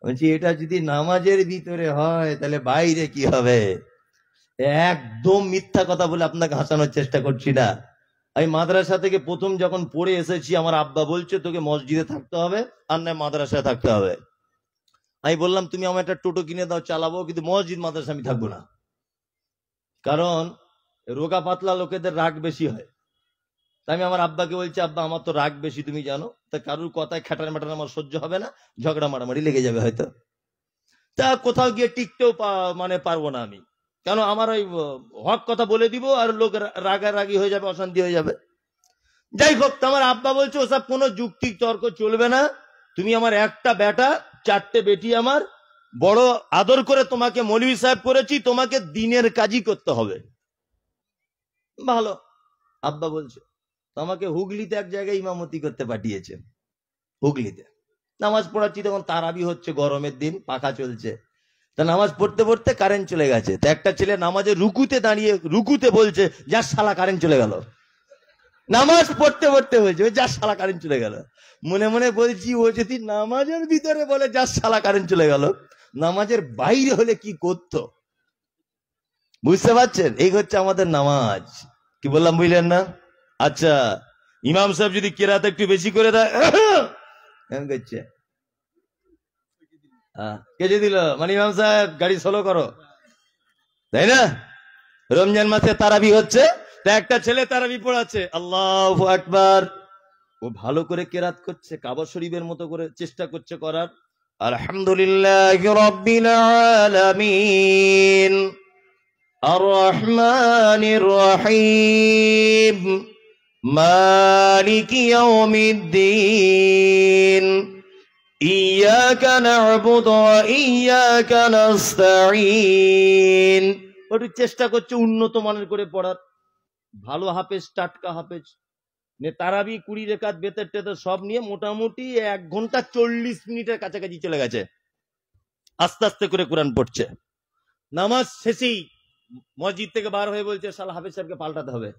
বলছি এটা যদি নামাজের ভিতরে হয় তাহলে বাইরে কি হবে একদম মিথ্যা কথা বলে আপনাকে হাসানোর চেষ্টা করছি না আমি মাদ্রাসা থেকে প্রথম যখন পড়ে এসেছি আমার আব্বা বলছে তোকে মসজিদে থাকতে হবে আর না মাদ্রাসায় থাকতে হবে আমি বললাম তুমি আমার একটা টোটো কিনে দাও চালাবো কিন্তু মসজিদ মাদ্রাসা আমি থাকবো না কারণ রোগা পাতলা লোকেদের রাগ বেশি হয় আমি আমার আব্বাকে বলছি আব্বা আমার তো রাগ বেশি তুমি জানো তা কারুর কথায় খেটার মেটার আমার সহ্য হবে না ঝগড়া মারামারি লেগে যাবে হয়তো তা কোথাও গিয়ে টিকতেও মানে পারবো না আমি কেন আমার ওই হক কথা বলে দিব আর লোক রাগারাগি হয়ে যাবে অশান্তি হয়ে যাবে যাই হোক তোমার আব্বা বলছে ওসব কোনো যুক্তি তর্ক চলবে না তুমি আমার একটা বেটা চারটে বেটি আমার বড় আদর করে তোমাকে মৌলভী সাহেব করেছি তোমাকে দিনের কাজই করতে হবে ভালো আব্বা বলছে তোমাকে হুগলিতে এক জায়গায় ইমামতি করতে পাঠিয়েছেন হুগলিতে নামাজ পড়াচ্ছি তখন তারাবি হচ্ছে গরমের দিন পাখা চলছে তা নামাজ পড়তে পড়তে কারেন্ট চলে গেছে তো একটা ছেলে নামাজে রুকুতে দাঁড়িয়ে রুকুতে বলছে যার সালা কারেন্ট চলে গেল নামাজ পড়তে পড়তে বলছে ওই যার সালা কারেন্ট চলে গেল মনে মনে বলছি ও যদি নামাজের ভিতরে বলে যার সালা কারেন্ট চলে গেল নামাজের বাইরে হলে কি করতো বুঝতে পারছেন এই হচ্ছে আমাদের নামাজ কি বললাম বুঝলেন না আচ্ছা ইমাম সাহেব যদি কেরাত একটু বেশি করে দেয় এমন কেজে দিল মানে ইমাম সাহেব গাড়ি সলো করো তাই না রমজান মাসে তারাবি হচ্ছে তা একটা ছেলে তারাবি পড়াচ্ছে আল্লাহ একবার ও ভালো করে কেরাত করছে কাবা শরীফের মতো করে চেষ্টা করছে করার আলহামদুলিল্লাহ আর مالك يوم الدين إياك نعبد وإياك نستعين একটু চেষ্টা করছে উন্নত মানের করে পড়ার ভালো হাফেজ টাটকা হাফেজ তারাবি কুড়ি রেখাত বেতের টেতের সব নিয়ে মোটামুটি এক ঘন্টা চল্লিশ মিনিটের কাছাকাছি চলে গেছে আস্তে আস্তে করে কোরআন পড়ছে নামাজ শেষেই মসজিদ থেকে বার হয়ে বলছে সাল হাফেজ সাহেবকে পাল্টাতে হবে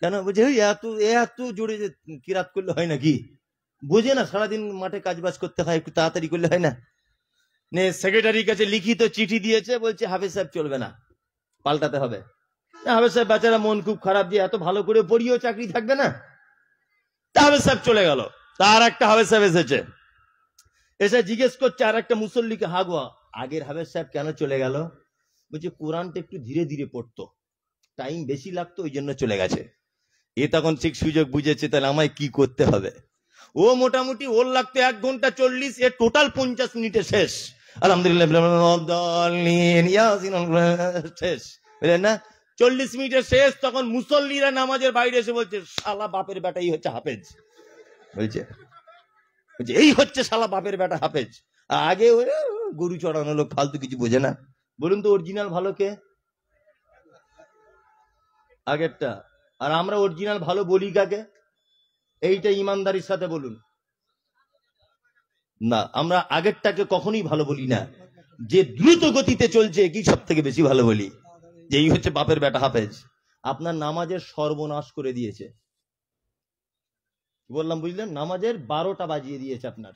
কেন বলছে এত এত জোরে যে কিরাত করলে হয় নাকি বোঝে না সারাদিন মাঠে কাজবাজ করতে হয় একটু তাড়াতাড়ি করলে হয় না সেক্রেটারির কাছে লিখিত চিঠি দিয়েছে বলছে হাফেজ সাহেব চলবে না পাল্টাতে হবে হাফেজ সাহেব বেচারা মন খুব খারাপ যে এত ভালো করে পড়িয়েও চাকরি থাকবে না তা হাফেজ সাহেব চলে গেল তার একটা হাফেজ সাহেব এসেছে এসে জিজ্ঞেস করছে আর একটা মুসল্লিকে হাগুয়া আগের হাফেজ সাহেব কেন চলে গেল বলছে কোরআনটা একটু ধীরে ধীরে পড়তো টাইম বেশি লাগতো ওই জন্য চলে গেছে এ তখন ঠিক সুযোগ বুঝেছে তাহলে আমায় কি করতে হবে ও মোটামুটি ওর লাগতো এক ঘন্টা চল্লিশ এ টোটাল পঞ্চাশ মিনিটে শেষ আলহামদুলিল্লাহ শেষ বুঝলেন না চল্লিশ মিনিটে শেষ তখন মুসল্লিরা নামাজের বাইরে এসে বলছে সালা বাপের বেটা এই হচ্ছে হাফেজ বলছে বলছে এই হচ্ছে শালা বাপের বেটা হাফেজ আগে গরু চড়ানো লোক ফালতু কিছু বোঝে না বলুন তো অরিজিনাল ভালো কে আগেরটা আর আমরা অরিজিনাল ভালো বলি কাকে এইটা ইমানদারির সাথে বলুন না আমরা আগেরটাকে কখনই ভালো বলি না যে দ্রুত গতিতে চলছে কি সব থেকে বেশি ভালো বলি যে এই হচ্ছে বাপের বেটা হাফেজ আপনার নামাজের সর্বনাশ করে দিয়েছে বললাম বুঝলেন নামাজের বারোটা বাজিয়ে দিয়েছে আপনার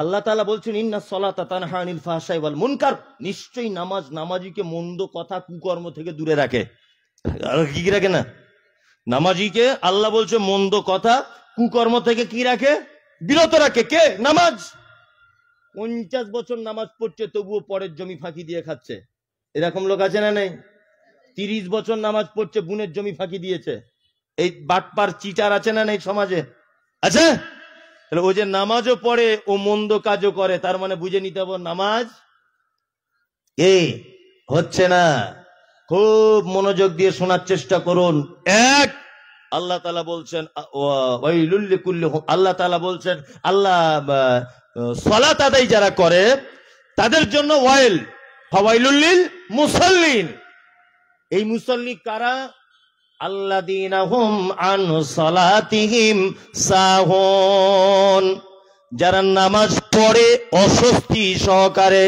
আল্লাহ তালা বলছেন ইন্না সলাতা তানহা আনিল ফাহসাই ওয়াল মুনকার নিশ্চয়ই নামাজ নামাজিকে মন্দ কথা কুকর্ম থেকে দূরে রাখে কি কি রাখে না নামাজিকে আল্লাহ বলছে মন্দ কথা কুকর্ম থেকে কি রাখে বিরত রাখে কে নামাজ পঞ্চাশ বছর নামাজ পড়ছে তবুও পরের জমি ফাঁকি দিয়ে খাচ্ছে এরকম লোক আছে না নেই তিরিশ বছর নামাজ পড়ছে বুনের জমি ফাঁকি দিয়েছে এই বাটপার চিটার আছে না নেই সমাজে আছে তাহলে ও যে নামাজও পড়ে ও মন্দ কাজও করে তার মানে বুঝে নিতে হবে নামাজ এ হচ্ছে না খুব মনোযোগ দিয়ে শোনার চেষ্টা করুন এক আল্লাহ তালা বলছেন আল্লাহ তালা বলছেন আল্লাহ সলাত আদায় যারা করে তাদের জন্য ওয়াইল ফওয়াইলুল্লিল মুসল্লিন এই মুসল্লি কারা আল্লাদিনাহুম আন সালাতিহিম সাহন যারা নামাজ পড়ে অস্বস্তি সহকারে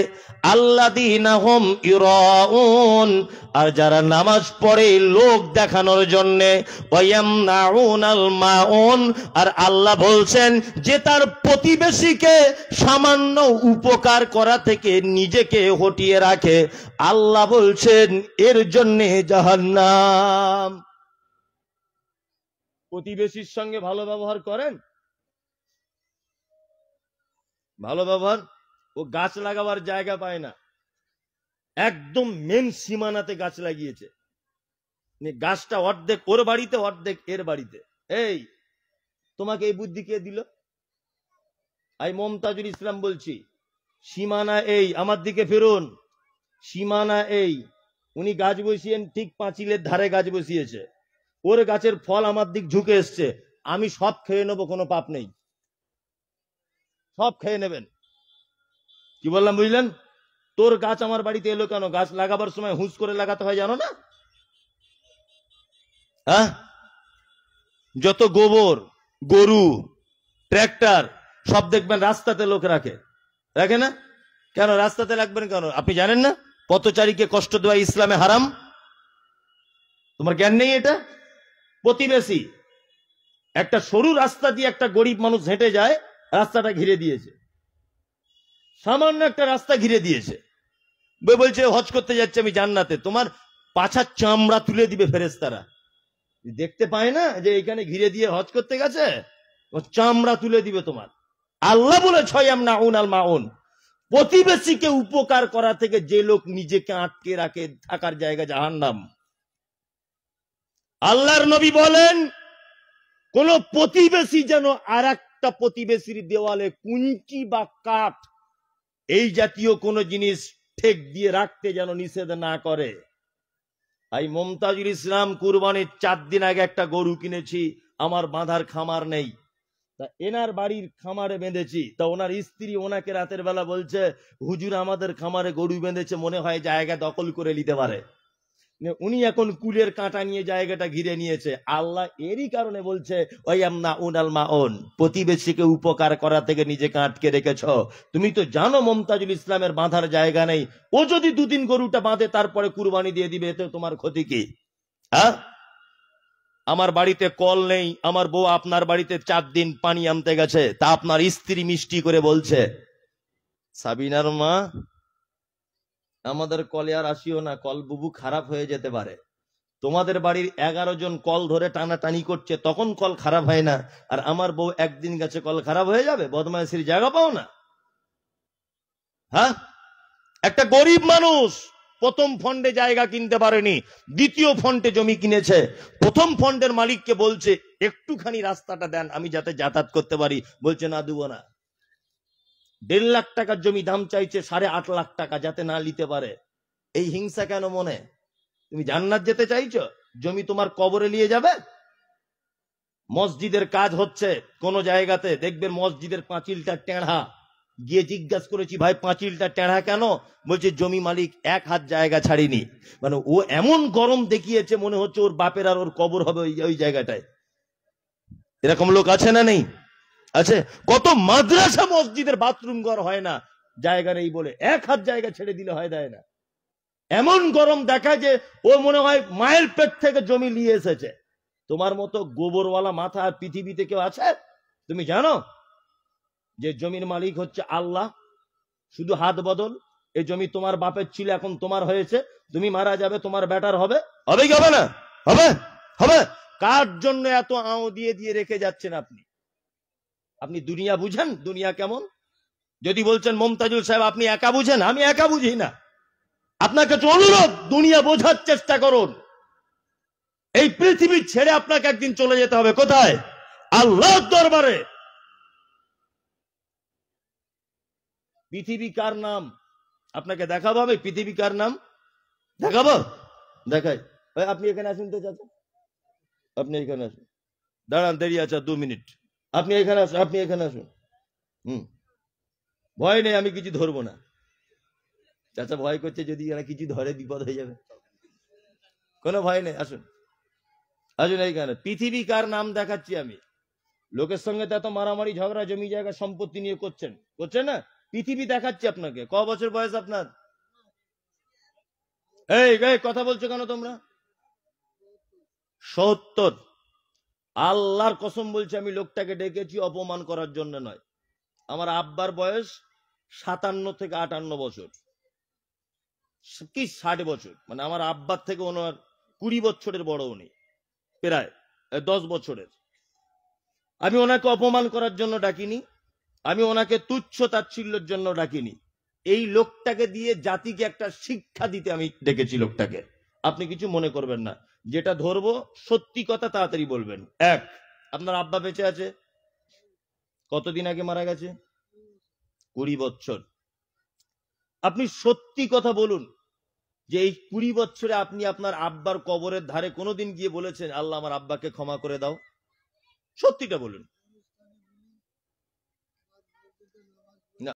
আল্লাদিনাহুম ইরাউন আর যারা নামাজ পড়ে লোক দেখানোর জন্যে আর আল্লাহ বলছেন যে তার প্রতিবেশীকে সামান্য উপকার করা থেকে নিজেকে হটিয়ে রাখে আল্লাহ বলছেন এর জন্যে জাহান্নাম প্রতিবেশীর সঙ্গে ভালো ব্যবহার করেন ভালো ব্যবহার ও গাছ লাগাবার জায়গা পায় না একদম মেন সীমানাতে গাছ লাগিয়েছে গাছটা অর্ধেক ওর বাড়িতে অর্ধেক এর বাড়িতে এই তোমাকে এই বুদ্ধি কে দিল আই মমতাজুল ইসলাম বলছি সীমানা এই আমার দিকে ফেরুন সীমানা এই উনি গাছ বসিয়েন ঠিক পাঁচিলের ধারে গাছ বসিয়েছে ওর গাছের ফল আমার দিক ঝুঁকে এসছে আমি সব খেয়ে নেবো কোনো পাপ নেই সব খেয়ে নেবেন কি বললাম বুঝলেন তোর গাছ আমার বাড়িতে এলো কেন গাছ লাগাবার সময় হুঁস করে লাগাতে হয় জানো না হ্যাঁ যত গোবর গরু ট্র্যাক্টর সব দেখবেন রাস্তাতে লোক রাখে রাখে না কেন রাস্তাতে রাখবেন কেন আপনি জানেন না পথচারীকে কষ্ট দেওয়া ইসলামে হারাম তোমার জ্ঞান নেই এটা প্রতিবেশী একটা সরু রাস্তা দিয়ে একটা গরিব মানুষ হেঁটে যায় রাস্তাটা ঘিরে দিয়েছে সামান্য একটা রাস্তা ঘিরে দিয়েছে বলছে হজ করতে যাচ্ছে আমি জান্নাতে তোমার পাছার চামড়া তুলে দিবে ফেরেস তারা দেখতে পায় না যে এখানে ঘিরে দিয়ে হজ করতে গেছে চামড়া তুলে দিবে তোমার আল্লাহ বলে ছয় আম আল মাউন প্রতিবেশীকে উপকার করা থেকে যে লোক নিজেকে আটকে রাখে থাকার জায়গা জাহান নাম আল্লাহর নবী বলেন কোন প্রতিবেশী যেন আর একটা প্রতিবেশীর দেওয়ালে কুঞ্চি বা কাঠ এই জাতীয় কোনো জিনিস ঠেক দিয়ে রাখতে যেন নিষেধ না করে ভাই মমতাজুল ইসলাম কুরবানির চার দিন আগে একটা গরু কিনেছি আমার বাঁধার খামার নেই তা এনার বাড়ির খামারে বেঁধেছি তা ওনার স্ত্রী ওনাকে রাতের বেলা বলছে হুজুর আমাদের খামারে গরু বেঁধেছে মনে হয় জায়গা দখল করে নিতে পারে উনি এখন কুলের কাঁটা নিয়ে জায়গাটা ঘিরে নিয়েছে আল্লাহ এরই কারণে বলছে ওই আমনা উন আলমা ওন প্রতিবেশীকে উপকার করা থেকে নিজে কাঁটকে রেখেছ তুমি তো জানো মমতাজুল ইসলামের বাঁধার জায়গা নেই ও যদি দুদিন গরুটা বাঁধে তারপরে কুরবানি দিয়ে দিবে এতে তোমার ক্ষতি কি হ্যাঁ আমার বাড়িতে কল নেই আমার বউ আপনার বাড়িতে চার দিন পানি আনতে গেছে তা আপনার স্ত্রী মিষ্টি করে বলছে সাবিনার মা আমাদের কলে আর আসিও না কল বুবু খারাপ হয়ে যেতে পারে তোমাদের বাড়ির এগারো জন কল ধরে টানা টানি করছে তখন কল খারাপ হয় না আর আমার বউ একদিন গেছে কল খারাপ হয়ে যাবে বদমাইশির জায়গা পাও না হ্যাঁ একটা গরিব মানুষ প্রথম ফন্ডে জায়গা কিনতে পারেনি দ্বিতীয় ফন্ডে জমি কিনেছে প্রথম ফন্ডের মালিককে বলছে একটুখানি রাস্তাটা দেন আমি যাতে যাতায়াত করতে পারি বলছে না দেবো না দেড় লাখ টাকার জমি দাম চাইছে সাড়ে আট লাখ টাকা যাতে না নিতে পারে এই হিংসা কেন মনে তুমি জান্নাত যেতে চাইছো জমি তোমার কবরে নিয়ে যাবে মসজিদের কাজ হচ্ছে কোন জায়গাতে দেখবেন মসজিদের পাঁচিলটা টেঁড়া গিয়ে জিজ্ঞাসা করেছি ভাই পাঁচিলটা টেঁড়া কেন বলছে জমি মালিক এক হাত জায়গা ছাড়িনি মানে ও এমন গরম দেখিয়েছে মনে হচ্ছে ওর বাপের আর ওর কবর হবে ওই জায়গাটায় এরকম লোক আছে না নেই আছে কত মাদ্রাসা মসজিদের বাথরুম ঘর হয় না জায়গা নেই বলে এক হাত জায়গা ছেড়ে দিলে হয় দেয় না এমন গরম দেখায় যে ও মনে হয় মায়ের পেট থেকে জমি নিয়ে এসেছে তোমার মতো গোবরওয়ালা মাথা আর পৃথিবীতে কেউ আছে তুমি জানো যে জমির মালিক হচ্ছে আল্লাহ শুধু হাত বদল এই জমি তোমার বাপের ছিল এখন তোমার হয়েছে তুমি মারা যাবে তোমার ব্যাটার হবে হবে কি হবে না হবে হবে কার জন্য এত আও দিয়ে দিয়ে রেখে যাচ্ছেন আপনি আপনি দুনিয়া বুঝেন দুনিয়া কেমন যদি বলছেন মমতাজুল সাহেব আপনি একা বুঝেন আমি একা বুঝি না আপনাকে তো অনুরোধ দুনিয়া বোঝার চেষ্টা করুন এই পৃথিবী ছেড়ে আপনাকে একদিন চলে যেতে হবে কোথায় আল্লাহ দরবারে পৃথিবী কার নাম আপনাকে দেখাবো আমি পৃথিবী কার নাম দেখাবো দেখাই আপনি এখানে আসুন তো চাচা আপনি এখানে আসুন দাঁড়ান দেরি আছে দু মিনিট আপনি এখানে আসুন আপনি এখানে আসুন হুম ভয় নেই আমি কিছু ধরবো না চাচা ভয় করছে যদি এরা কিছু ধরে বিপদ হয়ে যাবে কোনো ভয় নেই আসুন আসুন এইখানে পৃথিবী কার নাম দেখাচ্ছি আমি লোকের সঙ্গে তো এত মারামারি ঝগড়া জমি জায়গা সম্পত্তি নিয়ে করছেন করছেন না পৃথিবী দেখাচ্ছি আপনাকে ক বছর বয়স আপনার এই কথা বলছো কেন তোমরা সত্তর আল্লাহর কসম বলছে আমি লোকটাকে ডেকেছি অপমান করার জন্য নয় আমার আব্বার বয়স সাতান্ন থেকে আটান্ন বছর কি ষাট বছর মানে আমার আব্বার থেকে ওনার কুড়ি বছরের বড় উনি প্রায় দশ বছরের আমি ওনাকে অপমান করার জন্য ডাকিনি আমি ওনাকে তুচ্ছ তাচ্ছিল্যের জন্য ডাকিনি এই লোকটাকে দিয়ে জাতিকে একটা শিক্ষা দিতে আমি ডেকেছি লোকটাকে আপনি কিছু মনে করবেন না যেটা ধরবো সত্যি কথা তাড়াতাড়ি বলবেন এক আপনার আব্বা বেঁচে আছে কতদিন আগে মারা গেছে কুড়ি বছর আপনি সত্যি কথা বলুন যে এই কুড়ি বছরে আপনি আপনার আব্বার কবরের ধারে কোনোদিন গিয়ে বলেছেন আল্লাহ আমার আব্বাকে ক্ষমা করে দাও সত্যিটা বলুন